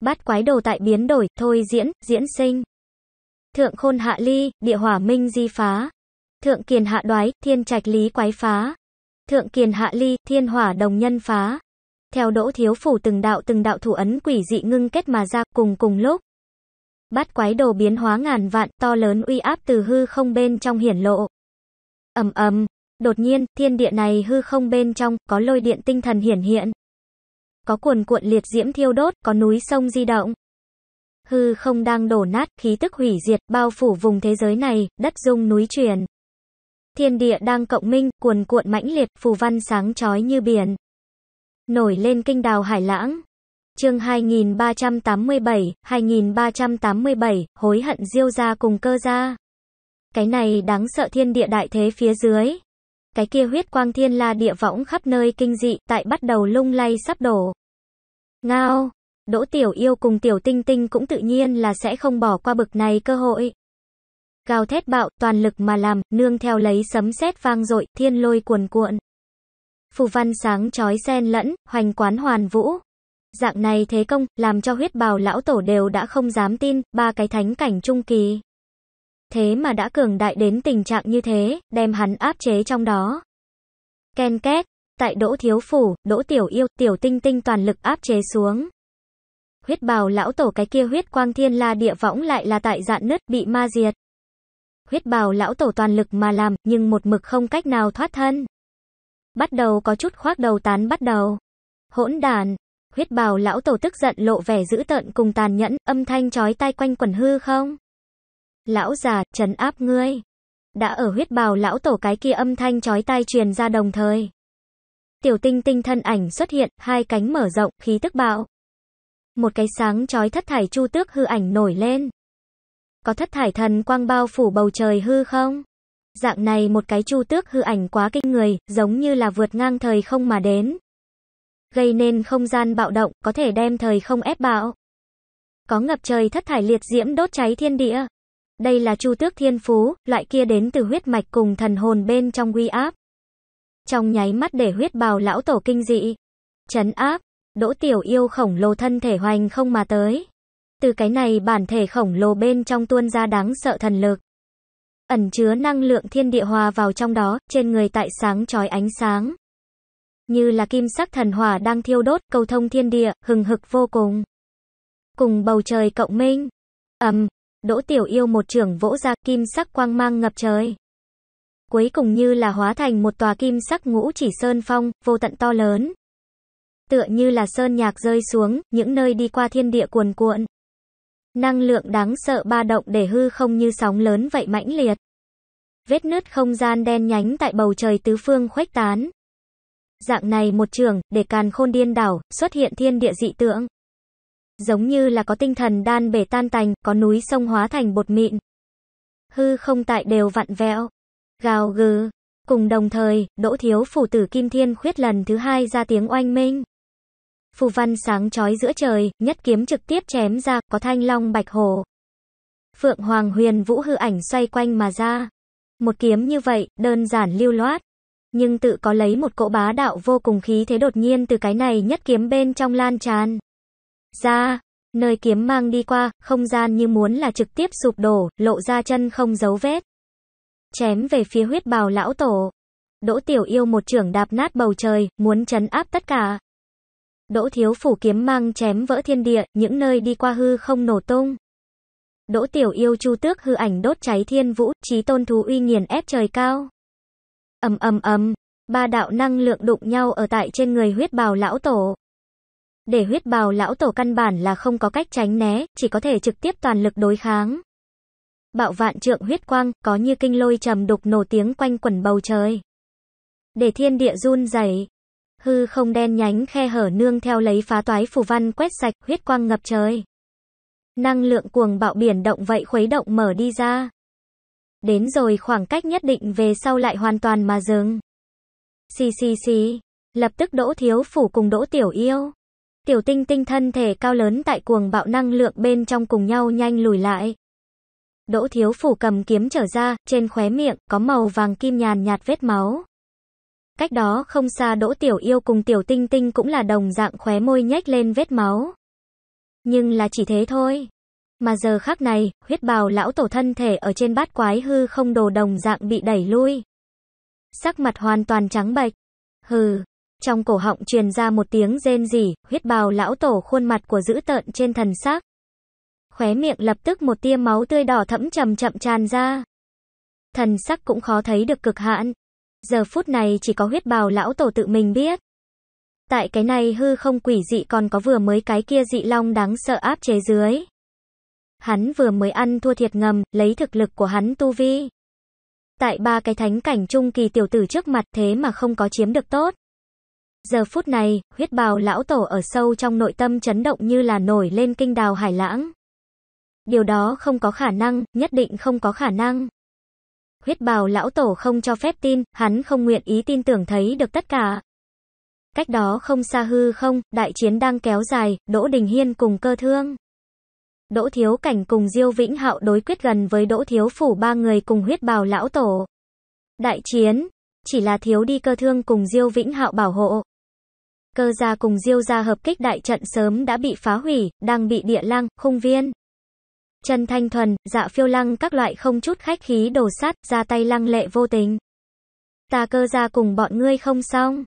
Bát quái đồ tại biến đổi, thôi diễn, diễn sinh. Thượng khôn hạ ly, địa hỏa minh di phá. Thượng kiền hạ đoái, thiên trạch lý quái phá. Thượng kiền hạ ly, thiên hỏa đồng nhân phá. Theo đỗ thiếu phủ từng đạo từng đạo thủ ấn quỷ dị ngưng kết mà ra cùng cùng lúc. Bát quái đồ biến hóa ngàn vạn to lớn uy áp từ hư không bên trong hiển lộ. ầm ầm Đột nhiên, thiên địa này hư không bên trong, có lôi điện tinh thần hiển hiện. Có cuồn cuộn liệt diễm thiêu đốt, có núi sông di động. Hư không đang đổ nát, khí tức hủy diệt, bao phủ vùng thế giới này, đất dung núi chuyển. Thiên địa đang cộng minh, cuồn cuộn mãnh liệt, phù văn sáng chói như biển. Nổi lên kinh đào hải lãng. Chương 2387, 2387, hối hận diêu ra cùng cơ ra. Cái này đáng sợ thiên địa đại thế phía dưới. Cái kia huyết quang thiên la địa võng khắp nơi kinh dị, tại bắt đầu lung lay sắp đổ. Ngao, Đỗ Tiểu Yêu cùng Tiểu Tinh Tinh cũng tự nhiên là sẽ không bỏ qua bực này cơ hội. Gào thét bạo, toàn lực mà làm, nương theo lấy sấm sét vang dội, thiên lôi cuồn cuộn. Phù văn sáng chói xen lẫn, hoành quán hoàn vũ. Dạng này thế công, làm cho huyết bào lão tổ đều đã không dám tin, ba cái thánh cảnh trung kỳ thế mà đã cường đại đến tình trạng như thế, đem hắn áp chế trong đó. Ken két, tại Đỗ Thiếu Phủ, Đỗ Tiểu Yêu, Tiểu Tinh Tinh toàn lực áp chế xuống. Huyết bào lão tổ cái kia huyết quang thiên la địa võng lại là tại dạn nứt bị ma diệt. Huyết bào lão tổ toàn lực mà làm, nhưng một mực không cách nào thoát thân. Bắt đầu có chút khoác đầu tán bắt đầu. Hỗn đàn, huyết bào lão tổ tức giận lộ vẻ dữ tợn cùng tàn nhẫn, âm thanh chói tai quanh quần hư không. Lão già, trấn áp ngươi. Đã ở huyết bào lão tổ cái kia âm thanh chói tai truyền ra đồng thời. Tiểu tinh tinh thân ảnh xuất hiện, hai cánh mở rộng, khí tức bạo. Một cái sáng chói thất thải chu tước hư ảnh nổi lên. Có thất thải thần quang bao phủ bầu trời hư không? Dạng này một cái chu tước hư ảnh quá kinh người, giống như là vượt ngang thời không mà đến. Gây nên không gian bạo động, có thể đem thời không ép bạo. Có ngập trời thất thải liệt diễm đốt cháy thiên địa, đây là chu tước thiên phú, loại kia đến từ huyết mạch cùng thần hồn bên trong uy áp. Trong nháy mắt để huyết bào lão tổ kinh dị. Chấn áp, đỗ tiểu yêu khổng lồ thân thể hoành không mà tới. Từ cái này bản thể khổng lồ bên trong tuôn ra đáng sợ thần lực. Ẩn chứa năng lượng thiên địa hòa vào trong đó, trên người tại sáng trói ánh sáng. Như là kim sắc thần hỏa đang thiêu đốt cầu thông thiên địa, hừng hực vô cùng. Cùng bầu trời cộng minh. ầm Đỗ Tiểu Yêu một trường vỗ ra kim sắc quang mang ngập trời. Cuối cùng như là hóa thành một tòa kim sắc ngũ chỉ sơn phong, vô tận to lớn. Tựa như là sơn nhạc rơi xuống, những nơi đi qua thiên địa cuồn cuộn. Năng lượng đáng sợ ba động để hư không như sóng lớn vậy mãnh liệt. Vết nứt không gian đen nhánh tại bầu trời tứ phương khuếch tán. Dạng này một trường, để càn khôn điên đảo, xuất hiện thiên địa dị tượng giống như là có tinh thần đan bể tan tành, có núi sông hóa thành bột mịn. Hư không tại đều vặn vẹo, gào gừ. Cùng đồng thời, Đỗ Thiếu phủ tử Kim Thiên khuyết lần thứ hai ra tiếng oanh minh. Phù văn sáng chói giữa trời, nhất kiếm trực tiếp chém ra, có thanh long bạch hồ. Phượng Hoàng huyền vũ hư ảnh xoay quanh mà ra. Một kiếm như vậy, đơn giản lưu loát. Nhưng tự có lấy một cỗ bá đạo vô cùng khí thế đột nhiên từ cái này nhất kiếm bên trong lan tràn ra, nơi kiếm mang đi qua, không gian như muốn là trực tiếp sụp đổ, lộ ra chân không dấu vết. Chém về phía huyết bào lão tổ. Đỗ tiểu yêu một trưởng đạp nát bầu trời, muốn chấn áp tất cả. Đỗ thiếu phủ kiếm mang chém vỡ thiên địa, những nơi đi qua hư không nổ tung. Đỗ tiểu yêu chu tước hư ảnh đốt cháy thiên vũ, trí tôn thú uy nghiền ép trời cao. ầm ầm ầm, ba đạo năng lượng đụng nhau ở tại trên người huyết bào lão tổ. Để huyết bào lão tổ căn bản là không có cách tránh né, chỉ có thể trực tiếp toàn lực đối kháng. Bạo vạn trượng huyết quang, có như kinh lôi trầm đục nổ tiếng quanh quẩn bầu trời. Để thiên địa run rẩy hư không đen nhánh khe hở nương theo lấy phá toái phù văn quét sạch, huyết quang ngập trời. Năng lượng cuồng bạo biển động vậy khuấy động mở đi ra. Đến rồi khoảng cách nhất định về sau lại hoàn toàn mà dừng. Xì xì xì, lập tức đỗ thiếu phủ cùng đỗ tiểu yêu. Tiểu tinh tinh thân thể cao lớn tại cuồng bạo năng lượng bên trong cùng nhau nhanh lùi lại. Đỗ thiếu phủ cầm kiếm trở ra, trên khóe miệng, có màu vàng kim nhàn nhạt vết máu. Cách đó không xa đỗ tiểu yêu cùng tiểu tinh tinh cũng là đồng dạng khóe môi nhếch lên vết máu. Nhưng là chỉ thế thôi. Mà giờ khắc này, huyết bào lão tổ thân thể ở trên bát quái hư không đồ đồng dạng bị đẩy lui. Sắc mặt hoàn toàn trắng bệch. Hừ, trong cổ họng truyền ra một tiếng rên rỉ, huyết bào lão tổ khuôn mặt của dữ tợn trên thần xác. Khóe miệng lập tức một tia máu tươi đỏ thẫm chậm chậm tràn ra. Thần sắc cũng khó thấy được cực hạn. Giờ phút này chỉ có huyết bào lão tổ tự mình biết. Tại cái này hư không quỷ dị còn có vừa mới cái kia dị long đáng sợ áp chế dưới. Hắn vừa mới ăn thua thiệt ngầm, lấy thực lực của hắn tu vi. Tại ba cái thánh cảnh trung kỳ tiểu tử trước mặt thế mà không có chiếm được tốt. Giờ phút này, huyết bào lão tổ ở sâu trong nội tâm chấn động như là nổi lên kinh đào hải lãng. Điều đó không có khả năng, nhất định không có khả năng. Huyết bào lão tổ không cho phép tin, hắn không nguyện ý tin tưởng thấy được tất cả. Cách đó không xa hư không, đại chiến đang kéo dài, Đỗ Đình Hiên cùng cơ thương. Đỗ Thiếu Cảnh cùng Diêu Vĩnh Hạo đối quyết gần với Đỗ Thiếu Phủ ba người cùng huyết bào lão tổ. Đại chiến, chỉ là thiếu đi cơ thương cùng Diêu Vĩnh Hạo bảo hộ, Cơ gia cùng diêu gia hợp kích đại trận sớm đã bị phá hủy, đang bị địa lăng khung viên. Trần Thanh Thuần, dạ phiêu lăng các loại không chút khách khí đổ sát, ra tay lăng lệ vô tình. Ta cơ gia cùng bọn ngươi không xong.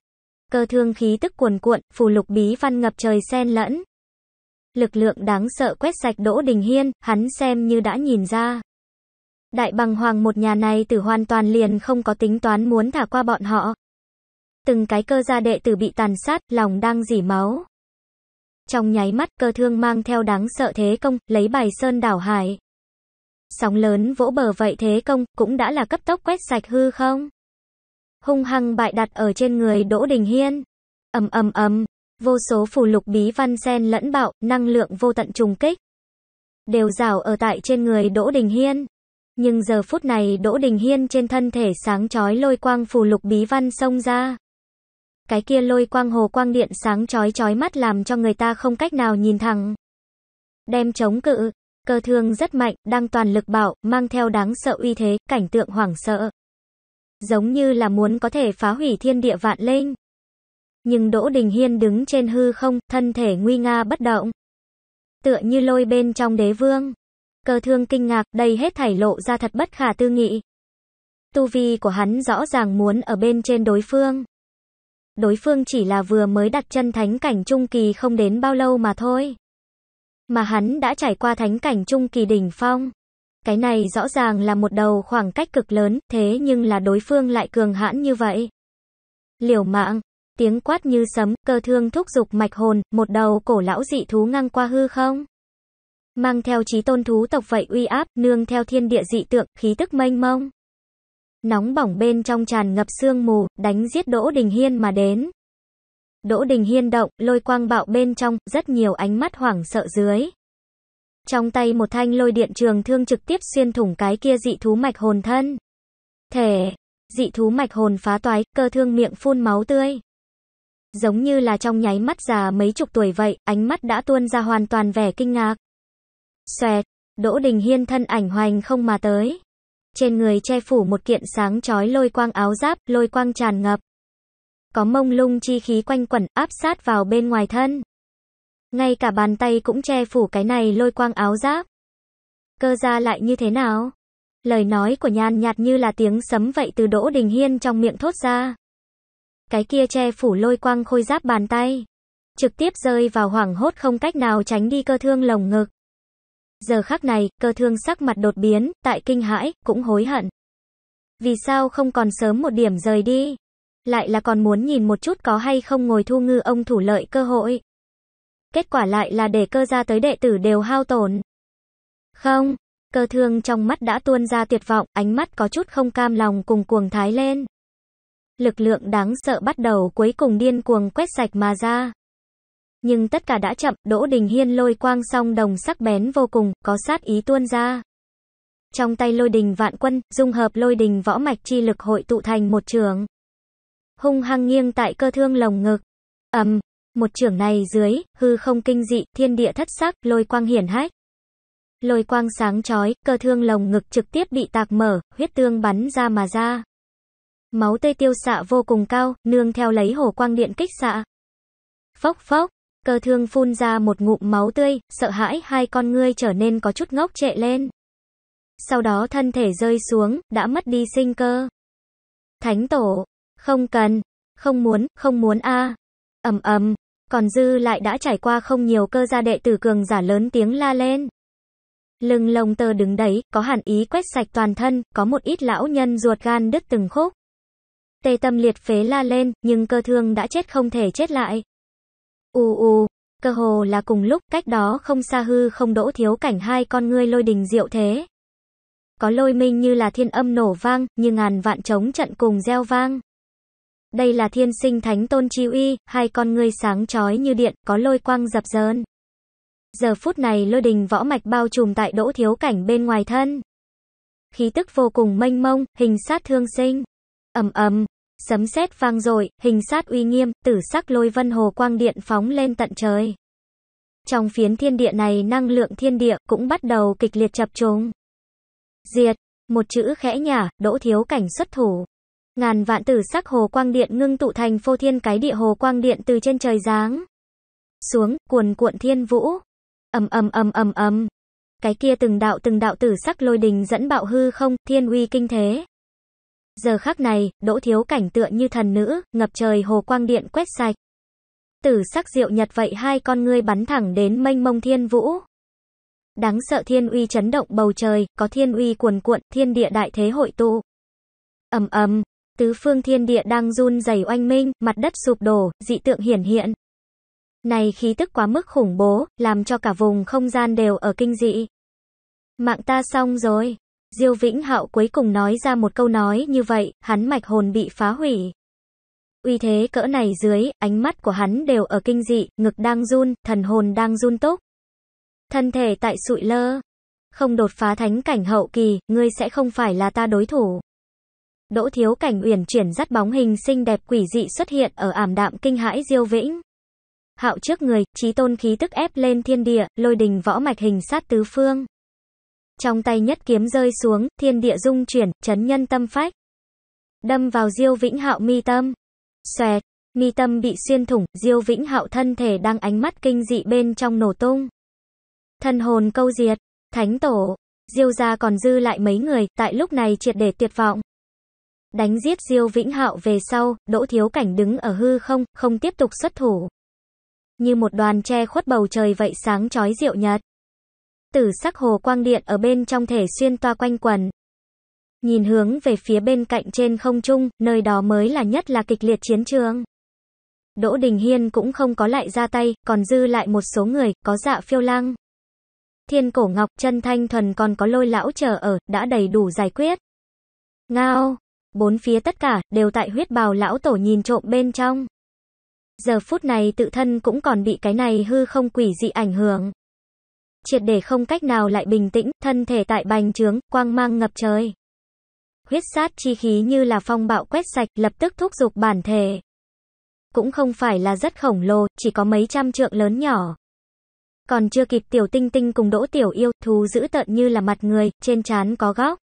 Cơ thương khí tức cuồn cuộn, phù lục bí văn ngập trời xen lẫn. Lực lượng đáng sợ quét sạch Đỗ Đình Hiên, hắn xem như đã nhìn ra. Đại bằng hoàng một nhà này tử hoàn toàn liền không có tính toán muốn thả qua bọn họ, từng cái cơ gia đệ tử bị tàn sát, lòng đang dỉ máu. Trong nháy mắt, cơ thương mang theo đáng sợ thế công, lấy bài sơn đảo hải. Sóng lớn vỗ bờ vậy thế công, cũng đã là cấp tốc quét sạch hư không? Hung hăng bại đặt ở trên người Đỗ Đình Hiên. ầm ầm ầm, vô số phù lục bí văn sen lẫn bạo, năng lượng vô tận trùng kích. Đều rào ở tại trên người Đỗ Đình Hiên. Nhưng giờ phút này Đỗ Đình Hiên trên thân thể sáng chói lôi quang phù lục bí văn xông ra. Cái kia lôi quang hồ quang điện sáng chói chói mắt làm cho người ta không cách nào nhìn thẳng. Đem chống cự, cơ thương rất mạnh, đang toàn lực bạo mang theo đáng sợ uy thế, cảnh tượng hoảng sợ. Giống như là muốn có thể phá hủy thiên địa vạn linh. Nhưng Đỗ Đình Hiên đứng trên hư không, thân thể nguy nga bất động. Tựa như lôi bên trong đế vương. Cơ thương kinh ngạc, đây hết thảy lộ ra thật bất khả tư nghị. Tu vi của hắn rõ ràng muốn ở bên trên đối phương đối phương chỉ là vừa mới đặt chân thánh cảnh trung kỳ không đến bao lâu mà thôi. Mà hắn đã trải qua thánh cảnh trung kỳ đỉnh phong. Cái này rõ ràng là một đầu khoảng cách cực lớn, thế nhưng là đối phương lại cường hãn như vậy. Liều mạng, tiếng quát như sấm, cơ thương thúc dục mạch hồn, một đầu cổ lão dị thú ngang qua hư không. Mang theo trí tôn thú tộc vậy uy áp, nương theo thiên địa dị tượng, khí tức mênh mông nóng bỏng bên trong tràn ngập sương mù, đánh giết Đỗ Đình Hiên mà đến. Đỗ Đình Hiên động, lôi quang bạo bên trong, rất nhiều ánh mắt hoảng sợ dưới. Trong tay một thanh lôi điện trường thương trực tiếp xuyên thủng cái kia dị thú mạch hồn thân. Thể, dị thú mạch hồn phá toái, cơ thương miệng phun máu tươi. Giống như là trong nháy mắt già mấy chục tuổi vậy, ánh mắt đã tuôn ra hoàn toàn vẻ kinh ngạc. Xoẹt, Đỗ Đình Hiên thân ảnh hoành không mà tới trên người che phủ một kiện sáng chói lôi quang áo giáp, lôi quang tràn ngập. Có mông lung chi khí quanh quẩn, áp sát vào bên ngoài thân. Ngay cả bàn tay cũng che phủ cái này lôi quang áo giáp. Cơ ra lại như thế nào? Lời nói của nhan nhạt như là tiếng sấm vậy từ Đỗ Đình Hiên trong miệng thốt ra. Cái kia che phủ lôi quang khôi giáp bàn tay. Trực tiếp rơi vào hoảng hốt không cách nào tránh đi cơ thương lồng ngực. Giờ khắc này, cơ thương sắc mặt đột biến, tại kinh hãi, cũng hối hận. Vì sao không còn sớm một điểm rời đi? Lại là còn muốn nhìn một chút có hay không ngồi thu ngư ông thủ lợi cơ hội. Kết quả lại là để cơ ra tới đệ tử đều hao tổn. Không, cơ thương trong mắt đã tuôn ra tuyệt vọng, ánh mắt có chút không cam lòng cùng cuồng thái lên. Lực lượng đáng sợ bắt đầu cuối cùng điên cuồng quét sạch mà ra. Nhưng tất cả đã chậm, Đỗ Đình Hiên lôi quang song đồng sắc bén vô cùng, có sát ý tuôn ra. Trong tay lôi đình vạn quân, dung hợp lôi đình võ mạch chi lực hội tụ thành một trường. Hung hăng nghiêng tại cơ thương lồng ngực. ầm một trường này dưới, hư không kinh dị, thiên địa thất sắc, lôi quang hiển hách. Lôi quang sáng chói, cơ thương lồng ngực trực tiếp bị tạc mở, huyết tương bắn ra mà ra. Máu tê tiêu xạ vô cùng cao, nương theo lấy hổ quang điện kích xạ. Phốc phốc, Cơ thương phun ra một ngụm máu tươi, sợ hãi hai con ngươi trở nên có chút ngốc trệ lên. Sau đó thân thể rơi xuống, đã mất đi sinh cơ. Thánh tổ, không cần, không muốn, không muốn a. Ầm ầm, còn dư lại đã trải qua không nhiều cơ gia đệ tử cường giả lớn tiếng la lên. Lưng lồng tơ đứng đấy, có hẳn ý quét sạch toàn thân, có một ít lão nhân ruột gan đứt từng khúc. Tê tâm liệt phế la lên, nhưng cơ thương đã chết không thể chết lại. U u, cơ hồ là cùng lúc cách đó không xa hư không đỗ thiếu cảnh hai con ngươi lôi đình diệu thế. Có lôi minh như là thiên âm nổ vang, như ngàn vạn trống trận cùng gieo vang. Đây là thiên sinh thánh tôn chi uy, hai con ngươi sáng chói như điện, có lôi quang dập dờn. Giờ phút này lôi đình võ mạch bao trùm tại đỗ thiếu cảnh bên ngoài thân. Khí tức vô cùng mênh mông, hình sát thương sinh. ầm ầm Sấm sét vang dội, hình sát uy nghiêm, tử sắc lôi vân hồ quang điện phóng lên tận trời. Trong phiến thiên địa này năng lượng thiên địa cũng bắt đầu kịch liệt chập trùng. Diệt, một chữ khẽ nhả, đỗ thiếu cảnh xuất thủ. Ngàn vạn tử sắc hồ quang điện ngưng tụ thành phô thiên cái địa hồ quang điện từ trên trời giáng. Xuống, cuồn cuộn thiên vũ. ầm ầm ầm ầm ầm. Cái kia từng đạo từng đạo tử sắc lôi đình dẫn bạo hư không, thiên uy kinh thế. Giờ khắc này, đỗ thiếu cảnh tựa như thần nữ, ngập trời hồ quang điện quét sạch. Tử sắc diệu nhật vậy hai con ngươi bắn thẳng đến mênh mông thiên vũ. Đáng sợ thiên uy chấn động bầu trời, có thiên uy cuồn cuộn, thiên địa đại thế hội tụ. ầm ầm, tứ phương thiên địa đang run dày oanh minh, mặt đất sụp đổ, dị tượng hiển hiện. Này khí tức quá mức khủng bố, làm cho cả vùng không gian đều ở kinh dị. Mạng ta xong rồi. Diêu Vĩnh Hạo cuối cùng nói ra một câu nói như vậy, hắn mạch hồn bị phá hủy. Uy thế cỡ này dưới, ánh mắt của hắn đều ở kinh dị, ngực đang run, thần hồn đang run tốc. Thân thể tại sụi lơ. Không đột phá thánh cảnh hậu kỳ, ngươi sẽ không phải là ta đối thủ. Đỗ Thiếu Cảnh uyển chuyển dắt bóng hình xinh đẹp quỷ dị xuất hiện ở ảm đạm kinh hãi Diêu Vĩnh. Hạo trước người, trí tôn khí tức ép lên thiên địa, lôi đình võ mạch hình sát tứ phương. Trong tay nhất kiếm rơi xuống, thiên địa dung chuyển, chấn nhân tâm phách. Đâm vào Diêu Vĩnh Hạo mi tâm. Xoẹt, mi tâm bị xuyên thủng, Diêu Vĩnh Hạo thân thể đang ánh mắt kinh dị bên trong nổ tung. Thân hồn câu diệt, thánh tổ, Diêu gia còn dư lại mấy người, tại lúc này triệt để tuyệt vọng. Đánh giết Diêu Vĩnh Hạo về sau, Đỗ Thiếu Cảnh đứng ở hư không, không tiếp tục xuất thủ. Như một đoàn che khuất bầu trời vậy sáng chói diệu nhật tử sắc hồ quang điện ở bên trong thể xuyên toa quanh quần. Nhìn hướng về phía bên cạnh trên không trung, nơi đó mới là nhất là kịch liệt chiến trường. Đỗ Đình Hiên cũng không có lại ra tay, còn dư lại một số người, có dạ phiêu lăng. Thiên cổ ngọc, chân thanh thuần còn có lôi lão chờ ở, đã đầy đủ giải quyết. Ngao, bốn phía tất cả, đều tại huyết bào lão tổ nhìn trộm bên trong. Giờ phút này tự thân cũng còn bị cái này hư không quỷ dị ảnh hưởng triệt để không cách nào lại bình tĩnh, thân thể tại bành trướng, quang mang ngập trời. Huyết sát chi khí như là phong bạo quét sạch, lập tức thúc giục bản thể. Cũng không phải là rất khổng lồ, chỉ có mấy trăm trượng lớn nhỏ. Còn chưa kịp tiểu tinh tinh cùng đỗ tiểu yêu, thú giữ tợn như là mặt người, trên trán có góc.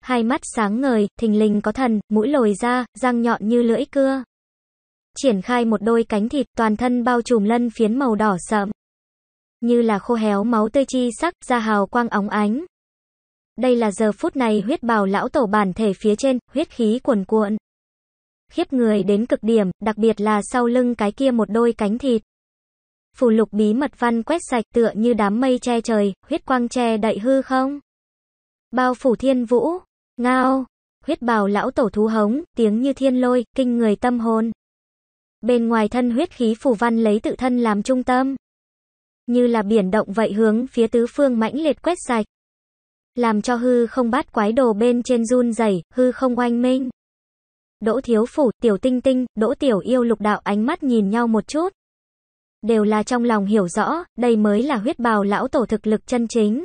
Hai mắt sáng ngời, thình lình có thần, mũi lồi ra, răng nhọn như lưỡi cưa triển khai một đôi cánh thịt toàn thân bao trùm lân phiến màu đỏ sậm như là khô héo máu tươi chi sắc, ra hào quang óng ánh. Đây là giờ phút này huyết bào lão tổ bản thể phía trên, huyết khí cuồn cuộn. Khiếp người đến cực điểm, đặc biệt là sau lưng cái kia một đôi cánh thịt. Phù lục bí mật văn quét sạch tựa như đám mây che trời, huyết quang che đậy hư không. Bao phủ thiên vũ, ngao, huyết bào lão tổ thú hống, tiếng như thiên lôi, kinh người tâm hồn. Bên ngoài thân huyết khí phù văn lấy tự thân làm trung tâm như là biển động vậy hướng phía tứ phương mãnh liệt quét sạch. Làm cho hư không bát quái đồ bên trên run rẩy, hư không oanh minh. Đỗ Thiếu Phủ, Tiểu Tinh Tinh, Đỗ Tiểu Yêu lục đạo ánh mắt nhìn nhau một chút. Đều là trong lòng hiểu rõ, đây mới là huyết bào lão tổ thực lực chân chính.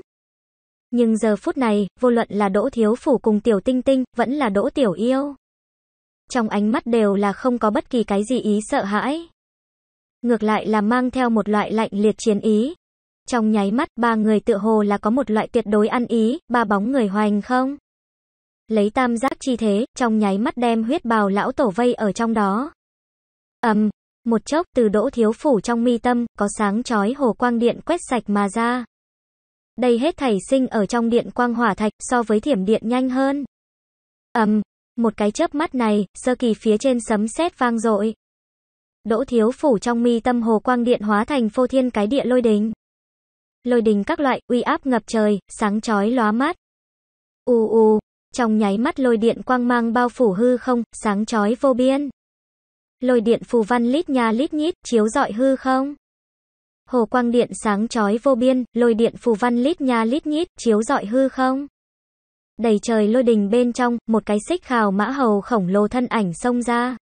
Nhưng giờ phút này, vô luận là Đỗ Thiếu Phủ cùng Tiểu Tinh Tinh, vẫn là Đỗ Tiểu Yêu. Trong ánh mắt đều là không có bất kỳ cái gì ý sợ hãi ngược lại là mang theo một loại lạnh liệt chiến ý. Trong nháy mắt, ba người tựa hồ là có một loại tuyệt đối ăn ý, ba bóng người hoành không. Lấy tam giác chi thế, trong nháy mắt đem huyết bào lão tổ vây ở trong đó. ầm um, một chốc từ đỗ thiếu phủ trong mi tâm, có sáng chói hồ quang điện quét sạch mà ra. Đây hết thảy sinh ở trong điện quang hỏa thạch so với thiểm điện nhanh hơn. ầm um, một cái chớp mắt này, sơ kỳ phía trên sấm sét vang dội. Đỗ Thiếu Phủ trong mi tâm hồ quang điện hóa thành phô thiên cái địa lôi đình. Lôi đình các loại, uy áp ngập trời, sáng chói lóa mắt. U u, trong nháy mắt lôi điện quang mang bao phủ hư không, sáng chói vô biên. Lôi điện phù văn lít nha lít nhít, chiếu dọi hư không. Hồ quang điện sáng chói vô biên, lôi điện phù văn lít nha lít nhít, chiếu dọi hư không. Đầy trời lôi đình bên trong, một cái xích khào mã hầu khổng lồ thân ảnh xông ra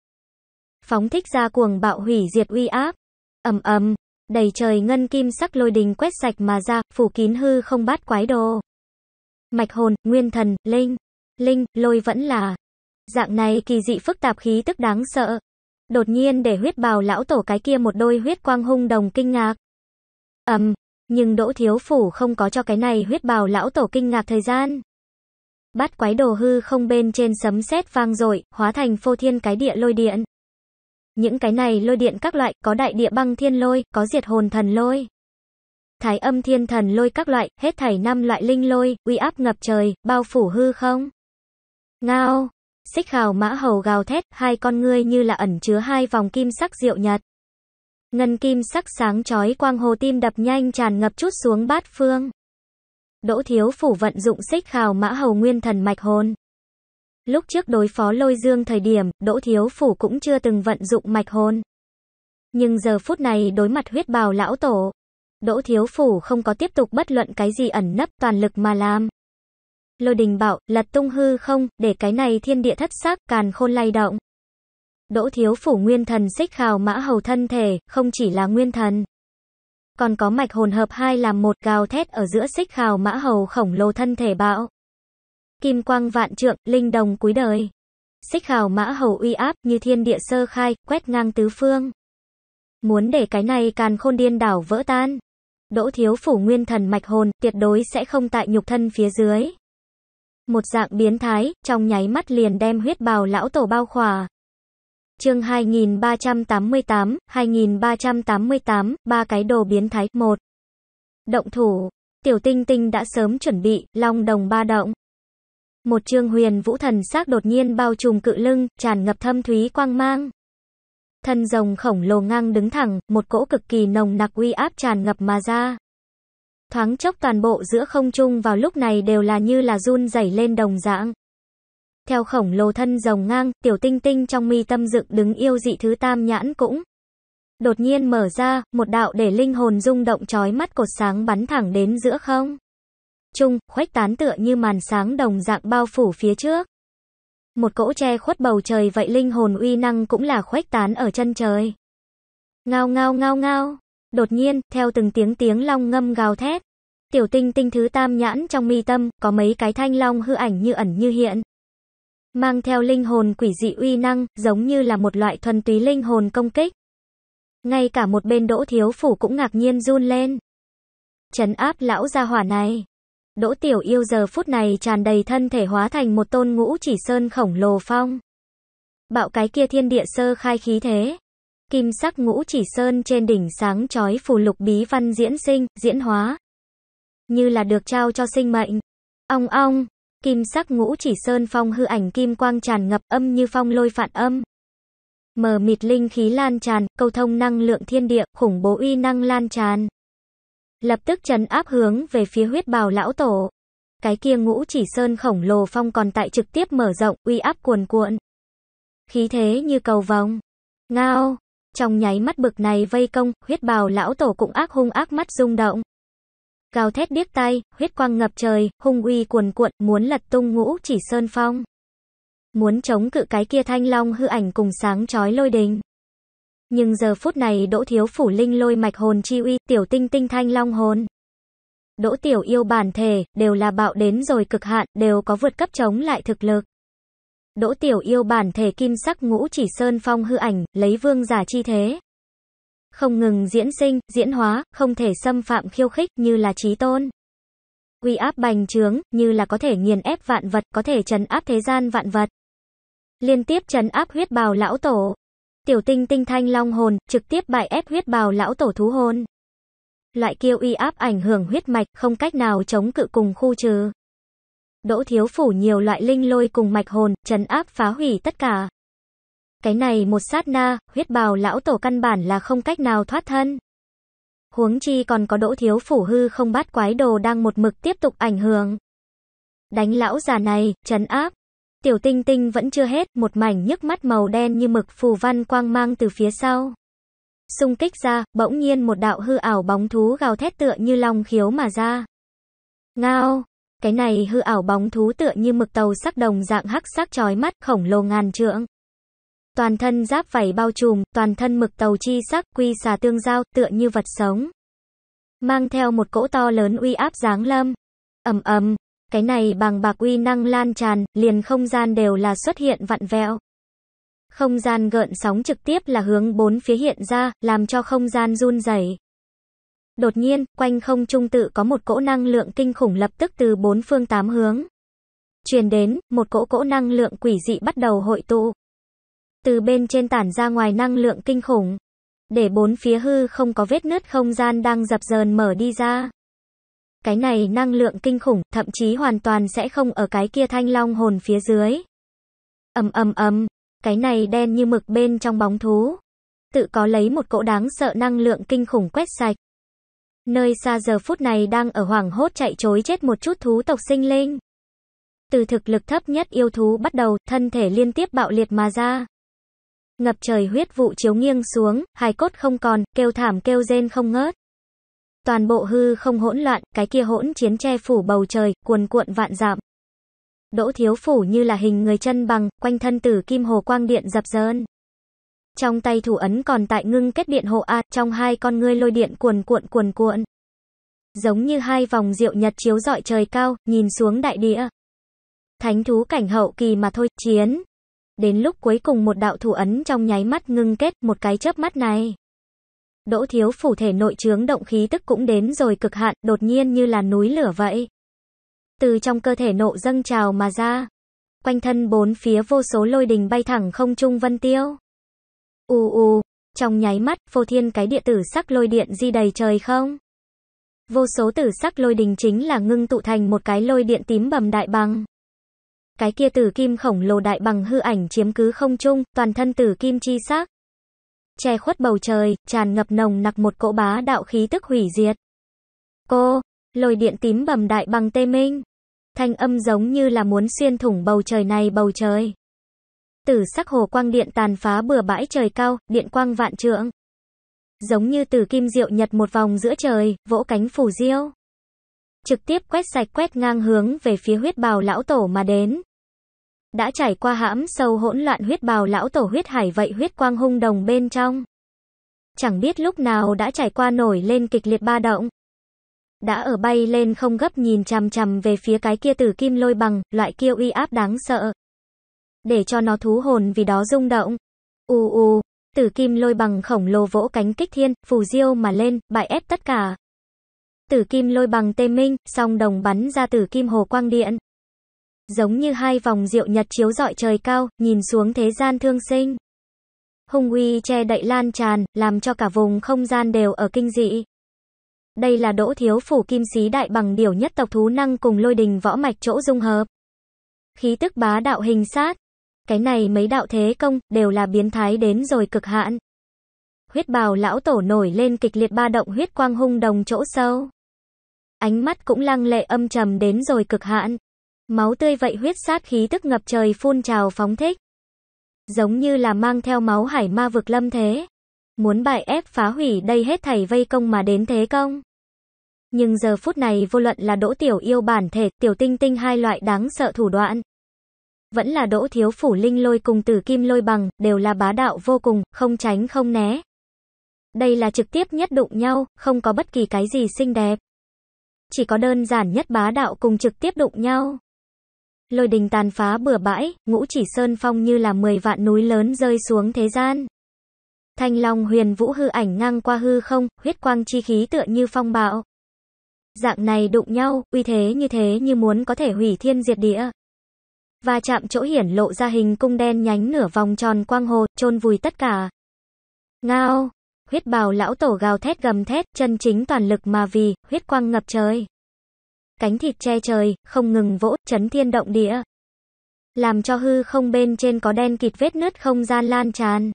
phóng thích ra cuồng bạo hủy diệt uy áp. Ầm ầm, đầy trời ngân kim sắc lôi đình quét sạch mà ra, phủ kín hư không bát quái đồ. Mạch hồn, nguyên thần, linh, linh, lôi vẫn là dạng này kỳ dị phức tạp khí tức đáng sợ. Đột nhiên để huyết bào lão tổ cái kia một đôi huyết quang hung đồng kinh ngạc. Ầm, nhưng Đỗ Thiếu phủ không có cho cái này huyết bào lão tổ kinh ngạc thời gian. Bát quái đồ hư không bên trên sấm sét vang dội, hóa thành phô thiên cái địa lôi điện. Những cái này lôi điện các loại, có đại địa băng thiên lôi, có diệt hồn thần lôi. Thái âm thiên thần lôi các loại, hết thảy năm loại linh lôi, uy áp ngập trời, bao phủ hư không. Ngao, xích khào mã hầu gào thét, hai con ngươi như là ẩn chứa hai vòng kim sắc diệu nhật. Ngân kim sắc sáng chói quang hồ tim đập nhanh tràn ngập chút xuống bát phương. Đỗ thiếu phủ vận dụng xích khào mã hầu nguyên thần mạch hồn. Lúc trước đối phó lôi dương thời điểm, Đỗ Thiếu Phủ cũng chưa từng vận dụng mạch hồn. Nhưng giờ phút này đối mặt huyết bào lão tổ, Đỗ Thiếu Phủ không có tiếp tục bất luận cái gì ẩn nấp toàn lực mà làm. Lôi đình bảo, lật tung hư không, để cái này thiên địa thất sắc, càn khôn lay động. Đỗ Thiếu Phủ nguyên thần xích khào mã hầu thân thể, không chỉ là nguyên thần. Còn có mạch hồn hợp hai làm một gào thét ở giữa xích khào mã hầu khổng lồ thân thể bạo kim quang vạn trượng, linh đồng cuối đời. Xích hào mã hầu uy áp như thiên địa sơ khai, quét ngang tứ phương. Muốn để cái này càn khôn điên đảo vỡ tan. Đỗ thiếu phủ nguyên thần mạch hồn, tuyệt đối sẽ không tại nhục thân phía dưới. Một dạng biến thái, trong nháy mắt liền đem huyết bào lão tổ bao khỏa. Chương 2388, 2388, ba cái đồ biến thái, một Động thủ, tiểu tinh tinh đã sớm chuẩn bị, long đồng ba động một trương huyền vũ thần xác đột nhiên bao trùm cự lưng, tràn ngập thâm thúy quang mang. Thân rồng khổng lồ ngang đứng thẳng, một cỗ cực kỳ nồng nặc uy áp tràn ngập mà ra. Thoáng chốc toàn bộ giữa không trung vào lúc này đều là như là run rẩy lên đồng dạng. Theo khổng lồ thân rồng ngang, tiểu tinh tinh trong mi tâm dựng đứng yêu dị thứ tam nhãn cũng. Đột nhiên mở ra, một đạo để linh hồn rung động chói mắt cột sáng bắn thẳng đến giữa không chung, khuếch tán tựa như màn sáng đồng dạng bao phủ phía trước. Một cỗ che khuất bầu trời vậy linh hồn uy năng cũng là khuếch tán ở chân trời. Ngao ngao ngao ngao. Đột nhiên, theo từng tiếng tiếng long ngâm gào thét. Tiểu tinh tinh thứ tam nhãn trong mi tâm, có mấy cái thanh long hư ảnh như ẩn như hiện. Mang theo linh hồn quỷ dị uy năng, giống như là một loại thuần túy linh hồn công kích. Ngay cả một bên đỗ thiếu phủ cũng ngạc nhiên run lên. Chấn áp lão gia hỏa này. Đỗ Tiểu Yêu giờ phút này tràn đầy thân thể hóa thành một tôn ngũ chỉ sơn khổng lồ phong. Bạo cái kia thiên địa sơ khai khí thế. Kim sắc ngũ chỉ sơn trên đỉnh sáng chói phù lục bí văn diễn sinh, diễn hóa. Như là được trao cho sinh mệnh. Ong ong, kim sắc ngũ chỉ sơn phong hư ảnh kim quang tràn ngập âm như phong lôi phản âm. Mờ mịt linh khí lan tràn, câu thông năng lượng thiên địa, khủng bố uy năng lan tràn lập tức trấn áp hướng về phía huyết bào lão tổ. Cái kia ngũ chỉ sơn khổng lồ phong còn tại trực tiếp mở rộng, uy áp cuồn cuộn. Khí thế như cầu vòng. Ngao, trong nháy mắt bực này vây công, huyết bào lão tổ cũng ác hung ác mắt rung động. cao thét điếc tay, huyết quang ngập trời, hung uy cuồn cuộn, muốn lật tung ngũ chỉ sơn phong. Muốn chống cự cái kia thanh long hư ảnh cùng sáng chói lôi đình. Nhưng giờ phút này Đỗ Thiếu Phủ Linh lôi mạch hồn chi uy, tiểu tinh tinh thanh long hồn. Đỗ Tiểu yêu bản thể, đều là bạo đến rồi cực hạn, đều có vượt cấp chống lại thực lực. Đỗ Tiểu yêu bản thể kim sắc ngũ chỉ sơn phong hư ảnh, lấy vương giả chi thế. Không ngừng diễn sinh, diễn hóa, không thể xâm phạm khiêu khích như là trí tôn. Uy áp bành trướng, như là có thể nghiền ép vạn vật, có thể trấn áp thế gian vạn vật. Liên tiếp trấn áp huyết bào lão tổ, Tiểu tinh tinh thanh long hồn, trực tiếp bại ép huyết bào lão tổ thú hồn. Loại kia uy áp ảnh hưởng huyết mạch, không cách nào chống cự cùng khu trừ. Đỗ thiếu phủ nhiều loại linh lôi cùng mạch hồn, chấn áp phá hủy tất cả. Cái này một sát na, huyết bào lão tổ căn bản là không cách nào thoát thân. Huống chi còn có đỗ thiếu phủ hư không bát quái đồ đang một mực tiếp tục ảnh hưởng. Đánh lão già này, chấn áp. Tiểu tinh tinh vẫn chưa hết, một mảnh nhức mắt màu đen như mực phù văn quang mang từ phía sau. Xung kích ra, bỗng nhiên một đạo hư ảo bóng thú gào thét tựa như long khiếu mà ra. Ngao! Cái này hư ảo bóng thú tựa như mực tàu sắc đồng dạng hắc sắc chói mắt khổng lồ ngàn trượng. Toàn thân giáp vảy bao trùm, toàn thân mực tàu chi sắc quy xà tương giao tựa như vật sống. Mang theo một cỗ to lớn uy áp giáng lâm. ầm ầm cái này bằng bạc uy năng lan tràn, liền không gian đều là xuất hiện vặn vẹo. Không gian gợn sóng trực tiếp là hướng bốn phía hiện ra, làm cho không gian run rẩy. Đột nhiên, quanh không trung tự có một cỗ năng lượng kinh khủng lập tức từ bốn phương tám hướng. Truyền đến, một cỗ cỗ năng lượng quỷ dị bắt đầu hội tụ. Từ bên trên tản ra ngoài năng lượng kinh khủng. Để bốn phía hư không có vết nứt không gian đang dập dờn mở đi ra. Cái này năng lượng kinh khủng, thậm chí hoàn toàn sẽ không ở cái kia thanh long hồn phía dưới. Ầm ầm ầm, cái này đen như mực bên trong bóng thú, tự có lấy một cỗ đáng sợ năng lượng kinh khủng quét sạch. Nơi xa giờ phút này đang ở hoảng hốt chạy trối chết một chút thú tộc sinh linh. Từ thực lực thấp nhất yêu thú bắt đầu, thân thể liên tiếp bạo liệt mà ra. Ngập trời huyết vụ chiếu nghiêng xuống, hài cốt không còn, kêu thảm kêu rên không ngớt toàn bộ hư không hỗn loạn, cái kia hỗn chiến che phủ bầu trời, cuồn cuộn vạn dặm. Đỗ Thiếu Phủ như là hình người chân bằng, quanh thân tử kim hồ quang điện dập dờn. Trong tay thủ ấn còn tại ngưng kết điện hộ A, trong hai con ngươi lôi điện cuồn cuộn cuồn cuộn. Giống như hai vòng diệu nhật chiếu dọi trời cao, nhìn xuống đại địa. Thánh thú cảnh hậu kỳ mà thôi, chiến. Đến lúc cuối cùng một đạo thủ ấn trong nháy mắt ngưng kết, một cái chớp mắt này. Đỗ Thiếu phủ thể nội chướng động khí tức cũng đến rồi cực hạn, đột nhiên như là núi lửa vậy. Từ trong cơ thể nộ dâng trào mà ra. Quanh thân bốn phía vô số lôi đình bay thẳng không trung vân tiêu. U u, trong nháy mắt, phô thiên cái địa tử sắc lôi điện di đầy trời không? Vô số tử sắc lôi đình chính là ngưng tụ thành một cái lôi điện tím bầm đại bằng. Cái kia tử kim khổng lồ đại bằng hư ảnh chiếm cứ không trung, toàn thân tử kim chi sắc che khuất bầu trời, tràn ngập nồng nặc một cỗ bá đạo khí tức hủy diệt. Cô, lồi điện tím bầm đại bằng tê minh. Thanh âm giống như là muốn xuyên thủng bầu trời này bầu trời. Tử sắc hồ quang điện tàn phá bừa bãi trời cao, điện quang vạn trượng. Giống như từ kim diệu nhật một vòng giữa trời, vỗ cánh phủ diêu. Trực tiếp quét sạch quét ngang hướng về phía huyết bào lão tổ mà đến. Đã trải qua hãm sâu hỗn loạn huyết bào lão tổ huyết hải vậy huyết quang hung đồng bên trong. Chẳng biết lúc nào đã trải qua nổi lên kịch liệt ba động. Đã ở bay lên không gấp nhìn chằm chằm về phía cái kia tử kim lôi bằng, loại kia uy áp đáng sợ. Để cho nó thú hồn vì đó rung động. U u, tử kim lôi bằng khổng lồ vỗ cánh kích thiên, phù diêu mà lên, bại ép tất cả. Tử kim lôi bằng tê minh, song đồng bắn ra tử kim hồ quang điện giống như hai vòng rượu nhật chiếu rọi trời cao, nhìn xuống thế gian thương sinh. Hung uy che đậy lan tràn, làm cho cả vùng không gian đều ở kinh dị. Đây là đỗ thiếu phủ kim sĩ đại bằng điểu nhất tộc thú năng cùng lôi đình võ mạch chỗ dung hợp. Khí tức bá đạo hình sát. Cái này mấy đạo thế công, đều là biến thái đến rồi cực hạn. Huyết bào lão tổ nổi lên kịch liệt ba động huyết quang hung đồng chỗ sâu. Ánh mắt cũng lăng lệ âm trầm đến rồi cực hạn. Máu tươi vậy huyết sát khí tức ngập trời phun trào phóng thích. Giống như là mang theo máu hải ma vực lâm thế. Muốn bại ép phá hủy đây hết thảy vây công mà đến thế công. Nhưng giờ phút này vô luận là đỗ tiểu yêu bản thể, tiểu tinh tinh hai loại đáng sợ thủ đoạn. Vẫn là đỗ thiếu phủ linh lôi cùng tử kim lôi bằng, đều là bá đạo vô cùng, không tránh không né. Đây là trực tiếp nhất đụng nhau, không có bất kỳ cái gì xinh đẹp. Chỉ có đơn giản nhất bá đạo cùng trực tiếp đụng nhau. Lôi đình tàn phá bừa bãi, ngũ chỉ sơn phong như là 10 vạn núi lớn rơi xuống thế gian. Thanh Long huyền vũ hư ảnh ngang qua hư không, huyết quang chi khí tựa như phong bạo. Dạng này đụng nhau, uy thế như thế như muốn có thể hủy thiên diệt địa. Và chạm chỗ hiển lộ ra hình cung đen nhánh nửa vòng tròn quang hồ, chôn vùi tất cả. Ngao! Huyết bào lão tổ gào thét gầm thét, chân chính toàn lực mà vì, huyết quang ngập trời cánh thịt che trời, không ngừng vỗ, chấn thiên động địa. Làm cho hư không bên trên có đen kịt vết nứt không gian lan tràn.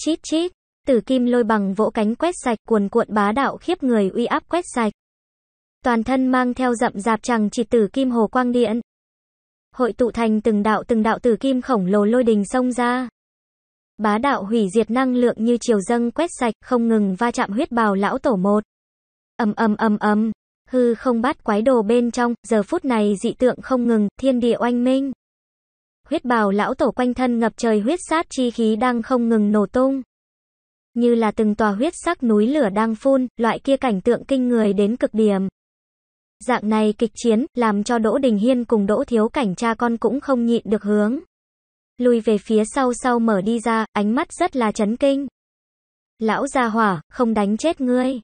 Chít chít, tử kim lôi bằng vỗ cánh quét sạch cuồn cuộn bá đạo khiếp người uy áp quét sạch. Toàn thân mang theo rậm rạp chẳng chỉ tử kim hồ quang điện. Hội tụ thành từng đạo từng đạo tử kim khổng lồ lôi đình xông ra. Bá đạo hủy diệt năng lượng như chiều dâng quét sạch, không ngừng va chạm huyết bào lão tổ một. ầm ầm ầm ầm hư không bát quái đồ bên trong, giờ phút này dị tượng không ngừng, thiên địa oanh minh. Huyết bào lão tổ quanh thân ngập trời huyết sát chi khí đang không ngừng nổ tung. Như là từng tòa huyết sắc núi lửa đang phun, loại kia cảnh tượng kinh người đến cực điểm. Dạng này kịch chiến, làm cho Đỗ Đình Hiên cùng Đỗ Thiếu Cảnh cha con cũng không nhịn được hướng. Lùi về phía sau sau mở đi ra, ánh mắt rất là chấn kinh. Lão gia hỏa, không đánh chết ngươi.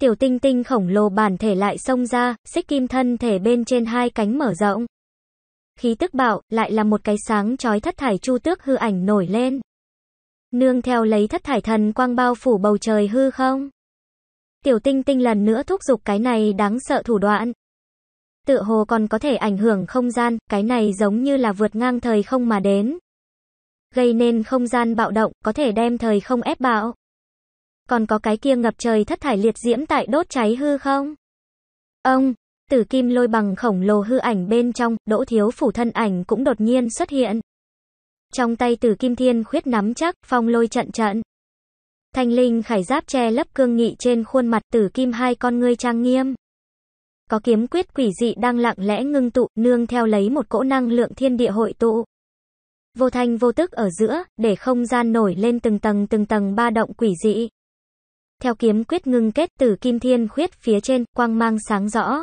Tiểu tinh tinh khổng lồ bản thể lại xông ra, xích kim thân thể bên trên hai cánh mở rộng. Khí tức bạo, lại là một cái sáng chói thất thải chu tước hư ảnh nổi lên. Nương theo lấy thất thải thần quang bao phủ bầu trời hư không. Tiểu tinh tinh lần nữa thúc giục cái này đáng sợ thủ đoạn. Tựa hồ còn có thể ảnh hưởng không gian, cái này giống như là vượt ngang thời không mà đến. Gây nên không gian bạo động, có thể đem thời không ép bạo còn có cái kia ngập trời thất thải liệt diễm tại đốt cháy hư không? Ông, tử kim lôi bằng khổng lồ hư ảnh bên trong, đỗ thiếu phủ thân ảnh cũng đột nhiên xuất hiện. Trong tay tử kim thiên khuyết nắm chắc, phong lôi trận trận. Thanh linh khải giáp che lấp cương nghị trên khuôn mặt tử kim hai con ngươi trang nghiêm. Có kiếm quyết quỷ dị đang lặng lẽ ngưng tụ, nương theo lấy một cỗ năng lượng thiên địa hội tụ. Vô thanh vô tức ở giữa, để không gian nổi lên từng tầng từng tầng ba động quỷ dị. Theo kiếm quyết ngưng kết từ kim thiên khuyết phía trên, quang mang sáng rõ.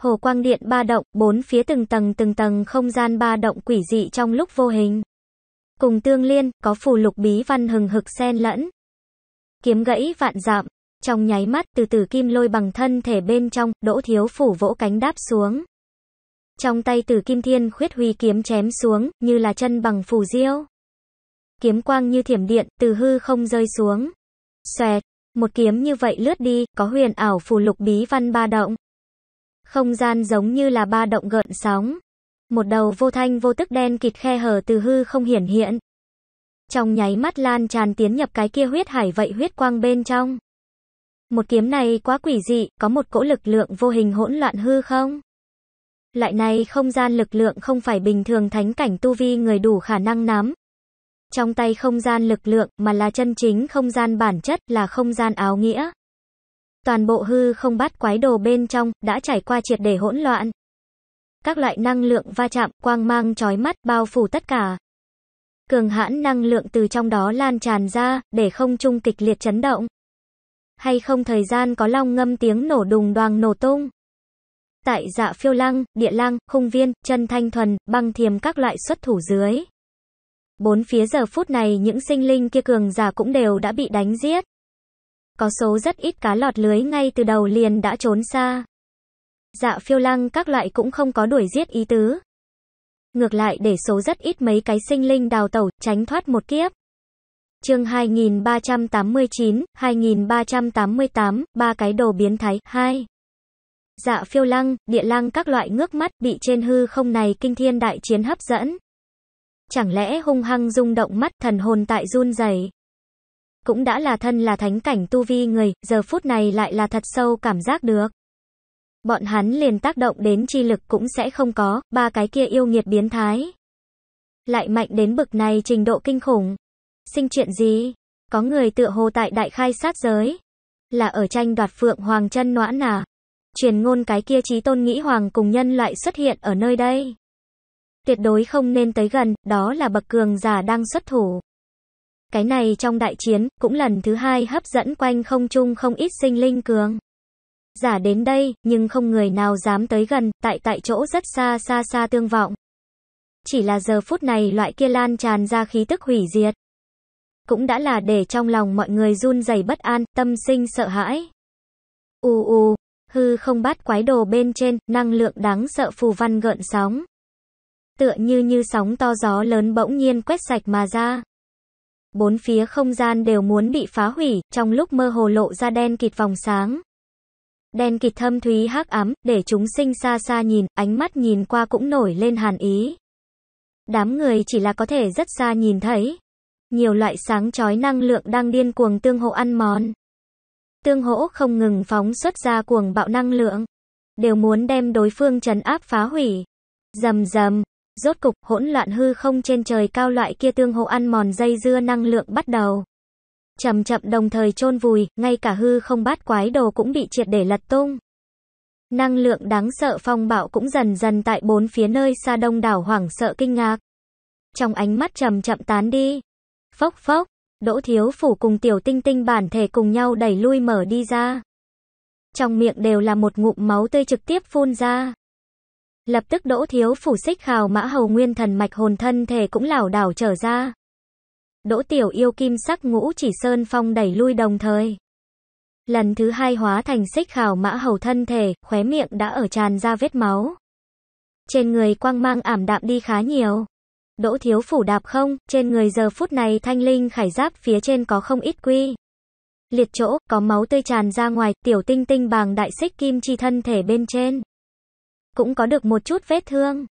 Hồ quang điện ba động, bốn phía từng tầng từng tầng không gian ba động quỷ dị trong lúc vô hình. Cùng tương liên, có phù lục bí văn hừng hực xen lẫn. Kiếm gãy vạn dạm, trong nháy mắt từ từ kim lôi bằng thân thể bên trong, đỗ thiếu phủ vỗ cánh đáp xuống. Trong tay từ kim thiên khuyết huy kiếm chém xuống, như là chân bằng phù diêu. Kiếm quang như thiểm điện, từ hư không rơi xuống. Xoẹt, một kiếm như vậy lướt đi, có huyền ảo phù lục bí văn ba động. Không gian giống như là ba động gợn sóng. Một đầu vô thanh vô tức đen kịt khe hở từ hư không hiển hiện. Trong nháy mắt lan tràn tiến nhập cái kia huyết hải vậy huyết quang bên trong. Một kiếm này quá quỷ dị, có một cỗ lực lượng vô hình hỗn loạn hư không? Lại này không gian lực lượng không phải bình thường thánh cảnh tu vi người đủ khả năng nắm, trong tay không gian lực lượng mà là chân chính không gian bản chất là không gian áo nghĩa. Toàn bộ hư không bắt quái đồ bên trong đã trải qua triệt để hỗn loạn. Các loại năng lượng va chạm, quang mang chói mắt bao phủ tất cả. Cường hãn năng lượng từ trong đó lan tràn ra, để không trung kịch liệt chấn động. Hay không thời gian có long ngâm tiếng nổ đùng đoàng nổ tung. Tại dạ phiêu lăng, địa lăng, khung viên, chân thanh thuần, băng thiềm các loại xuất thủ dưới. Bốn phía giờ phút này những sinh linh kia cường giả cũng đều đã bị đánh giết. Có số rất ít cá lọt lưới ngay từ đầu liền đã trốn xa. Dạ phiêu lăng các loại cũng không có đuổi giết ý tứ. Ngược lại để số rất ít mấy cái sinh linh đào tẩu, tránh thoát một kiếp. Chương 2389, 2388, ba cái đồ biến thái, 2. Dạ phiêu lăng, địa lăng các loại ngước mắt bị trên hư không này kinh thiên đại chiến hấp dẫn chẳng lẽ hung hăng rung động mắt thần hồn tại run rẩy cũng đã là thân là thánh cảnh tu vi người, giờ phút này lại là thật sâu cảm giác được. Bọn hắn liền tác động đến chi lực cũng sẽ không có, ba cái kia yêu nghiệt biến thái. Lại mạnh đến bực này trình độ kinh khủng. Sinh chuyện gì? Có người tựa hồ tại đại khai sát giới. Là ở tranh đoạt phượng hoàng chân noãn à? Truyền ngôn cái kia trí tôn nghĩ hoàng cùng nhân lại xuất hiện ở nơi đây tuyệt đối không nên tới gần, đó là bậc cường giả đang xuất thủ. Cái này trong đại chiến, cũng lần thứ hai hấp dẫn quanh không trung không ít sinh linh cường. Giả đến đây, nhưng không người nào dám tới gần, tại tại chỗ rất xa xa xa tương vọng. Chỉ là giờ phút này loại kia lan tràn ra khí tức hủy diệt. Cũng đã là để trong lòng mọi người run rẩy bất an, tâm sinh sợ hãi. U u, hư không bát quái đồ bên trên, năng lượng đáng sợ phù văn gợn sóng tựa như như sóng to gió lớn bỗng nhiên quét sạch mà ra. Bốn phía không gian đều muốn bị phá hủy, trong lúc mơ hồ lộ ra đen kịt vòng sáng. Đen kịt thâm thúy hắc ám, để chúng sinh xa xa nhìn, ánh mắt nhìn qua cũng nổi lên hàn ý. Đám người chỉ là có thể rất xa nhìn thấy. Nhiều loại sáng chói năng lượng đang điên cuồng tương hỗ ăn mòn. Tương hỗ không ngừng phóng xuất ra cuồng bạo năng lượng. Đều muốn đem đối phương trấn áp phá hủy. Dầm dầm, rốt cục hỗn loạn hư không trên trời cao loại kia tương hô ăn mòn dây dưa năng lượng bắt đầu. Chậm chậm đồng thời chôn vùi, ngay cả hư không bát quái đồ cũng bị triệt để lật tung. Năng lượng đáng sợ phong bạo cũng dần dần tại bốn phía nơi xa đông đảo hoảng sợ kinh ngạc. Trong ánh mắt chậm chậm tán đi. Phốc phốc, Đỗ Thiếu Phủ cùng Tiểu Tinh Tinh bản thể cùng nhau đẩy lui mở đi ra. Trong miệng đều là một ngụm máu tươi trực tiếp phun ra. Lập tức Đỗ Thiếu Phủ xích khào mã hầu nguyên thần mạch hồn thân thể cũng lảo đảo trở ra. Đỗ Tiểu yêu kim sắc ngũ chỉ sơn phong đẩy lui đồng thời. Lần thứ hai hóa thành xích khảo mã hầu thân thể, khóe miệng đã ở tràn ra vết máu. Trên người quang mang ảm đạm đi khá nhiều. Đỗ thiếu phủ đạp không, trên người giờ phút này thanh linh khải giáp phía trên có không ít quy. Liệt chỗ, có máu tươi tràn ra ngoài, tiểu tinh tinh bàng đại xích kim chi thân thể bên trên cũng có được một chút vết thương.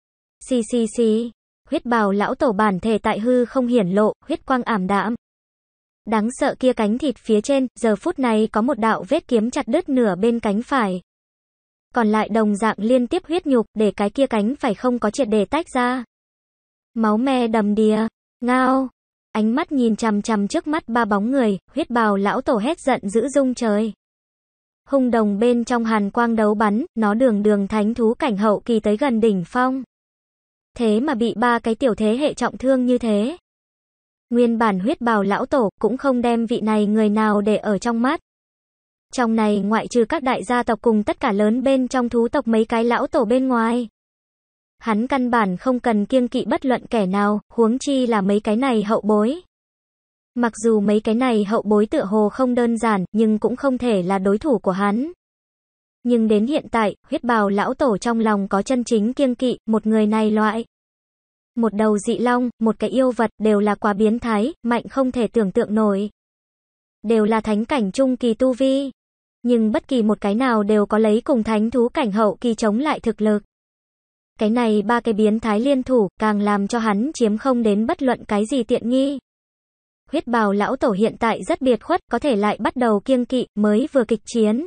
Xì xì xì, huyết bào lão tổ bản thể tại hư không hiển lộ, huyết quang ảm đạm. Đáng sợ kia cánh thịt phía trên, giờ phút này có một đạo vết kiếm chặt đứt nửa bên cánh phải. Còn lại đồng dạng liên tiếp huyết nhục để cái kia cánh phải không có triệt để tách ra. Máu me đầm đìa, ngao, ánh mắt nhìn chằm chằm trước mắt ba bóng người, huyết bào lão tổ hét giận dữ dung trời hung đồng bên trong hàn quang đấu bắn, nó đường đường thánh thú cảnh hậu kỳ tới gần đỉnh phong. Thế mà bị ba cái tiểu thế hệ trọng thương như thế. Nguyên bản huyết bào lão tổ cũng không đem vị này người nào để ở trong mắt. Trong này ngoại trừ các đại gia tộc cùng tất cả lớn bên trong thú tộc mấy cái lão tổ bên ngoài. Hắn căn bản không cần kiêng kỵ bất luận kẻ nào, huống chi là mấy cái này hậu bối. Mặc dù mấy cái này hậu bối tựa hồ không đơn giản, nhưng cũng không thể là đối thủ của hắn. Nhưng đến hiện tại, huyết bào lão tổ trong lòng có chân chính kiêng kỵ, một người này loại. Một đầu dị long, một cái yêu vật đều là quá biến thái, mạnh không thể tưởng tượng nổi. Đều là thánh cảnh trung kỳ tu vi. Nhưng bất kỳ một cái nào đều có lấy cùng thánh thú cảnh hậu kỳ chống lại thực lực. Cái này ba cái biến thái liên thủ, càng làm cho hắn chiếm không đến bất luận cái gì tiện nghi huyết bào lão tổ hiện tại rất biệt khuất, có thể lại bắt đầu kiêng kỵ, mới vừa kịch chiến.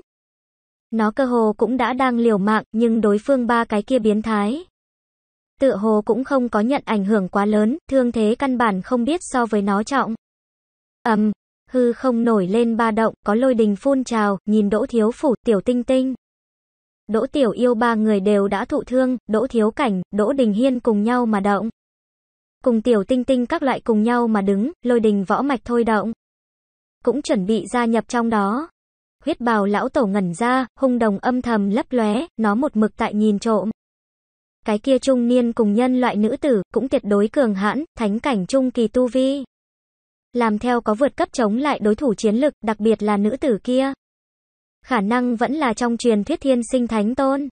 Nó cơ hồ cũng đã đang liều mạng, nhưng đối phương ba cái kia biến thái. Tựa hồ cũng không có nhận ảnh hưởng quá lớn, thương thế căn bản không biết so với nó trọng. ầm um, hư không nổi lên ba động, có lôi đình phun trào, nhìn đỗ thiếu phủ, tiểu tinh tinh. Đỗ Tiểu Yêu ba người đều đã thụ thương, Đỗ Thiếu Cảnh, Đỗ Đình Hiên cùng nhau mà động cùng tiểu tinh tinh các loại cùng nhau mà đứng, lôi đình võ mạch thôi động. Cũng chuẩn bị gia nhập trong đó. Huyết bào lão tổ ngẩn ra, hung đồng âm thầm lấp lóe, nó một mực tại nhìn trộm. Cái kia trung niên cùng nhân loại nữ tử, cũng tuyệt đối cường hãn, thánh cảnh trung kỳ tu vi. Làm theo có vượt cấp chống lại đối thủ chiến lực, đặc biệt là nữ tử kia. Khả năng vẫn là trong truyền thuyết thiên sinh thánh tôn.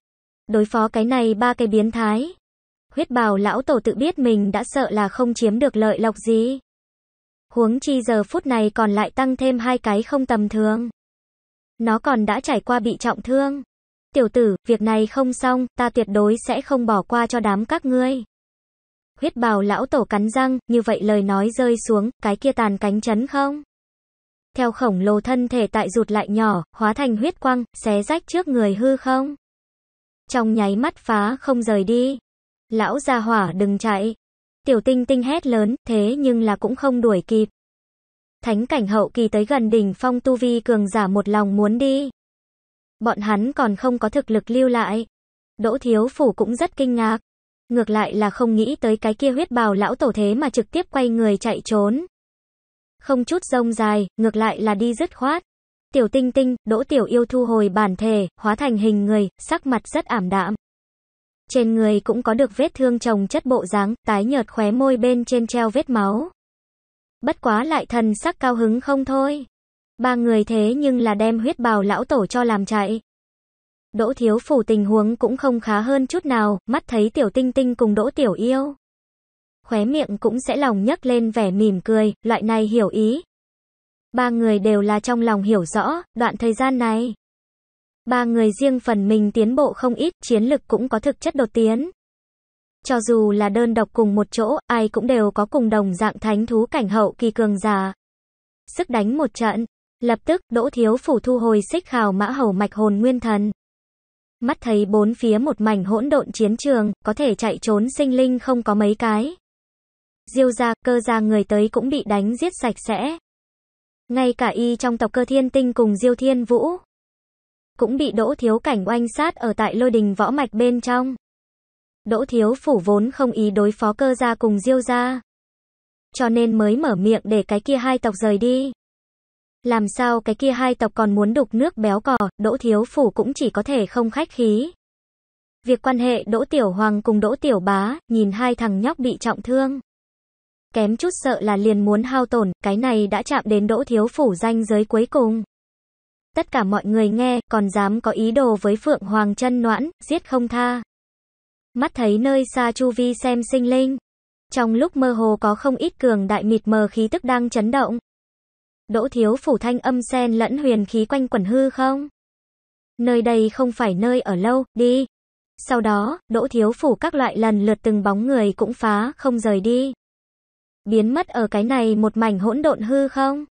Đối phó cái này ba cái biến thái, huyết bào lão tổ tự biết mình đã sợ là không chiếm được lợi lộc gì. Huống chi giờ phút này còn lại tăng thêm hai cái không tầm thường. Nó còn đã trải qua bị trọng thương. Tiểu tử, việc này không xong, ta tuyệt đối sẽ không bỏ qua cho đám các ngươi. Huyết bào lão tổ cắn răng, như vậy lời nói rơi xuống, cái kia tàn cánh chấn không? Theo khổng lồ thân thể tại rụt lại nhỏ, hóa thành huyết quang, xé rách trước người hư không? Trong nháy mắt phá không rời đi. Lão gia hỏa đừng chạy. Tiểu tinh tinh hét lớn, thế nhưng là cũng không đuổi kịp. Thánh cảnh hậu kỳ tới gần đỉnh phong tu vi cường giả một lòng muốn đi. Bọn hắn còn không có thực lực lưu lại. Đỗ thiếu phủ cũng rất kinh ngạc. Ngược lại là không nghĩ tới cái kia huyết bào lão tổ thế mà trực tiếp quay người chạy trốn. Không chút rông dài, ngược lại là đi dứt khoát. Tiểu tinh tinh, đỗ tiểu yêu thu hồi bản thể, hóa thành hình người, sắc mặt rất ảm đạm. Trên người cũng có được vết thương chồng chất bộ dáng, tái nhợt khóe môi bên trên treo vết máu. Bất quá lại thần sắc cao hứng không thôi. Ba người thế nhưng là đem huyết bào lão tổ cho làm chạy. Đỗ thiếu phủ tình huống cũng không khá hơn chút nào, mắt thấy tiểu tinh tinh cùng đỗ tiểu yêu. Khóe miệng cũng sẽ lòng nhấc lên vẻ mỉm cười, loại này hiểu ý. Ba người đều là trong lòng hiểu rõ, đoạn thời gian này. Ba người riêng phần mình tiến bộ không ít, chiến lực cũng có thực chất đột tiến. Cho dù là đơn độc cùng một chỗ, ai cũng đều có cùng đồng dạng thánh thú cảnh hậu kỳ cường giả. Sức đánh một trận, lập tức Đỗ Thiếu Phủ thu hồi xích khào mã hầu mạch hồn nguyên thần. Mắt thấy bốn phía một mảnh hỗn độn chiến trường, có thể chạy trốn sinh linh không có mấy cái. Diêu ra, cơ ra người tới cũng bị đánh giết sạch sẽ. Ngay cả y trong tộc cơ thiên tinh cùng Diêu Thiên Vũ, cũng bị Đỗ Thiếu Cảnh oanh sát ở tại lôi đình võ mạch bên trong. Đỗ Thiếu Phủ vốn không ý đối phó cơ gia cùng diêu gia. Cho nên mới mở miệng để cái kia hai tộc rời đi. Làm sao cái kia hai tộc còn muốn đục nước béo cò Đỗ Thiếu Phủ cũng chỉ có thể không khách khí. Việc quan hệ Đỗ Tiểu Hoàng cùng Đỗ Tiểu Bá, nhìn hai thằng nhóc bị trọng thương. Kém chút sợ là liền muốn hao tổn, cái này đã chạm đến Đỗ Thiếu Phủ danh giới cuối cùng tất cả mọi người nghe, còn dám có ý đồ với Phượng Hoàng chân noãn, giết không tha. Mắt thấy nơi xa chu vi xem sinh linh. Trong lúc mơ hồ có không ít cường đại mịt mờ khí tức đang chấn động. Đỗ thiếu phủ thanh âm sen lẫn huyền khí quanh quẩn hư không? Nơi đây không phải nơi ở lâu, đi. Sau đó, đỗ thiếu phủ các loại lần lượt từng bóng người cũng phá, không rời đi. Biến mất ở cái này một mảnh hỗn độn hư không?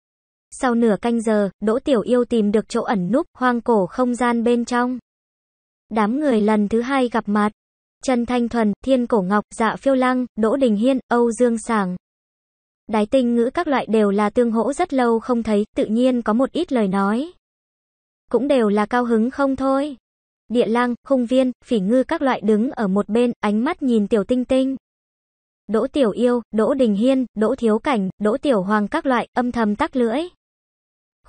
Sau nửa canh giờ, Đỗ Tiểu Yêu tìm được chỗ ẩn núp, hoang cổ không gian bên trong. Đám người lần thứ hai gặp mặt. Trần Thanh Thuần, Thiên Cổ Ngọc, Dạ Phiêu Lăng, Đỗ Đình Hiên, Âu Dương sàng, Đái tinh ngữ các loại đều là tương hỗ rất lâu không thấy, tự nhiên có một ít lời nói. Cũng đều là cao hứng không thôi. Địa lang, khung viên, phỉ ngư các loại đứng ở một bên, ánh mắt nhìn tiểu tinh tinh. Đỗ Tiểu Yêu, Đỗ Đình Hiên, Đỗ Thiếu Cảnh, Đỗ Tiểu Hoàng các loại, âm thầm tắc lưỡi.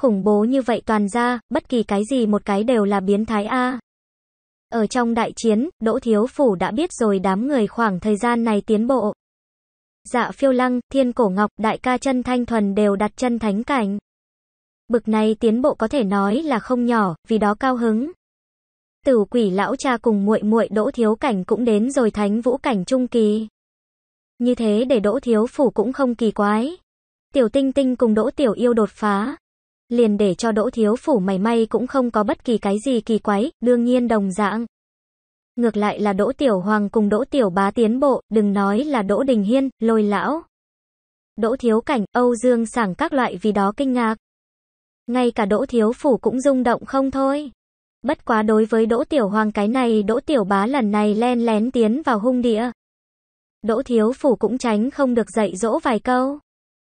Khủng bố như vậy toàn ra, bất kỳ cái gì một cái đều là biến thái A. Ở trong đại chiến, Đỗ Thiếu Phủ đã biết rồi đám người khoảng thời gian này tiến bộ. Dạ phiêu lăng, thiên cổ ngọc, đại ca chân thanh thuần đều đặt chân thánh cảnh. Bực này tiến bộ có thể nói là không nhỏ, vì đó cao hứng. Tử quỷ lão cha cùng muội muội đỗ thiếu cảnh cũng đến rồi thánh vũ cảnh trung kỳ. Như thế để đỗ thiếu phủ cũng không kỳ quái. Tiểu tinh tinh cùng đỗ tiểu yêu đột phá, liền để cho Đỗ Thiếu Phủ mày may cũng không có bất kỳ cái gì kỳ quái, đương nhiên đồng dạng. Ngược lại là Đỗ Tiểu Hoàng cùng Đỗ Tiểu Bá tiến bộ, đừng nói là Đỗ Đình Hiên, lôi lão. Đỗ Thiếu Cảnh, Âu Dương sảng các loại vì đó kinh ngạc. Ngay cả Đỗ Thiếu Phủ cũng rung động không thôi. Bất quá đối với Đỗ Tiểu Hoàng cái này Đỗ Tiểu Bá lần này len lén tiến vào hung địa. Đỗ Thiếu Phủ cũng tránh không được dạy dỗ vài câu.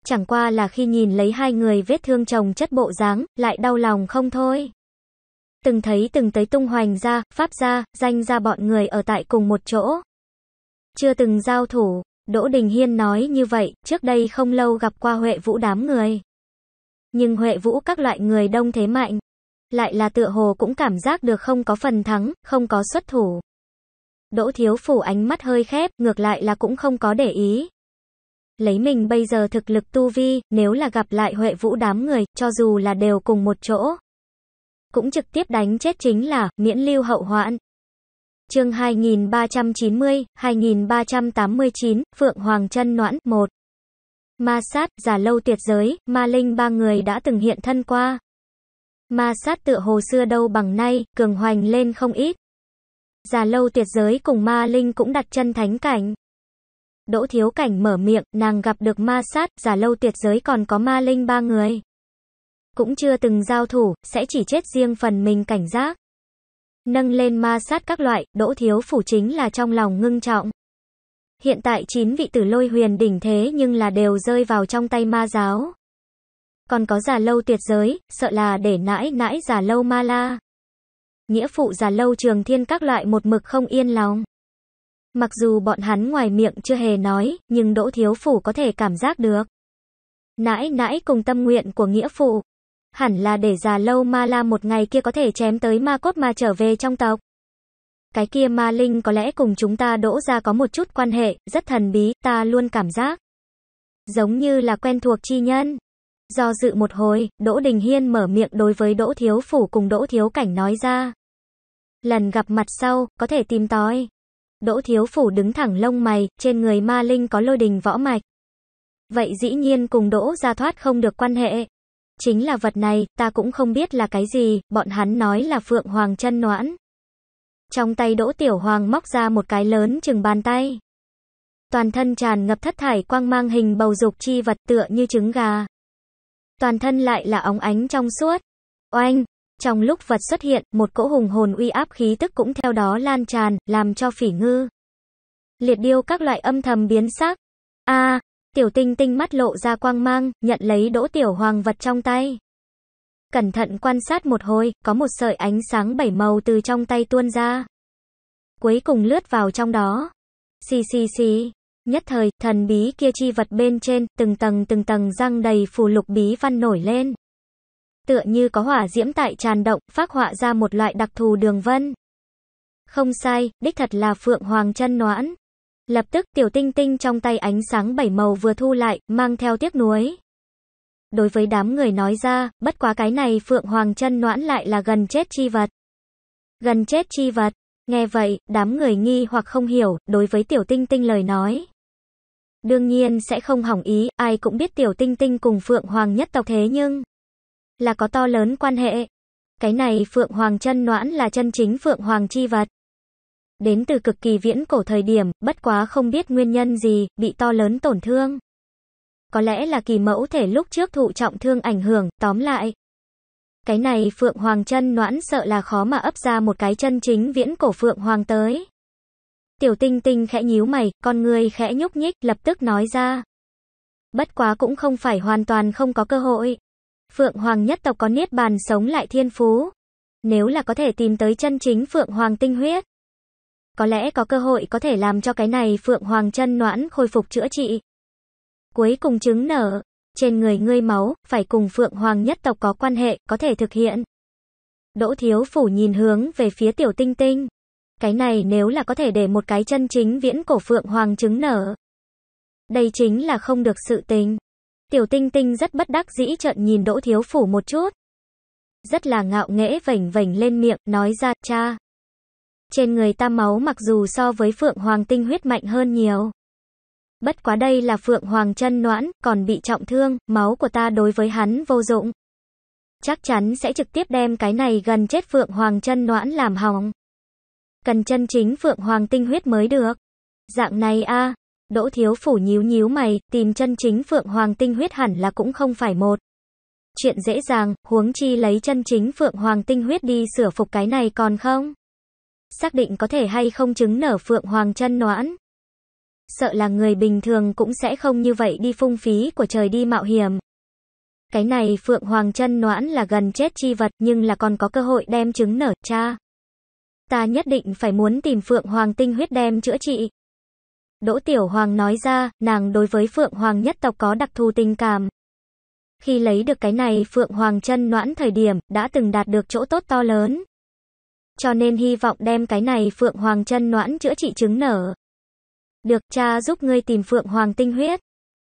Chẳng qua là khi nhìn lấy hai người vết thương chồng chất bộ dáng, lại đau lòng không thôi. Từng thấy từng tới tung hoành ra, pháp ra, danh ra bọn người ở tại cùng một chỗ. Chưa từng giao thủ, Đỗ Đình Hiên nói như vậy, trước đây không lâu gặp qua Huệ Vũ đám người. Nhưng Huệ Vũ các loại người đông thế mạnh, lại là tựa hồ cũng cảm giác được không có phần thắng, không có xuất thủ. Đỗ Thiếu Phủ ánh mắt hơi khép, ngược lại là cũng không có để ý lấy mình bây giờ thực lực tu vi, nếu là gặp lại Huệ Vũ đám người, cho dù là đều cùng một chỗ, cũng trực tiếp đánh chết chính là miễn lưu hậu hoạn. Chương 2390, 2389, Phượng Hoàng Chân Noãn 1. Ma sát, giả lâu tuyệt giới, ma linh ba người đã từng hiện thân qua. Ma sát tựa hồ xưa đâu bằng nay, cường hoành lên không ít. già lâu tuyệt giới cùng ma linh cũng đặt chân thánh cảnh. Đỗ Thiếu Cảnh mở miệng, nàng gặp được ma sát, giả lâu tuyệt giới còn có ma linh ba người. Cũng chưa từng giao thủ, sẽ chỉ chết riêng phần mình cảnh giác. Nâng lên ma sát các loại, Đỗ Thiếu Phủ chính là trong lòng ngưng trọng. Hiện tại chín vị tử lôi huyền đỉnh thế nhưng là đều rơi vào trong tay ma giáo. Còn có giả lâu tuyệt giới, sợ là để nãi nãi giả lâu ma la. Nghĩa phụ giả lâu trường thiên các loại một mực không yên lòng. Mặc dù bọn hắn ngoài miệng chưa hề nói, nhưng Đỗ Thiếu Phủ có thể cảm giác được. Nãi nãi cùng tâm nguyện của Nghĩa Phụ. Hẳn là để già lâu ma la một ngày kia có thể chém tới ma cốt ma trở về trong tộc. Cái kia ma linh có lẽ cùng chúng ta đỗ ra có một chút quan hệ, rất thần bí, ta luôn cảm giác. Giống như là quen thuộc chi nhân. Do dự một hồi, Đỗ Đình Hiên mở miệng đối với Đỗ Thiếu Phủ cùng Đỗ Thiếu Cảnh nói ra. Lần gặp mặt sau, có thể tìm tòi. Đỗ Thiếu Phủ đứng thẳng lông mày, trên người ma linh có lôi đình võ mạch. Vậy dĩ nhiên cùng Đỗ ra thoát không được quan hệ. Chính là vật này, ta cũng không biết là cái gì, bọn hắn nói là Phượng Hoàng chân noãn. Trong tay Đỗ Tiểu Hoàng móc ra một cái lớn chừng bàn tay. Toàn thân tràn ngập thất thải quang mang hình bầu dục chi vật tựa như trứng gà. Toàn thân lại là óng ánh trong suốt. Oanh, trong lúc vật xuất hiện, một cỗ hùng hồn uy áp khí tức cũng theo đó lan tràn, làm cho phỉ ngư. Liệt điêu các loại âm thầm biến sắc. a tiểu tinh tinh mắt lộ ra quang mang, nhận lấy đỗ tiểu hoàng vật trong tay. Cẩn thận quan sát một hồi, có một sợi ánh sáng bảy màu từ trong tay tuôn ra. Cuối cùng lướt vào trong đó. Xì xì xì. Nhất thời, thần bí kia chi vật bên trên, từng tầng từng tầng răng đầy phù lục bí văn nổi lên tựa như có hỏa diễm tại tràn động, phát họa ra một loại đặc thù đường vân. Không sai, đích thật là Phượng Hoàng chân noãn. Lập tức tiểu tinh tinh trong tay ánh sáng bảy màu vừa thu lại, mang theo tiếc nuối. Đối với đám người nói ra, bất quá cái này Phượng Hoàng chân noãn lại là gần chết chi vật. Gần chết chi vật, nghe vậy, đám người nghi hoặc không hiểu, đối với tiểu tinh tinh lời nói. Đương nhiên sẽ không hỏng ý, ai cũng biết tiểu tinh tinh cùng Phượng Hoàng nhất tộc thế nhưng là có to lớn quan hệ. Cái này Phượng Hoàng chân noãn là chân chính Phượng Hoàng chi vật. Đến từ cực kỳ viễn cổ thời điểm, bất quá không biết nguyên nhân gì, bị to lớn tổn thương. Có lẽ là kỳ mẫu thể lúc trước thụ trọng thương ảnh hưởng, tóm lại. Cái này Phượng Hoàng chân noãn sợ là khó mà ấp ra một cái chân chính viễn cổ Phượng Hoàng tới. Tiểu tinh tinh khẽ nhíu mày, con người khẽ nhúc nhích, lập tức nói ra. Bất quá cũng không phải hoàn toàn không có cơ hội, Phượng Hoàng nhất tộc có niết bàn sống lại thiên phú. Nếu là có thể tìm tới chân chính Phượng Hoàng tinh huyết. Có lẽ có cơ hội có thể làm cho cái này Phượng Hoàng chân noãn khôi phục chữa trị. Cuối cùng chứng nở, trên người ngươi máu, phải cùng Phượng Hoàng nhất tộc có quan hệ, có thể thực hiện. Đỗ Thiếu Phủ nhìn hướng về phía Tiểu Tinh Tinh. Cái này nếu là có thể để một cái chân chính viễn cổ Phượng Hoàng chứng nở. Đây chính là không được sự tình. Tiểu Tinh Tinh rất bất đắc dĩ trợn nhìn Đỗ Thiếu Phủ một chút. Rất là ngạo nghễ vảnh vảnh lên miệng, nói ra, cha. Trên người ta máu mặc dù so với Phượng Hoàng Tinh huyết mạnh hơn nhiều. Bất quá đây là Phượng Hoàng chân noãn, còn bị trọng thương, máu của ta đối với hắn vô dụng. Chắc chắn sẽ trực tiếp đem cái này gần chết Phượng Hoàng chân noãn làm hỏng. Cần chân chính Phượng Hoàng Tinh huyết mới được. Dạng này a Đỗ Thiếu Phủ nhíu nhíu mày, tìm chân chính Phượng Hoàng tinh huyết hẳn là cũng không phải một. Chuyện dễ dàng, huống chi lấy chân chính Phượng Hoàng tinh huyết đi sửa phục cái này còn không? Xác định có thể hay không chứng nở Phượng Hoàng chân noãn. Sợ là người bình thường cũng sẽ không như vậy đi phung phí của trời đi mạo hiểm. Cái này Phượng Hoàng chân noãn là gần chết chi vật nhưng là còn có cơ hội đem chứng nở cha. Ta nhất định phải muốn tìm Phượng Hoàng tinh huyết đem chữa trị, Đỗ Tiểu Hoàng nói ra, nàng đối với Phượng Hoàng nhất tộc có đặc thù tình cảm. Khi lấy được cái này Phượng Hoàng chân noãn thời điểm, đã từng đạt được chỗ tốt to lớn. Cho nên hy vọng đem cái này Phượng Hoàng chân noãn chữa trị chứng nở. Được cha giúp ngươi tìm Phượng Hoàng tinh huyết.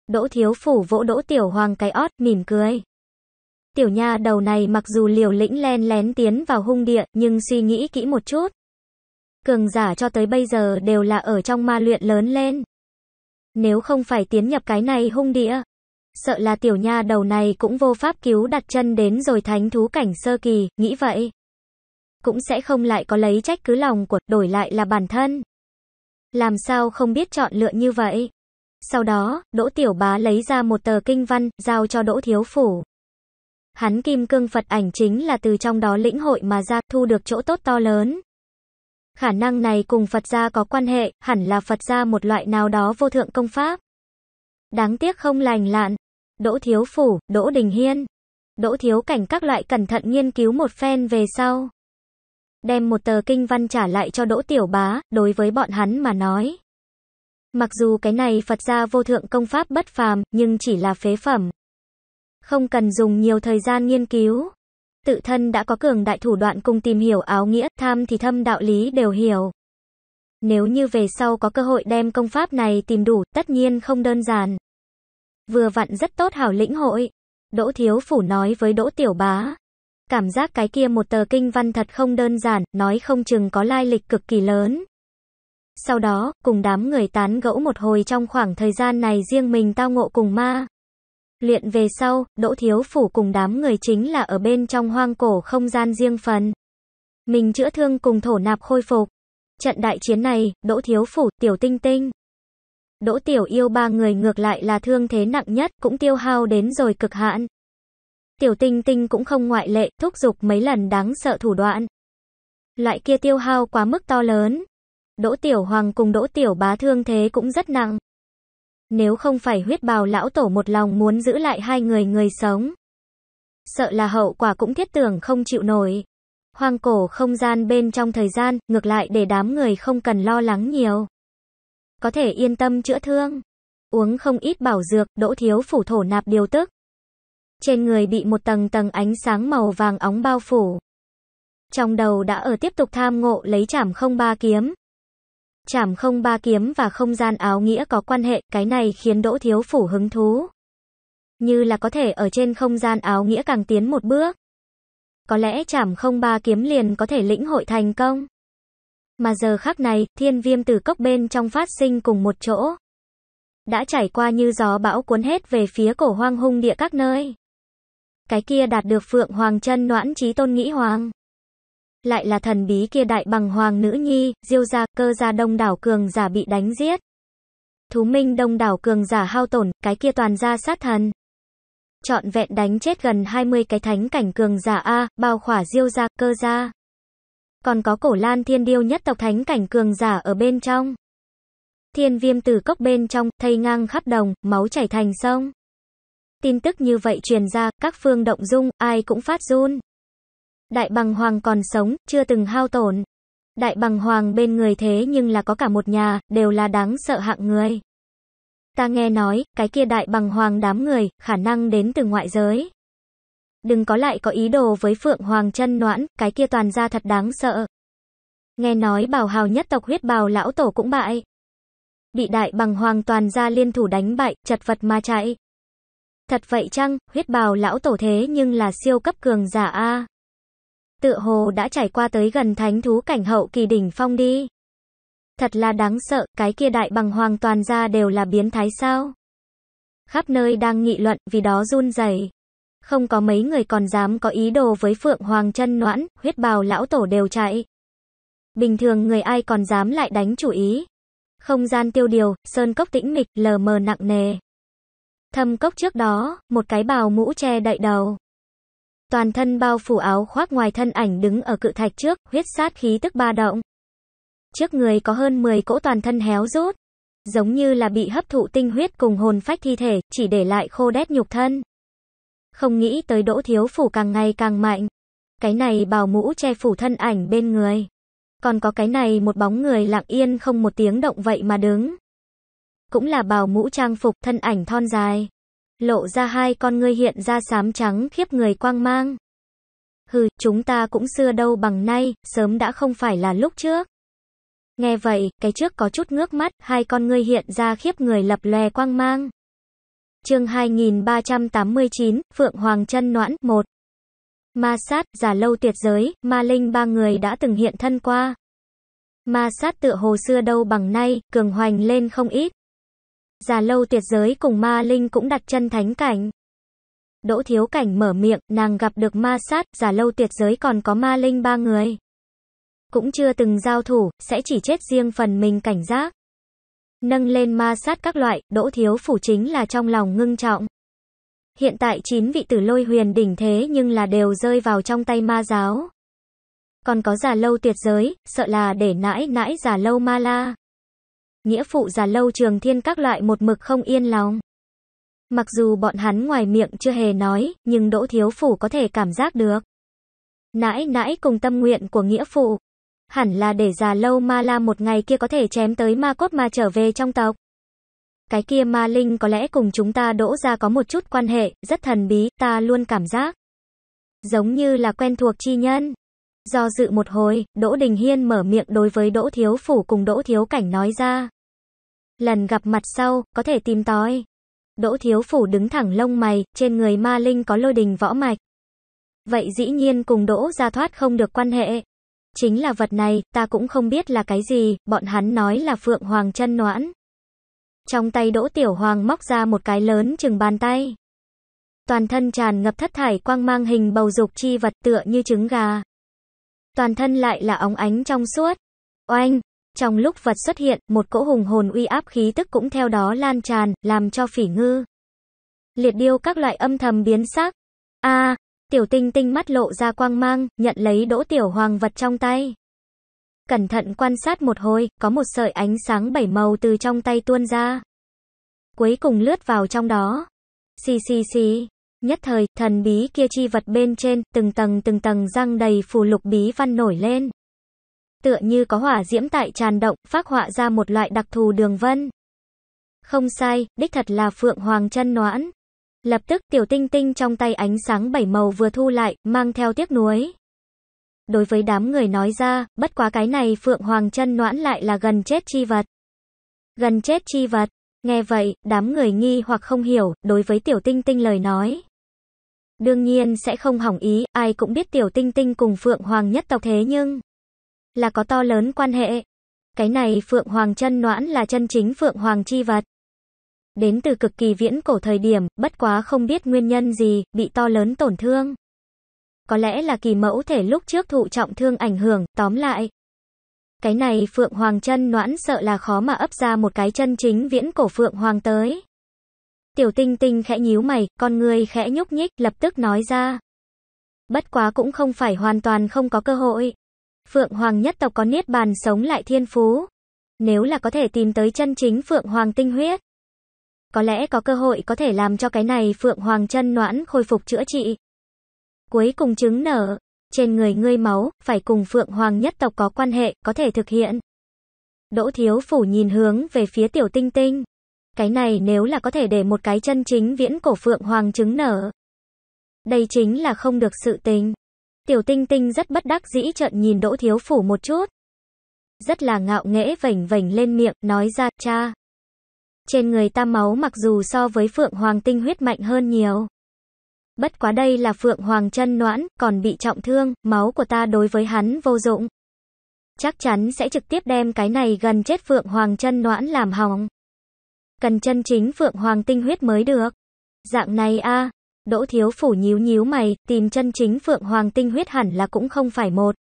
Đỗ Thiếu Phủ vỗ Đỗ Tiểu Hoàng cái ót, mỉm cười. Tiểu nha đầu này mặc dù liều lĩnh len lén tiến vào hung địa, nhưng suy nghĩ kỹ một chút. Cường giả cho tới bây giờ đều là ở trong ma luyện lớn lên. Nếu không phải tiến nhập cái này hung địa, sợ là tiểu nha đầu này cũng vô pháp cứu đặt chân đến rồi thánh thú cảnh sơ kỳ, nghĩ vậy. Cũng sẽ không lại có lấy trách cứ lòng của, đổi lại là bản thân. Làm sao không biết chọn lựa như vậy? Sau đó, Đỗ Tiểu Bá lấy ra một tờ kinh văn, giao cho Đỗ Thiếu Phủ. Hắn kim cương Phật ảnh chính là từ trong đó lĩnh hội mà ra, thu được chỗ tốt to lớn. Khả năng này cùng Phật gia có quan hệ, hẳn là Phật gia một loại nào đó vô thượng công pháp. Đáng tiếc không lành lạn. Đỗ Thiếu Phủ, Đỗ Đình Hiên. Đỗ Thiếu Cảnh các loại cẩn thận nghiên cứu một phen về sau. Đem một tờ kinh văn trả lại cho Đỗ Tiểu Bá, đối với bọn hắn mà nói. Mặc dù cái này Phật gia vô thượng công pháp bất phàm, nhưng chỉ là phế phẩm. Không cần dùng nhiều thời gian nghiên cứu tự thân đã có cường đại thủ đoạn cùng tìm hiểu áo nghĩa, tham thì thâm đạo lý đều hiểu. Nếu như về sau có cơ hội đem công pháp này tìm đủ, tất nhiên không đơn giản. Vừa vặn rất tốt hảo lĩnh hội. Đỗ Thiếu Phủ nói với Đỗ Tiểu Bá. Cảm giác cái kia một tờ kinh văn thật không đơn giản, nói không chừng có lai lịch cực kỳ lớn. Sau đó, cùng đám người tán gẫu một hồi trong khoảng thời gian này riêng mình tao ngộ cùng ma. Luyện về sau, Đỗ Thiếu Phủ cùng đám người chính là ở bên trong hoang cổ không gian riêng phần. Mình chữa thương cùng thổ nạp khôi phục. Trận đại chiến này, Đỗ Thiếu Phủ, Tiểu Tinh Tinh. Đỗ Tiểu Yêu ba người ngược lại là thương thế nặng nhất, cũng tiêu hao đến rồi cực hạn. Tiểu Tinh Tinh cũng không ngoại lệ, thúc giục mấy lần đáng sợ thủ đoạn. Loại kia tiêu hao quá mức to lớn. Đỗ Tiểu Hoàng cùng Đỗ Tiểu Bá thương thế cũng rất nặng. Nếu không phải huyết bào lão tổ một lòng muốn giữ lại hai người người sống. Sợ là hậu quả cũng thiết tưởng không chịu nổi. Hoang cổ không gian bên trong thời gian, ngược lại để đám người không cần lo lắng nhiều. Có thể yên tâm chữa thương. Uống không ít bảo dược, đỗ thiếu phủ thổ nạp điều tức. Trên người bị một tầng tầng ánh sáng màu vàng óng bao phủ. Trong đầu đã ở tiếp tục tham ngộ lấy chảm không ba kiếm chảm không ba kiếm và không gian áo nghĩa có quan hệ, cái này khiến Đỗ Thiếu Phủ hứng thú. Như là có thể ở trên không gian áo nghĩa càng tiến một bước. Có lẽ chảm không ba kiếm liền có thể lĩnh hội thành công. Mà giờ khắc này, thiên viêm từ cốc bên trong phát sinh cùng một chỗ. Đã trải qua như gió bão cuốn hết về phía cổ hoang hung địa các nơi. Cái kia đạt được phượng hoàng chân noãn trí tôn nghĩ hoàng lại là thần bí kia đại bằng hoàng nữ nhi, diêu gia, cơ gia đông đảo cường giả bị đánh giết. Thú minh đông đảo cường giả hao tổn, cái kia toàn ra sát thần. Chọn vẹn đánh chết gần 20 cái thánh cảnh cường giả A, bao khỏa diêu gia, cơ gia. Còn có cổ lan thiên điêu nhất tộc thánh cảnh cường giả ở bên trong. Thiên viêm từ cốc bên trong, thây ngang khắp đồng, máu chảy thành sông. Tin tức như vậy truyền ra, các phương động dung, ai cũng phát run. Đại bằng hoàng còn sống, chưa từng hao tổn. Đại bằng hoàng bên người thế nhưng là có cả một nhà, đều là đáng sợ hạng người. Ta nghe nói, cái kia đại bằng hoàng đám người, khả năng đến từ ngoại giới. Đừng có lại có ý đồ với phượng hoàng chân noãn, cái kia toàn ra thật đáng sợ. Nghe nói bảo hào nhất tộc huyết bào lão tổ cũng bại. Bị đại bằng hoàng toàn ra liên thủ đánh bại, chật vật mà chạy. Thật vậy chăng, huyết bào lão tổ thế nhưng là siêu cấp cường giả A tựa hồ đã trải qua tới gần thánh thú cảnh hậu kỳ đỉnh phong đi. Thật là đáng sợ, cái kia đại bằng hoàng toàn ra đều là biến thái sao. Khắp nơi đang nghị luận, vì đó run rẩy. Không có mấy người còn dám có ý đồ với Phượng Hoàng chân noãn, huyết bào lão tổ đều chạy. Bình thường người ai còn dám lại đánh chủ ý. Không gian tiêu điều, sơn cốc tĩnh mịch, lờ mờ nặng nề. Thâm cốc trước đó, một cái bào mũ che đậy đầu toàn thân bao phủ áo khoác ngoài thân ảnh đứng ở cự thạch trước, huyết sát khí tức ba động. Trước người có hơn 10 cỗ toàn thân héo rút, giống như là bị hấp thụ tinh huyết cùng hồn phách thi thể, chỉ để lại khô đét nhục thân. Không nghĩ tới đỗ thiếu phủ càng ngày càng mạnh. Cái này bào mũ che phủ thân ảnh bên người. Còn có cái này một bóng người lặng yên không một tiếng động vậy mà đứng. Cũng là bào mũ trang phục thân ảnh thon dài lộ ra hai con ngươi hiện ra xám trắng khiếp người quang mang. Hừ, chúng ta cũng xưa đâu bằng nay, sớm đã không phải là lúc trước. Nghe vậy, cái trước có chút ngước mắt, hai con ngươi hiện ra khiếp người lập lòe quang mang. Chương 2389, Phượng Hoàng Chân Noãn 1. Ma sát, giả lâu tuyệt giới, ma linh ba người đã từng hiện thân qua. Ma sát tựa hồ xưa đâu bằng nay, cường hoành lên không ít. Già lâu tuyệt giới cùng ma linh cũng đặt chân thánh cảnh. Đỗ thiếu cảnh mở miệng, nàng gặp được ma sát, Già lâu tuyệt giới còn có ma linh ba người. Cũng chưa từng giao thủ, sẽ chỉ chết riêng phần mình cảnh giác. Nâng lên ma sát các loại, đỗ thiếu phủ chính là trong lòng ngưng trọng. Hiện tại chín vị tử lôi huyền đỉnh thế nhưng là đều rơi vào trong tay ma giáo. Còn có già lâu tuyệt giới, sợ là để nãi nãi già lâu ma la nghĩa phụ già lâu trường thiên các loại một mực không yên lòng. Mặc dù bọn hắn ngoài miệng chưa hề nói, nhưng Đỗ Thiếu Phủ có thể cảm giác được. Nãi nãi cùng tâm nguyện của nghĩa phụ. Hẳn là để già lâu ma la một ngày kia có thể chém tới ma cốt ma trở về trong tộc. Cái kia ma linh có lẽ cùng chúng ta đỗ ra có một chút quan hệ, rất thần bí, ta luôn cảm giác. Giống như là quen thuộc chi nhân. Do dự một hồi, Đỗ Đình Hiên mở miệng đối với Đỗ Thiếu Phủ cùng Đỗ Thiếu Cảnh nói ra. Lần gặp mặt sau, có thể tìm tòi. Đỗ Thiếu Phủ đứng thẳng lông mày, trên người ma linh có lôi đình võ mạch. Vậy dĩ nhiên cùng Đỗ ra thoát không được quan hệ. Chính là vật này, ta cũng không biết là cái gì, bọn hắn nói là Phượng Hoàng chân noãn. Trong tay Đỗ Tiểu Hoàng móc ra một cái lớn chừng bàn tay. Toàn thân tràn ngập thất thải quang mang hình bầu dục chi vật tựa như trứng gà toàn thân lại là óng ánh trong suốt. Oanh! Trong lúc vật xuất hiện, một cỗ hùng hồn uy áp khí tức cũng theo đó lan tràn, làm cho phỉ ngư. Liệt điêu các loại âm thầm biến sắc. a tiểu tinh tinh mắt lộ ra quang mang, nhận lấy đỗ tiểu hoàng vật trong tay. Cẩn thận quan sát một hồi, có một sợi ánh sáng bảy màu từ trong tay tuôn ra. Cuối cùng lướt vào trong đó. Xì xì xì. Nhất thời, thần bí kia chi vật bên trên, từng tầng từng tầng răng đầy phù lục bí văn nổi lên. Tựa như có hỏa diễm tại tràn động, phát họa ra một loại đặc thù đường vân. Không sai, đích thật là Phượng Hoàng chân noãn. Lập tức tiểu tinh tinh trong tay ánh sáng bảy màu vừa thu lại, mang theo tiếc nuối. Đối với đám người nói ra, bất quá cái này Phượng Hoàng chân noãn lại là gần chết chi vật. Gần chết chi vật, nghe vậy, đám người nghi hoặc không hiểu, đối với tiểu tinh tinh lời nói đương nhiên sẽ không hỏng ý, ai cũng biết Tiểu Tinh Tinh cùng Phượng Hoàng nhất tộc thế nhưng là có to lớn quan hệ. Cái này Phượng Hoàng chân noãn là chân chính Phượng Hoàng chi vật. Đến từ cực kỳ viễn cổ thời điểm, bất quá không biết nguyên nhân gì, bị to lớn tổn thương. Có lẽ là kỳ mẫu thể lúc trước thụ trọng thương ảnh hưởng, tóm lại. Cái này Phượng Hoàng chân noãn sợ là khó mà ấp ra một cái chân chính viễn cổ Phượng Hoàng tới. Tiểu tinh tinh khẽ nhíu mày, con người khẽ nhúc nhích, lập tức nói ra. Bất quá cũng không phải hoàn toàn không có cơ hội. Phượng Hoàng nhất tộc có niết bàn sống lại thiên phú. Nếu là có thể tìm tới chân chính Phượng Hoàng tinh huyết. Có lẽ có cơ hội có thể làm cho cái này Phượng Hoàng chân noãn khôi phục chữa trị. Cuối cùng chứng nở, trên người ngươi máu, phải cùng Phượng Hoàng nhất tộc có quan hệ, có thể thực hiện. Đỗ Thiếu Phủ nhìn hướng về phía tiểu tinh tinh. Cái này nếu là có thể để một cái chân chính viễn cổ phượng hoàng trứng nở. Đây chính là không được sự tình. Tiểu tinh tinh rất bất đắc dĩ trợn nhìn đỗ thiếu phủ một chút. Rất là ngạo nghễ vảnh vảnh lên miệng, nói ra, cha. Trên người ta máu mặc dù so với phượng hoàng tinh huyết mạnh hơn nhiều. Bất quá đây là phượng hoàng chân noãn, còn bị trọng thương, máu của ta đối với hắn vô dụng. Chắc chắn sẽ trực tiếp đem cái này gần chết phượng hoàng chân noãn làm hỏng cần chân chính phượng hoàng tinh huyết mới được. Dạng này a Đỗ Thiếu Phủ nhíu nhíu mày, tìm chân chính phượng hoàng tinh huyết hẳn là cũng không phải một.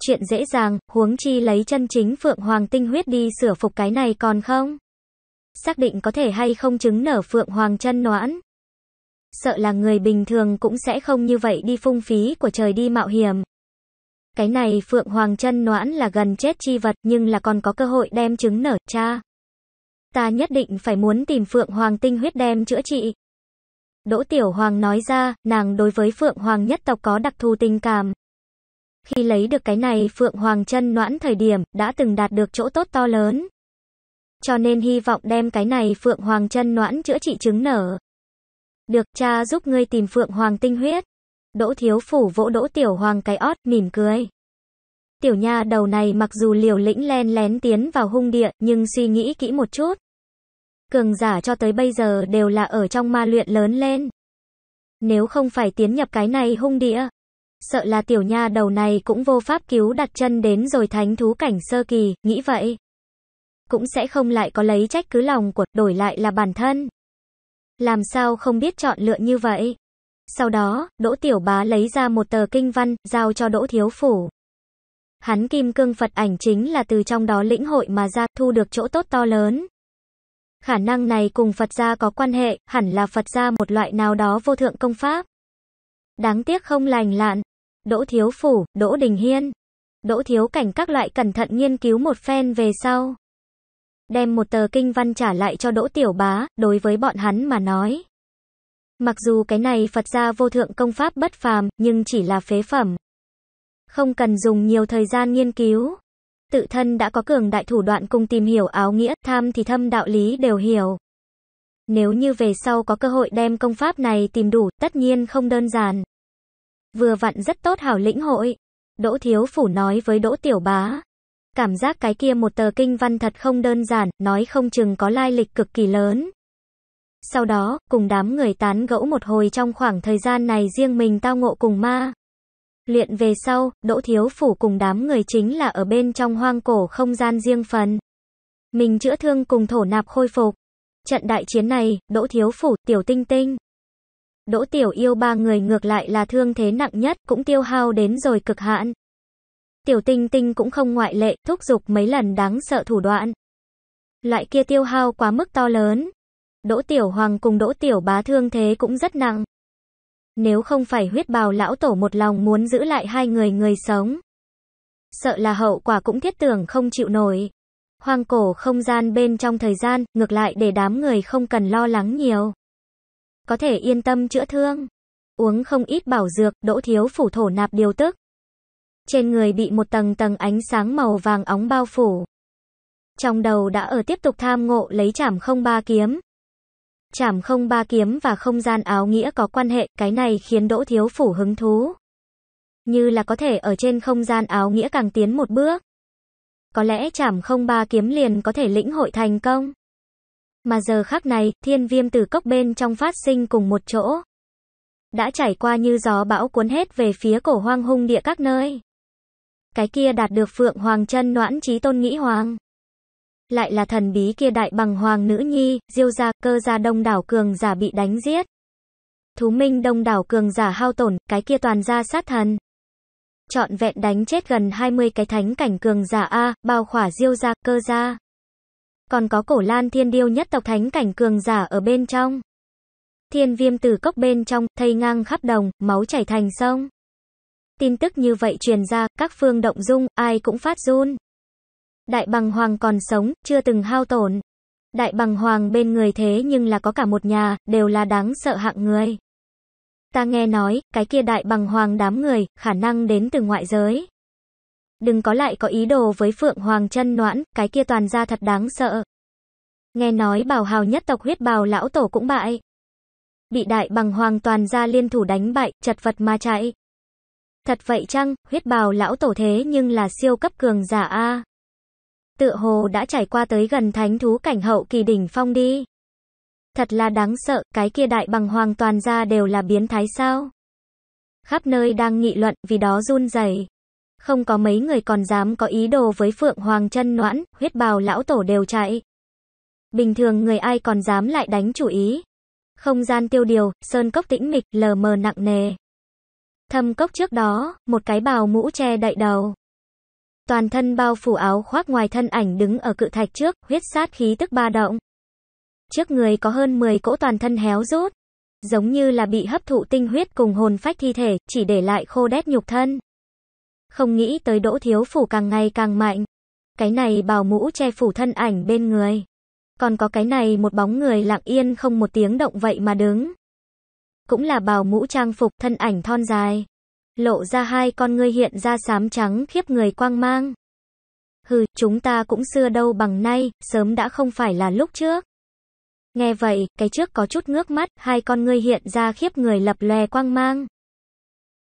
Chuyện dễ dàng, huống chi lấy chân chính phượng hoàng tinh huyết đi sửa phục cái này còn không? Xác định có thể hay không chứng nở phượng hoàng chân noãn. Sợ là người bình thường cũng sẽ không như vậy đi phung phí của trời đi mạo hiểm. Cái này phượng hoàng chân noãn là gần chết chi vật nhưng là còn có cơ hội đem chứng nở cha. Ta nhất định phải muốn tìm Phượng Hoàng tinh huyết đem chữa trị. Đỗ Tiểu Hoàng nói ra, nàng đối với Phượng Hoàng nhất tộc có đặc thù tình cảm. Khi lấy được cái này Phượng Hoàng chân noãn thời điểm, đã từng đạt được chỗ tốt to lớn. Cho nên hy vọng đem cái này Phượng Hoàng chân noãn chữa trị chứng nở. Được cha giúp ngươi tìm Phượng Hoàng tinh huyết. Đỗ Thiếu Phủ vỗ Đỗ Tiểu Hoàng cái ót, mỉm cười. Tiểu nha đầu này mặc dù liều lĩnh len lén tiến vào hung địa, nhưng suy nghĩ kỹ một chút. Cường giả cho tới bây giờ đều là ở trong ma luyện lớn lên. Nếu không phải tiến nhập cái này hung địa, sợ là tiểu nha đầu này cũng vô pháp cứu đặt chân đến rồi thánh thú cảnh sơ kỳ, nghĩ vậy. Cũng sẽ không lại có lấy trách cứ lòng của, đổi lại là bản thân. Làm sao không biết chọn lựa như vậy? Sau đó, Đỗ Tiểu Bá lấy ra một tờ kinh văn, giao cho Đỗ Thiếu Phủ. Hắn kim cương Phật ảnh chính là từ trong đó lĩnh hội mà ra thu được chỗ tốt to lớn. Khả năng này cùng Phật gia có quan hệ, hẳn là Phật gia một loại nào đó vô thượng công pháp. Đáng tiếc không lành lạn. Đỗ Thiếu Phủ, Đỗ Đình Hiên. Đỗ Thiếu Cảnh các loại cẩn thận nghiên cứu một phen về sau. Đem một tờ kinh văn trả lại cho Đỗ Tiểu Bá, đối với bọn hắn mà nói. Mặc dù cái này Phật gia vô thượng công pháp bất phàm, nhưng chỉ là phế phẩm, không cần dùng nhiều thời gian nghiên cứu. Tự thân đã có cường đại thủ đoạn cùng tìm hiểu áo nghĩa, tham thì thâm đạo lý đều hiểu. Nếu như về sau có cơ hội đem công pháp này tìm đủ, tất nhiên không đơn giản. Vừa vặn rất tốt hảo lĩnh hội. Đỗ Thiếu Phủ nói với Đỗ Tiểu Bá. Cảm giác cái kia một tờ kinh văn thật không đơn giản, nói không chừng có lai lịch cực kỳ lớn. Sau đó, cùng đám người tán gẫu một hồi trong khoảng thời gian này riêng mình tao ngộ cùng ma. Luyện về sau, Đỗ Thiếu Phủ cùng đám người chính là ở bên trong hoang cổ không gian riêng phần. Mình chữa thương cùng thổ nạp khôi phục. Trận đại chiến này, Đỗ Thiếu Phủ, Tiểu Tinh Tinh. Đỗ Tiểu Yêu ba người ngược lại là thương thế nặng nhất, cũng tiêu hao đến rồi cực hạn. Tiểu Tinh Tinh cũng không ngoại lệ, thúc giục mấy lần đáng sợ thủ đoạn. Loại kia tiêu hao quá mức to lớn. Đỗ Tiểu Hoàng cùng Đỗ Tiểu Bá thương thế cũng rất nặng. Nếu không phải huyết bào lão tổ một lòng muốn giữ lại hai người người sống. Sợ là hậu quả cũng thiết tưởng không chịu nổi. Hoang cổ không gian bên trong thời gian, ngược lại để đám người không cần lo lắng nhiều. Có thể yên tâm chữa thương. Uống không ít bảo dược, đỗ thiếu phủ thổ nạp điều tức. Trên người bị một tầng tầng ánh sáng màu vàng óng bao phủ. Trong đầu đã ở tiếp tục tham ngộ lấy chảm không ba kiếm. Chảm không ba kiếm và không gian áo nghĩa có quan hệ, cái này khiến Đỗ Thiếu Phủ hứng thú. Như là có thể ở trên không gian áo nghĩa càng tiến một bước. Có lẽ chảm không ba kiếm liền có thể lĩnh hội thành công. Mà giờ khắc này, thiên viêm từ cốc bên trong phát sinh cùng một chỗ. Đã trải qua như gió bão cuốn hết về phía cổ hoang hung địa các nơi. Cái kia đạt được phượng hoàng chân noãn trí tôn nghĩ hoàng lại là thần bí kia đại bằng hoàng nữ nhi, diêu gia, cơ gia đông đảo cường giả bị đánh giết. Thú minh đông đảo cường giả hao tổn, cái kia toàn ra sát thần. Chọn vẹn đánh chết gần 20 cái thánh cảnh cường giả A, bao khỏa diêu gia, cơ gia. Còn có cổ lan thiên điêu nhất tộc thánh cảnh cường giả ở bên trong. Thiên viêm từ cốc bên trong, thây ngang khắp đồng, máu chảy thành sông. Tin tức như vậy truyền ra, các phương động dung, ai cũng phát run. Đại bằng hoàng còn sống, chưa từng hao tổn. Đại bằng hoàng bên người thế nhưng là có cả một nhà, đều là đáng sợ hạng người. Ta nghe nói, cái kia đại bằng hoàng đám người, khả năng đến từ ngoại giới. Đừng có lại có ý đồ với Phượng Hoàng chân noãn, cái kia toàn ra thật đáng sợ. Nghe nói bảo hào nhất tộc huyết bào lão tổ cũng bại. Bị đại bằng hoàng toàn ra liên thủ đánh bại, chật vật mà chạy. Thật vậy chăng, huyết bào lão tổ thế nhưng là siêu cấp cường giả A tựa hồ đã trải qua tới gần thánh thú cảnh hậu kỳ đỉnh phong đi. Thật là đáng sợ, cái kia đại bằng hoàng toàn ra đều là biến thái sao. Khắp nơi đang nghị luận, vì đó run rẩy. Không có mấy người còn dám có ý đồ với Phượng Hoàng chân noãn, huyết bào lão tổ đều chạy. Bình thường người ai còn dám lại đánh chủ ý. Không gian tiêu điều, sơn cốc tĩnh mịch, lờ mờ nặng nề. Thâm cốc trước đó, một cái bào mũ che đậy đầu toàn thân bao phủ áo khoác ngoài thân ảnh đứng ở cự thạch trước, huyết sát khí tức ba động. Trước người có hơn 10 cỗ toàn thân héo rút, giống như là bị hấp thụ tinh huyết cùng hồn phách thi thể, chỉ để lại khô đét nhục thân. Không nghĩ tới đỗ thiếu phủ càng ngày càng mạnh. Cái này bào mũ che phủ thân ảnh bên người. Còn có cái này một bóng người lặng yên không một tiếng động vậy mà đứng. Cũng là bào mũ trang phục thân ảnh thon dài, lộ ra hai con ngươi hiện ra xám trắng khiếp người quang mang. Hừ, chúng ta cũng xưa đâu bằng nay, sớm đã không phải là lúc trước. Nghe vậy, cái trước có chút ngước mắt, hai con ngươi hiện ra khiếp người lập lòe quang mang.